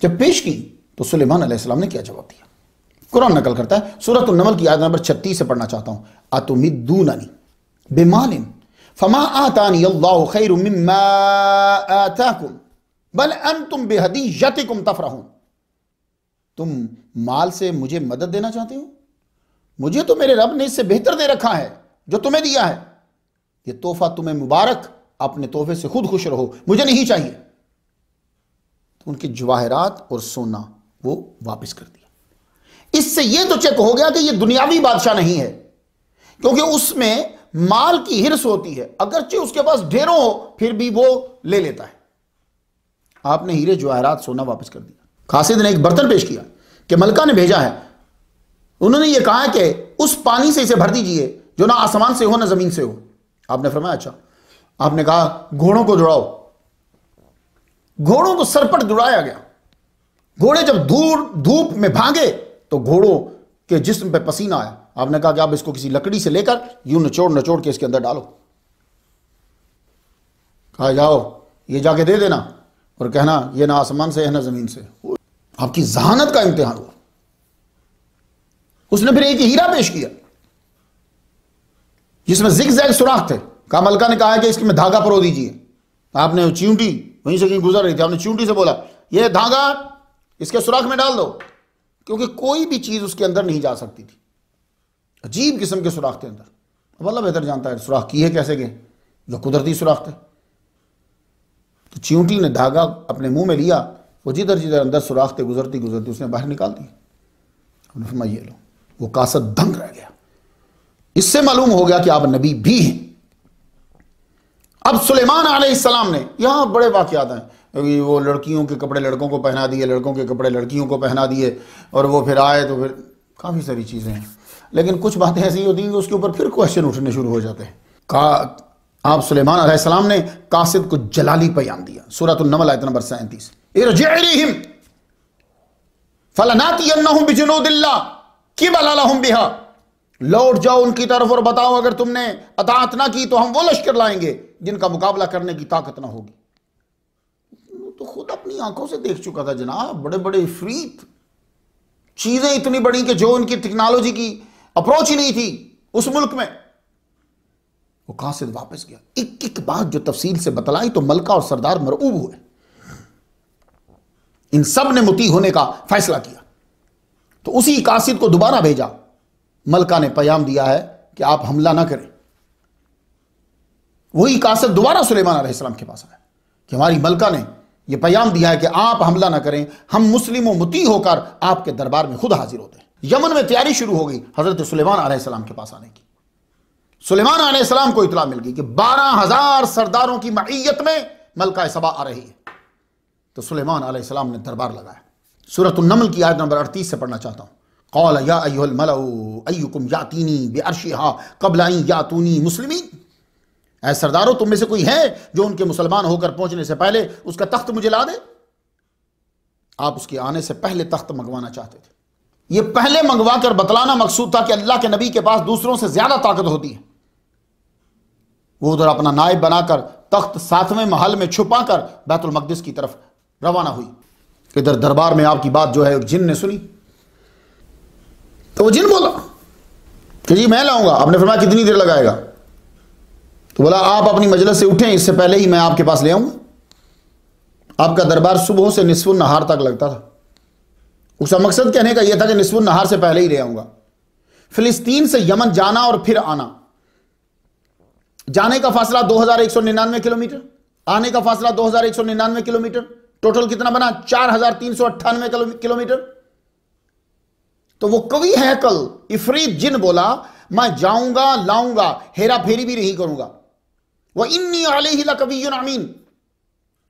जब पेश की तो सुलेमान अलैहिस्सलाम ने क्या जवाब दिया कुरान नकल करता है सूरत नमल की आयत नंबर छत्तीस से पढ़ना चाहता हूं आतुमिदूननी बेमाल फमा आतानी अल्लाह खैर आताकुम बल अन तुम बेहदी यतिकुम तफरहून तुम माल से मुझे मदद देना चाहते हो मुझे तो मेरे रब ने इससे बेहतर दे रखा है जो तुम्हें दिया है ये तोहफा तुम्हें मुबारक अपने तोहफे से खुद खुश रहो मुझे नहीं चाहिए तो उनके जवाहरात और सोना वो वापस कर दिया इससे ये तो चेक हो गया कि ये दुनियावी बादशाह नहीं है क्योंकि उसमें माल की हिरस होती है अगरचे उसके पास ढेरों हो फिर भी वो ले लेता है आपने हीरे जवाहरात सोना वापस कर दिया खासिद ने एक बर्तन पेश किया कि मलका ने भेजा है उन्होंने ये कहा कि उस पानी से इसे भर दीजिए जो ना आसमान से हो ना जमीन से हो आपने फरमाया अच्छा आपने कहा घोड़ों को जुड़ाओ घोड़ों को सरपट जुड़ाया गया घोड़े जब दूर धूप में भागे तो घोड़ों के जिस्म पे पसीना आया आपने कहा कि आप इसको किसी लकड़ी से लेकर यूं नचोड़ नचोड़ के इसके अंदर डालो कहा जाओ ये जाके दे देना और कहना ये ना आसमान से है ना ज़मीन से आपकी जहानत का इम्तिहान हुआ उसने फिर एक हीरा पेश किया जिसमें जिक जैग सुराख थे कहा मलका ने कहा कि इसके में धागा परो दीजिए आपने चींटी वहीं से कहीं गुजर रही थी आपने चींटी से बोला यह धागा इसके सुराख में डाल दो क्योंकि कोई भी चीज़ उसके अंदर नहीं जा सकती थी अजीब किस्म के सुराख थे अंदर अब अल्लाह बेहतर जानता है सुराख की है कैसे गए जो कुदरती सुराख थे तो चींटी ने धागा अपने मुंह में लिया वो जिधर जिधर अंदर सुराख थे गुजरती गुजरती उसने बाहर निकाल दिए हमने फरमाइए लो वो कासत दंग रह गया इससे मालूम हो गया कि आप नबी भी हैं अब सुलेमान आसमाम ने यहां बड़े वाक़ात हैं क्योंकि वो लड़कियों के कपड़े लड़कों को पहना दिए लड़कों के कपड़े लड़कियों को पहना दिए और वो फिर आए तो फिर काफ़ी सारी चीज़ें हैं लेकिन कुछ बातें ऐसी होती हैं कि उसके ऊपर फिर क्वेश्चन उठने शुरू हो जाते हैं का आप सुलेमान अलैहिस्सलाम ने कासिद को जलाली बयान दिया सूरत नमल आयत नंबर सैंतीस बिहा लौट जाओ उनकी तरफ और बताओ अगर तुमने अतात ना की तो हम वो लश्कर लाएंगे जिनका मुकाबला करने की ताकत ना होगी तो खुद अपनी आंखों से देख चुका था जनाब बड़े बड़े फ्रीत चीज़ें इतनी बड़ी कि जो उनकी टेक्नोलॉजी की अप्रोच ही नहीं थी उस मुल्क में वो कहां से वापस गया एक एक बात जो तफसील से बतलाई तो मलका और सरदार मरऊब हुए इन सब ने मुती होने का फैसला किया तो उसी कासिद को दोबारा भेजा मलका ने पयाम दिया है कि आप हमला ना करें वही कासिद दोबारा सुलेमान आसमाम के पास आया कि हमारी मलका ने यह पयाम दिया है कि आप हमला ना करें हम मुस्लिमों मुती होकर आपके दरबार में खुद हाजिर होते हैं यमन में तैयारी शुरू हो गई हजरत सुलेमान आसमाम के पास आने की सुलेमान आसमाम को इतला मिल गई कि बारह हजार सरदारों की मैयत में मलका सबा आ रही है तो सुलेमान आसमाम ने दरबार लगाया सूरत नमल की आयत नंबर अड़तीस से पढ़ना चाहता हूं कौल या यातीनी बेअरशिहा कबलाई यातूनी मुस्लिमीन ऐ सरदारों तुम में से कोई है जो उनके मुसलमान होकर पहुंचने से पहले उसका तख्त मुझे ला दे आप उसके आने से पहले तख्त मंगवाना चाहते थे ये पहले मंगवा कर बतलाना मकसूद था कि अल्लाह के नबी के पास दूसरों से ज़्यादा ताकत होती है वो उधर अपना नायब बनाकर तख्त सातवें महल में छुपा कर बैतुलमकदस की तरफ रवाना हुई इधर दरबार में आपकी बात जो है जिन ने सुनी तो वो जिन बोला कि जी मैं लाऊंगा आपने फिर कितनी देर लगाएगा तो बोला आप अपनी मजलस से उठें इससे पहले ही मैं आपके पास ले आऊंगा आपका दरबार सुबह से निस्फुन नहार तक लगता था उसका मकसद कहने का यह था कि नस्बुल नहार से पहले ही ले आऊंगा फिलिस्तीन से यमन जाना और फिर आना जाने का फासला 2199 किलोमीटर आने का फासला 2199 किलोमीटर टोटल कितना बना चार हजार तीन सौ अट्ठानवे किलोमीटर तो वो कवि है कल इफरीत जिन बोला मैं जाऊंगा लाऊंगा हेरा फेरी भी नहीं करूंगा वह इन्नी ही कवि अमीन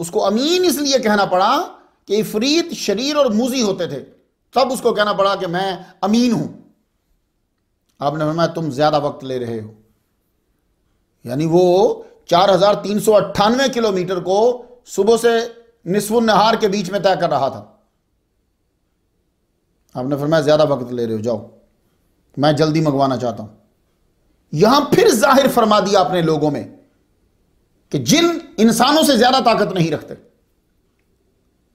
उसको अमीन इसलिए कहना पड़ा कि इफरीत शरीर और मुजी होते थे तब उसको कहना पड़ा कि मैं अमीन हूं आपने फरमाया तुम ज्यादा वक्त ले रहे हो यानी वो चार हजार तीन सौ अट्ठानवे किलोमीटर को सुबह से निसफुल नहार के बीच में तय कर रहा था आपने फरमाया ज्यादा वक्त ले रहे हो जाओ मैं जल्दी मंगवाना चाहता हूं यहां फिर जाहिर फरमा दिया अपने लोगों में कि जिन इंसानों से ज्यादा ताकत नहीं रखते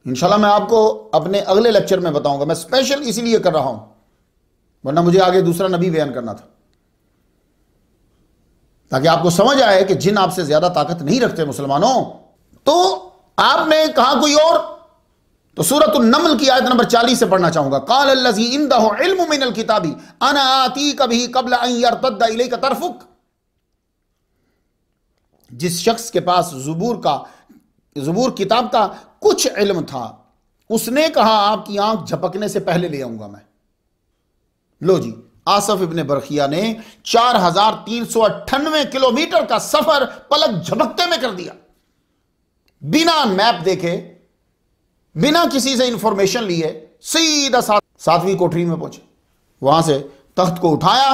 इंशाल्लाह मैं आपको अपने अगले लेक्चर में बताऊंगा मैं स्पेशल इसीलिए कर रहा हूं वरना मुझे आगे दूसरा नबी बयान करना था ताकि आपको समझ आए कि जिन आपसे ज्यादा ताकत नहीं रखते मुसलमानों तो आपने कहा कोई और तो सूरत नमल की आयत नंबर 40 से पढ़ना चाहूंगा काल अल्लाजी मिनल किताबी अना आती कभी कबल तद्दा का तरफुक जिस शख्स के पास जबूर का जबूर किताब का कुछ इल्म था उसने कहा आपकी आंख झपकने से पहले ले आऊंगा मैं लो जी आसफ इबन बरखिया ने चार हजार तीन सौ अट्ठानवे किलोमीटर का सफर पलक झपकते में कर दिया बिना मैप देखे बिना किसी से इंफॉर्मेशन लिए सीधा सात सातवीं कोठरी में पहुंचे वहां से तख्त को उठाया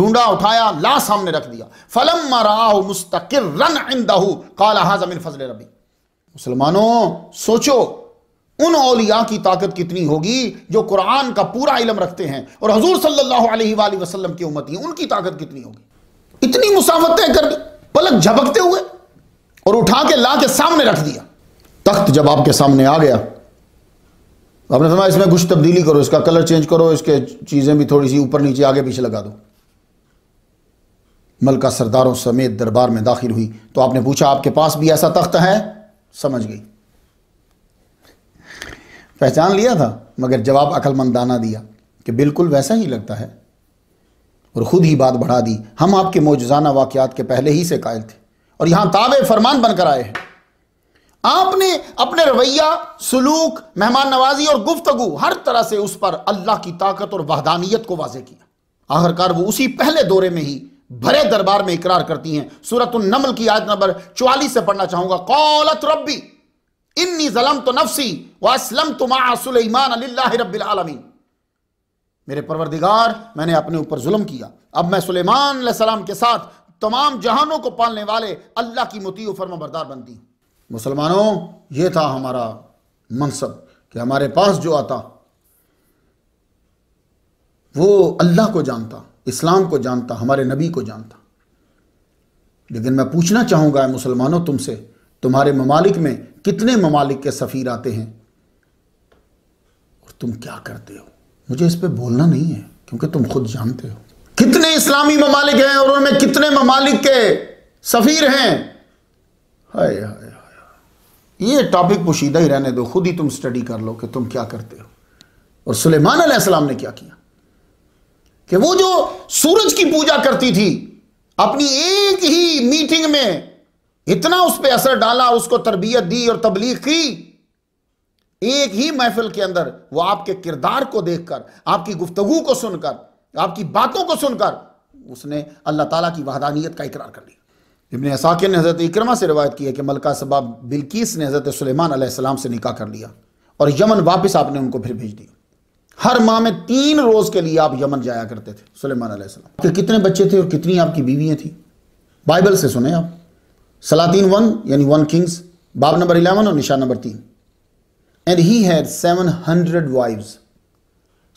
ढूंढा उठाया ला सामने रख दिया फलम मरा मुस्तकिर रन इंदहू काला हाजमिन फजल रबी मुसलमानों सोचो उन औलिया की ताकत कितनी होगी जो कुरान का पूरा इलम रखते हैं और हजूर सल्लल्लाहु अलैहि वसल्लम की उम्मत हैं उनकी ताकत कितनी होगी इतनी मुसाफतें कर दी पलक झपकते हुए और उठा के ला के सामने रख दिया तख्त जब आपके सामने आ गया आपने फरमाया इसमें कुछ तब्दीली करो इसका कलर चेंज करो इसके चीज़ें भी थोड़ी सी ऊपर नीचे आगे पीछे लगा दो मलका सरदारों समेत दरबार में दाखिल हुई तो आपने पूछा आपके पास भी ऐसा तख्त है समझ गई पहचान लिया था मगर जवाब अकलमंदाना दिया कि बिल्कुल वैसा ही लगता है और ख़ुद ही बात बढ़ा दी हम आपके मौजाना वाक़ात के पहले ही से कायल थे और यहां ताबे फरमान बनकर आए हैं आपने अपने रवैया सलूक मेहमान नवाजी और गुफ्तगु हर तरह से उस पर अल्लाह की ताकत और वहदानियत को वाजे किया आखिरकार वो उसी पहले दौरे में ही भरे दरबार में इकरार करती हैं सूरत नमल की आयत नंबर चौवालीस से पढ़ना चाहूंगा कौलत रब्बी इन्नी जलम तो नफसी वसलम तुमासुलमान रबी मेरे परवरदिगार मैंने अपने ऊपर जुलम किया अब मैं सुलेमान सलाम के साथ तमाम जहानों को पालने वाले अल्लाह की मुती फर्मा बरदार बनती मुसलमानों ये था हमारा मनसब कि हमारे पास जो आता वो अल्लाह को जानता इस्लाम को जानता हमारे नबी को जानता लेकिन मैं पूछना चाहूंगा मुसलमानों तुमसे तुम्हारे ममालिक में कितने ममालिक के सफ़ीर आते हैं और तुम क्या करते हो मुझे इस पर बोलना नहीं है क्योंकि तुम खुद जानते हो कितने इस्लामी ममालिक हैं और उनमें कितने ममालिक के सफ़ीर हैं हाय हाय ये टॉपिक पोशीदा ही रहने दो खुद ही तुम स्टडी कर लो कि तुम क्या करते हो और सुलेमान सलेमान ने क्या किया कि वो जो सूरज की पूजा करती थी अपनी एक ही मीटिंग में इतना उस पर असर डाला उसको तरबियत दी और तबलीग की एक ही महफिल के अंदर वो आपके किरदार को देखकर आपकी गुफ्तगु को सुनकर आपकी बातों को सुनकर उसने अल्लाह ताला की वहदानियत का इकरार कर लिया इबन साकिर ने हज़रत इक्रमा से रिवायत की है कि मलका सबाब बिल्किस ने हज़रत सलेमान से निकाह कर लिया और यमन वापस आपने उनको फिर भेज दिया हर माह में तीन रोज के लिए आप यमन जाया करते थे सलेमान के कितने बच्चे थे और कितनी आपकी बीवियां थी बाइबल से सुने आप सलातीन वन यानी वन किंग्स बाब नंबर इलेवन और निशान नंबर तीन and he had seven hundred wives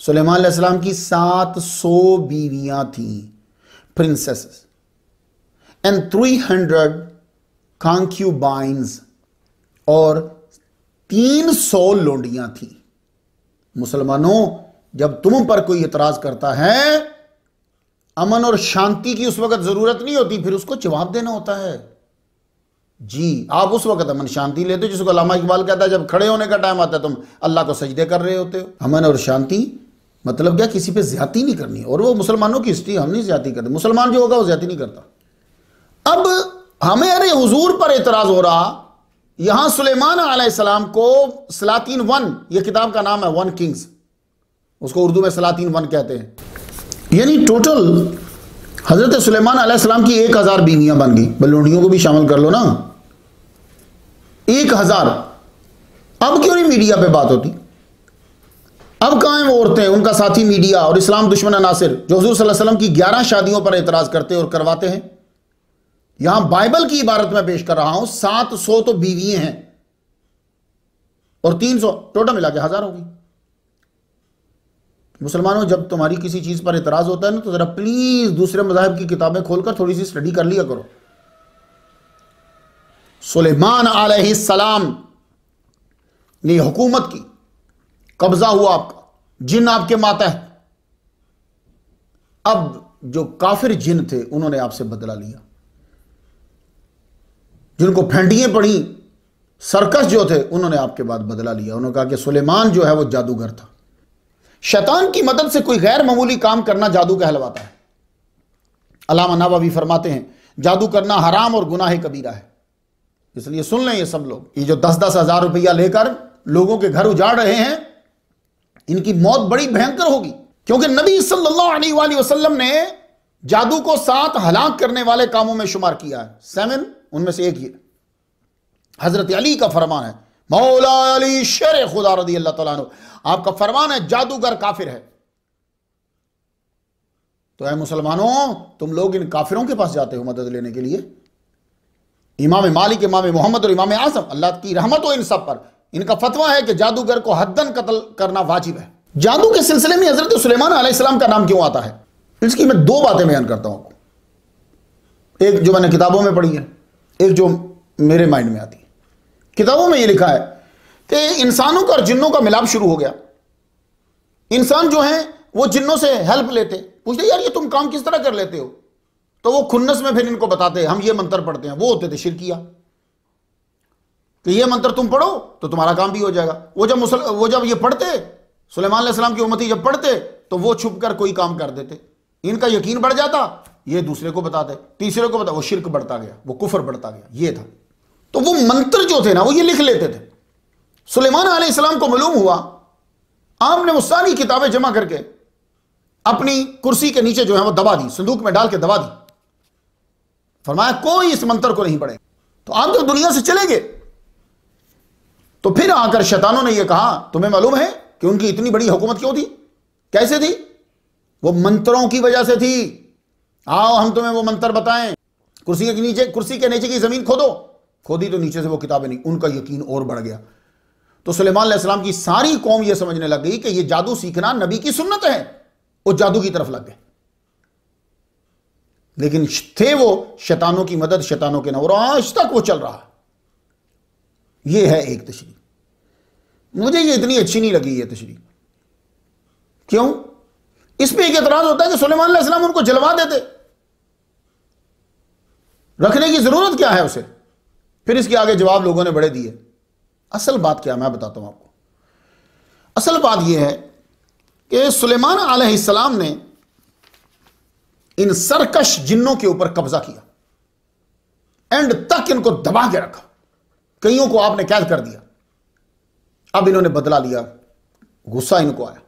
सलेमान की सात सौ बीवियां थी princesses and three hundred concubines और तीन सौ लोंडियां थी मुसलमानों जब तुम पर कोई इतराज करता है अमन और शांति की उस वक्त जरूरत नहीं होती फिर उसको जवाब देना होता है जी आप उस वक्त अमन शांति लेते हो जिसको अलामा इकबाल कहता है जब खड़े होने का टाइम आता है तुम अल्लाह को सजदे कर रहे होते हो अमन और शांति मतलब क्या किसी पे ज्यादा नहीं करनी और वो मुसलमानों की हिस्ट्री हम नहीं ज्यादा करते मुसलमान जो होगा वो ज्यादा नहीं करता अब हमें अरे हजूर पर एतराज हो रहा यहां सुलेमान आसलाम को सलातीन वन ये किताब का नाम है वन किंग्स उसको उर्दू में सलातीन वन कहते हैं यानी टोटल हजरत सुलेमान आसलाम की एक हज़ार बीवियां बन गई बलूडियों को भी शामिल कर लो ना एक हज़ार अब क्यों नहीं मीडिया पे बात होती अब कहा है वो औरतें उनका साथी मीडिया और इस्लाम दुश्मन अनासर जो हजूर वसल्लम की ग्यारह शादियों पर एतराज़ करते और करवाते हैं यहां बाइबल की इबारत में पेश कर रहा हूं सात सौ तो बीवियां हैं और तीन सौ टोटल मिला के हजार होगी मुसलमानों जब तुम्हारी किसी चीज पर इतराज होता है ना तो जरा प्लीज दूसरे मजाहब की किताबें खोलकर थोड़ी सी स्टडी कर लिया करो सुलेमान सलाम ने हुकूमत की कब्जा हुआ आपका जिन आपके माता है अब जो काफिर जिन थे उन्होंने आपसे बदला लिया जिनको फेंटियाँ पड़ी सर्कस जो थे उन्होंने आपके बाद बदला लिया उन्होंने कहा कि सुलेमान जो है वो जादूगर था शैतान की मदद से कोई गैर मामूली काम करना जादू कहलवाता है अलामा नावा भी फरमाते हैं जादू करना हराम और गुनाह कबीरा है इसलिए सुन लें ये सब लोग ये जो दस दस हजार रुपया लेकर लोगों के घर उजाड़ रहे हैं इनकी मौत बड़ी भयंकर होगी क्योंकि नबी सल्लल्लाहु अलैहि वसल्लम ने जादू को सात हलाक करने वाले कामों में शुमार किया है सेवन उनमें से एक ये हज़रत अली का फरमान है मौला अली शेर खुदा रदी अल्लाह तला आपका फरमान है जादूगर काफिर है तो अः मुसलमानों तुम लोग इन काफिरों के पास जाते हो मदद लेने के लिए इमाम मालिक इमाम मोहम्मद और इमाम आजम अल्लाह की रहमत हो इन सब पर इनका फतवा है कि जादूगर को हद्दन कत्ल करना वाजिब है जादू के सिलसिले में हजरत सुलेमान सलेमान का नाम क्यों आता है इसकी मैं दो बातें बयान करता हूं एक जो मैंने किताबों में पढ़ी है ये जो मेरे माइंड में आती किताबों में ये लिखा है कि इंसानों का और जिन्नों का मिलाप शुरू हो गया इंसान जो है वो जिन्नों से हेल्प लेते पूछते यार ये तुम काम किस तरह कर लेते हो तो वो खुन्नस में फिर इनको बताते हम ये मंत्र पढ़ते हैं वो होते थे शिरकिया कि ये मंत्र तुम पढ़ो तो तुम्हारा काम भी हो जाएगा वो जब मुसल वो जब ये पढ़ते सुलेमान की उम्मती जब पढ़ते तो वो छुप कर कोई काम कर देते इनका यकीन बढ़ जाता ये दूसरे को बताते तीसरे को बता वो शिरक बढ़ता गया वो कुफर बढ़ता गया ये था तो वो मंत्र जो थे ना वो ये लिख लेते थे सुलेमान आसमाम को मालूम हुआ आम ने वो सारी किताबें जमा करके अपनी कुर्सी के नीचे जो है वो दबा दी संदूक में डाल के दबा दी फरमाया कोई इस मंत्र को नहीं पढ़े तो आप जब दुनिया से चले गए तो फिर आकर शैतानों ने यह कहा तुम्हें मालूम है कि उनकी इतनी बड़ी हुकूमत क्यों थी कैसे थी वो मंत्रों की वजह से थी आओ हम तुम्हें वो मंत्र बताएं कुर्सी के नीचे कुर्सी के नीचे की जमीन खोदो खोदी तो नीचे से वो किताबें नहीं उनका यकीन और बढ़ गया तो सलेमान की सारी कौम ये समझने लग गई कि ये जादू सीखना नबी की सुन्नत है वो जादू की तरफ लग गए लेकिन थे वो शैतानों की मदद शैतानों के नवर आज तक वो चल रहा ये है एक तशरी मुझे ये इतनी अच्छी नहीं लगी ये तशरी क्यों इस पर एक एतराज होता है कि सुलेमान उनको जलवा देते रखने की जरूरत क्या है उसे फिर इसके आगे जवाब लोगों ने बड़े दिए असल बात क्या मैं बताता हूं आपको असल बात यह है कि सुलेमान आसमाम ने इन सरकश जिन्नों के ऊपर कब्जा किया एंड तक इनको दबा के रखा कईयों को आपने कैद कर दिया अब इन्होंने बदला लिया गुस्सा इनको आया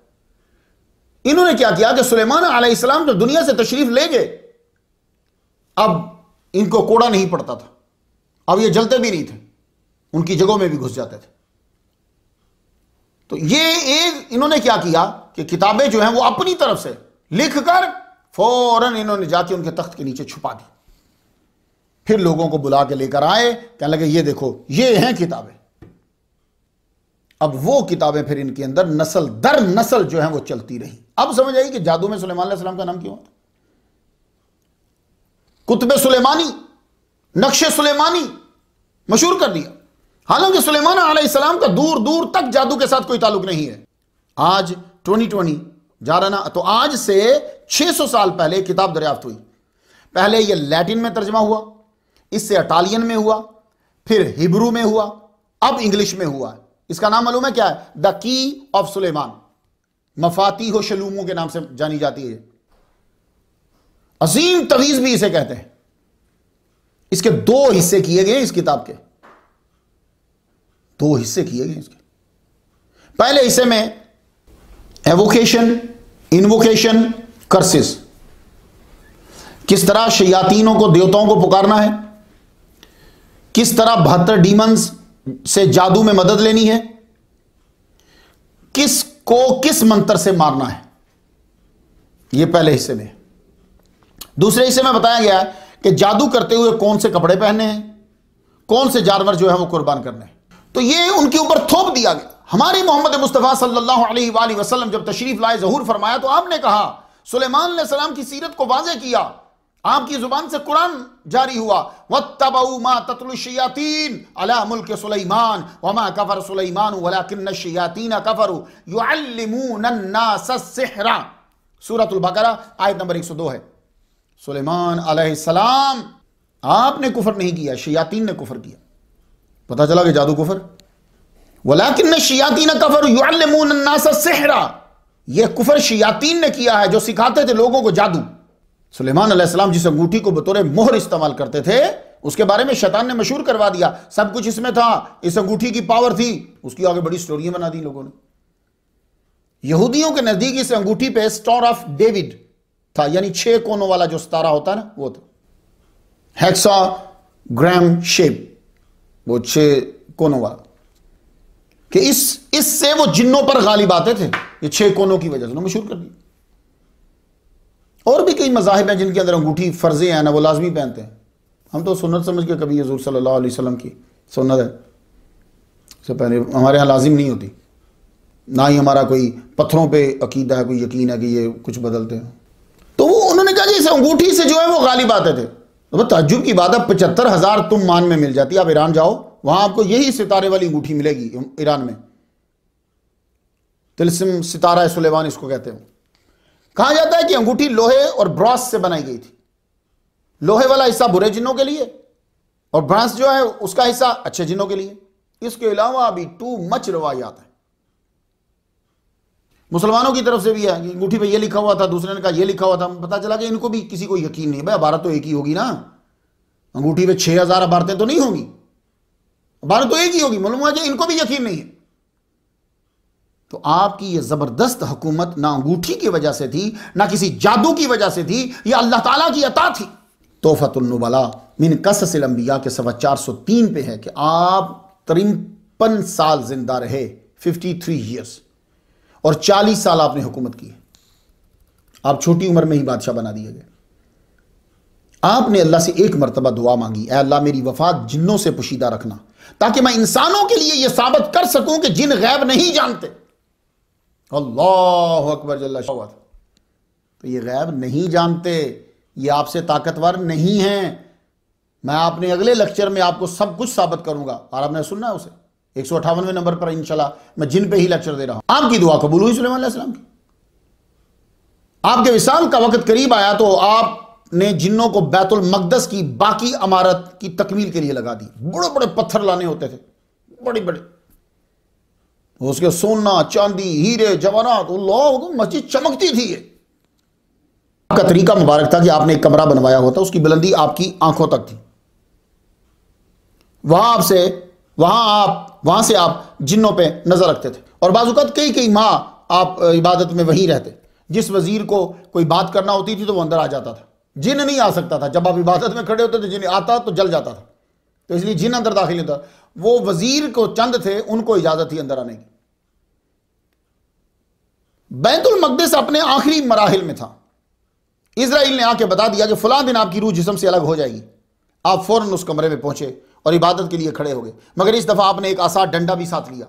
इन्होंने क्या किया कि सुलेमान आसमाम जब दुनिया से तशरीफ ले गए अब इनको कोड़ा नहीं पड़ता था अब ये जलते भी नहीं थे उनकी जगहों में भी घुस जाते थे तो ये एक इन्होंने क्या किया कि किताबें जो हैं वो अपनी तरफ से लिखकर फौरन इन्होंने जाके उनके तख्त के नीचे छुपा दी फिर लोगों को बुला के लेकर आए कहने लगे ये देखो ये हैं किताबें अब वो किताबें फिर इनके अंदर नस्ल दर नस्ल जो है वो चलती रही अब समझ आई कि जादू में सुलेमान सलाम का नाम क्यों आता कुतब सुलेमानी नक्शे सुलेमानी मशहूर कर दिया हालांकि सुलेमान आसमाम का दूर दूर तक जादू के साथ कोई ताल्लुक नहीं है आज 2020 ना तो आज से 600 साल पहले किताब दरियाफ्त हुई पहले यह लैटिन में तर्जमा हुआ इससे अटालियन में हुआ फिर हिब्रू में हुआ अब इंग्लिश में हुआ इसका नाम मालूम है क्या है द की ऑफ सुलेमान मफाती हो शलूमों के नाम से जानी जाती है अजीम तवीज भी इसे कहते हैं इसके दो हिस्से किए गए इस किताब के दो हिस्से किए गए इसके पहले हिस्से में एवोकेशन इन्वोकेशन कर्सिस किस तरह शयातीनों को देवताओं को पुकारना है किस तरह बहत्तर डीमंस से जादू में मदद लेनी है किस को किस मंत्र से मारना है यह पहले हिस्से में है दूसरे हिस्से में बताया गया कि जादू करते हुए कौन से कपड़े पहने हैं कौन से जानवर जो है वो कुर्बान करने हैं तो ये उनके ऊपर थोप दिया गया हमारे मोहम्मद मुस्तफ़ा सल्लल्लाहु अलैहि वसल्लम जब तशरीफ लाए जहूर फरमाया तो आपने कहा सुलेमान सलाम की सीरत को वाजे किया आपकी जुबान से कुरान जारी हुआ वत तबाऊ मा तत्लशियातीन अला मुल्क सुलेमान वमा कफर सुलेमान वलाकिन शियातीन कफर युअल्लिमून अन्नास सिहरा सूरह आयत नंबर 102 है सुलेमान सलाम आपने कुफर नहीं किया शयातीन ने कुफर किया पता चला कि जादू कुफर वलाकिन शयातीन कफर सेहरा यह कुफर शयातीन ने किया है जो सिखाते थे लोगों को जादू सुलेमान सलाम जिस अंगूठी को बतौर मोहर इस्तेमाल करते थे उसके बारे में शैतान ने मशहूर करवा दिया सब कुछ इसमें था इस अंगूठी की पावर थी उसकी आगे बड़ी स्टोरियां बना दी लोगों ने यहूदियों के नजदीक इस अंगूठी पे स्टोर ऑफ डेविड था यानी छह कोनों वाला जो सितारा होता है ना वो था हेक्सा ग्राम शेप वो छह कोनों वाला कि इस इससे वो जिन्नों पर गालिब आते थे ये छह कोनों की वजह से उन्होंने मशहूर कर दिया और भी कई मजाहब हैं जिनके अंदर अंगूठी फर्जे हैं ना वो लाजमी पहनते हैं हम तो सुन्नत समझ के कभी हजूर सल्लल्लाहु अलैहि वसल्लम की सुन्नत है से पहले हमारे यहाँ लाजिम नहीं होती ना ही हमारा कोई पत्थरों पे अकीदा है कोई यकीन है कि ये कुछ बदलते हैं उन्होंने कहा कि इस अंगूठी से जो है वो गालिब आते थे तो तजुब की बात है पचहत्तर हज़ार तुम मान में मिल जाती आप ईरान जाओ वहां आपको यही सितारे वाली अंगूठी मिलेगी ईरान में तिलसम सितारा सुलेवान इसको कहते हैं कहा जाता है कि अंगूठी लोहे और ब्रॉस से बनाई गई थी लोहे वाला हिस्सा बुरे जिनों के लिए और ब्रांस जो है उसका हिस्सा अच्छे जिनों के लिए इसके अलावा अभी टू मच रवायात है मुसलमानों की तरफ से भी है अंगूठी पे ये लिखा हुआ था दूसरे ने कहा ये लिखा हुआ था पता चला कि इनको भी किसी को यकीन नहीं भाई अबारत तो एक ही होगी ना अंगूठी पे छह हज़ार अबारतें तो नहीं होंगी अबारत तो एक ही होगी मालूम आज इनको भी यकीन नहीं है तो आपकी ये ज़बरदस्त हुकूमत ना अंगूठी की वजह से थी ना किसी जादू की वजह से थी यह अल्लाह तला की अता थी तोहफ़तुल्नबला मिन कसलम्बिया के सवा चार सौ तीन पे है कि आप तिरपन साल जिंदा रहे फिफ्टी थ्री ईयर्स और चालीस साल आपने हुकूमत की है आप छोटी उम्र में ही बादशाह बना दिए गए आपने अल्लाह से एक मरतबा दुआ मांगी ए अल्लाह मेरी वफात जिन्नों से पुशीदा रखना ताकि मैं इंसानों के लिए यह साबित कर सकूं कि जिन गैब नहीं जानते अल्लाह अकबर तो ये गैब नहीं जानते ये आपसे ताकतवर नहीं हैं मैं आपने अगले लेक्चर में आपको सब कुछ साबित करूंगा और आपने सुनना है उसे एक सौ अठावनवे नंबर पर इंशाल्लाह मैं जिन पे ही लेक्चर दे रहा हूं आपकी दुआ कबूल हुई सुलेमान की आपके विशाल का वक्त करीब आया तो आपने जिन्नों को बैतुल मकदस की बाकी अमारत की तकमील के लिए लगा दी बड़े बड़े पत्थर लाने होते थे बड़े बड़े उसके सोना चांदी हीरे जवानात मस्जिद चमकती थी ये आपका तरीका मुबारक था कि आपने एक कमरा बनवाया होता उसकी बुलंदी आपकी आंखों तक थी वहां आपसे वहां आप वहां से आप जिन्नों पे नज़र रखते थे और बाज़त कई कई माह आप इबादत में वहीं रहते जिस वज़ीर को कोई बात करना होती थी तो वो अंदर आ जाता था जिन नहीं आ सकता था जब आप इबादत में खड़े होते तो जिन आता तो जल जाता था तो इसलिए जिन अंदर दाखिल होता वो वज़ीर को चंद थे उनको इजाज़त थी अंदर आने की बैतुल मकदस अपने आखिरी मराहल में था इसराइल ने आके बता दिया कि फलां दिन आपकी रूह जिसम से अलग हो जाएगी आप फौरन उस कमरे में पहुंचे और इबादत के लिए खड़े हो गए मगर इस दफ़ा आपने एक आसाद डंडा भी साथ लिया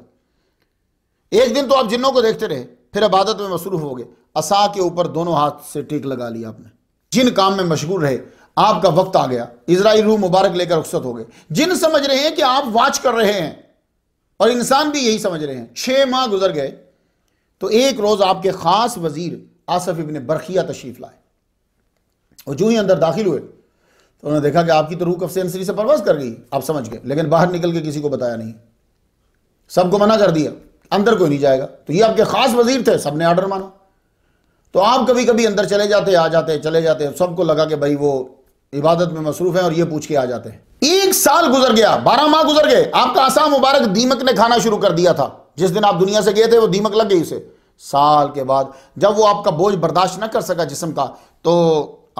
एक दिन तो आप जिन्नों को देखते रहे फिर इबादत में मसरूफ हो गए असा के ऊपर दोनों हाथ से टीक लगा लिया आपने जिन काम में मशगूल रहे आपका वक्त आ गया इसराइल रूह मुबारक लेकर रुख्सत हो गए जिन समझ रहे हैं कि आप वाच कर रहे हैं और इंसान भी यही समझ रहे हैं छह माह गुजर गए तो एक रोज़ आपके ख़ास वज़ीर आसफ इबन बरखिया तशरीफ़ लाए और जो ही अंदर दाखिल हुए तो उन्होंने देखा कि आपकी तो रूह कब से से परवास कर गई आप समझ गए लेकिन बाहर निकल के किसी को बताया नहीं सबको मना कर दिया अंदर कोई नहीं जाएगा तो ये आपके खास वजीर थे सबने ऑर्डर माना तो आप कभी कभी अंदर चले जाते आ जाते चले जाते सबको लगा कि भाई वो इबादत में मसरूफ है और ये पूछ के आ जाते हैं एक साल गुजर गया बारह माह गुजर गए आपका आसाम मुबारक दीमक ने खाना शुरू कर दिया था जिस दिन आप दुनिया से गए थे वो दीमक लग गई उसे साल के बाद जब वो आपका बोझ बर्दाश्त ना कर सका जिसम का तो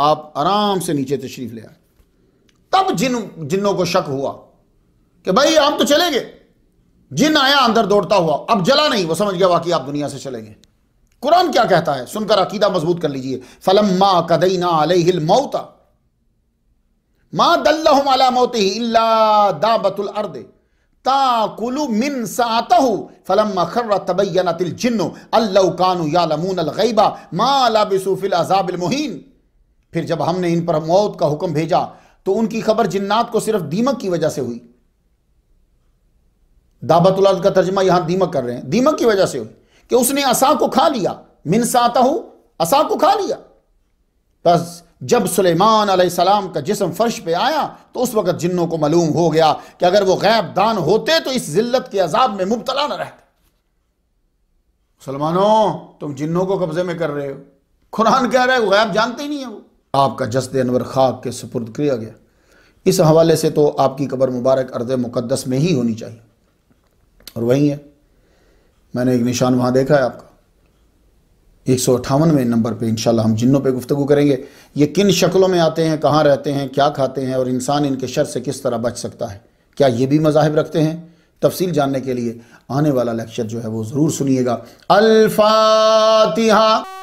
आप आराम से नीचे तशरीफ ले आए तब जिन जिन्नों को शक हुआ कि भाई हम तो चलेंगे जिन आया अंदर दौड़ता हुआ अब जला नहीं वो समझ गया वाकई आप दुनिया से चलेंगे कुरान क्या कहता है सुनकर अकीदा मजबूत कर लीजिए फलम फलम्मा कदईना अलहिल मौता मा दल्लहुम अला मौत ही इल्ला दाबतुल अर्द ताकुलु मिन फलम फलम्मा खर्र तबैयनतिल जिन्नु अल्लौ कानु यालमून अलगैबा मा लबिसु फिल अजाबिल मुहीन फिर जब हमने इन पर मौत का हुक्म भेजा तो उनकी खबर जिन्नात को सिर्फ दीमक की वजह से हुई दाबतुल का तर्जमा यहां दीमक कर रहे हैं दीमक की वजह से हुई कि उसने असा को खा लिया मिनसाता हूं असा को खा लिया बस जब सुलेमान सलाम का जिसम फर्श पे आया तो उस वक्त जिन्नों को मालूम हो गया कि अगर वो गैब दान होते तो इस जिल्लत के अजाब में मुबतला ना रहते मुसलमानों तुम जिन्नों को कब्जे में कर रहे हो कुरान कह रहे हो गैब जानते ही नहीं है वो आपका जसद अनवर खाक के सुपुर्द किया गया इस हवाले से तो आपकी कबर मुबारक अर्ज मुक़दस में ही होनी चाहिए और वहीं है मैंने एक निशान वहाँ देखा है आपका एक सौ अठावनवे नंबर पर इंशाल्लाह हम जिनों पर गुफ्तु करेंगे ये किन शक्लों में आते हैं कहाँ रहते हैं क्या खाते हैं और इंसान इनके शर से किस तरह बच सकता है क्या ये भी मजाहब रखते हैं तफसील जानने के लिए आने वाला लेक्चर जो है वो ज़रूर सुनिएगा अल्फातिहा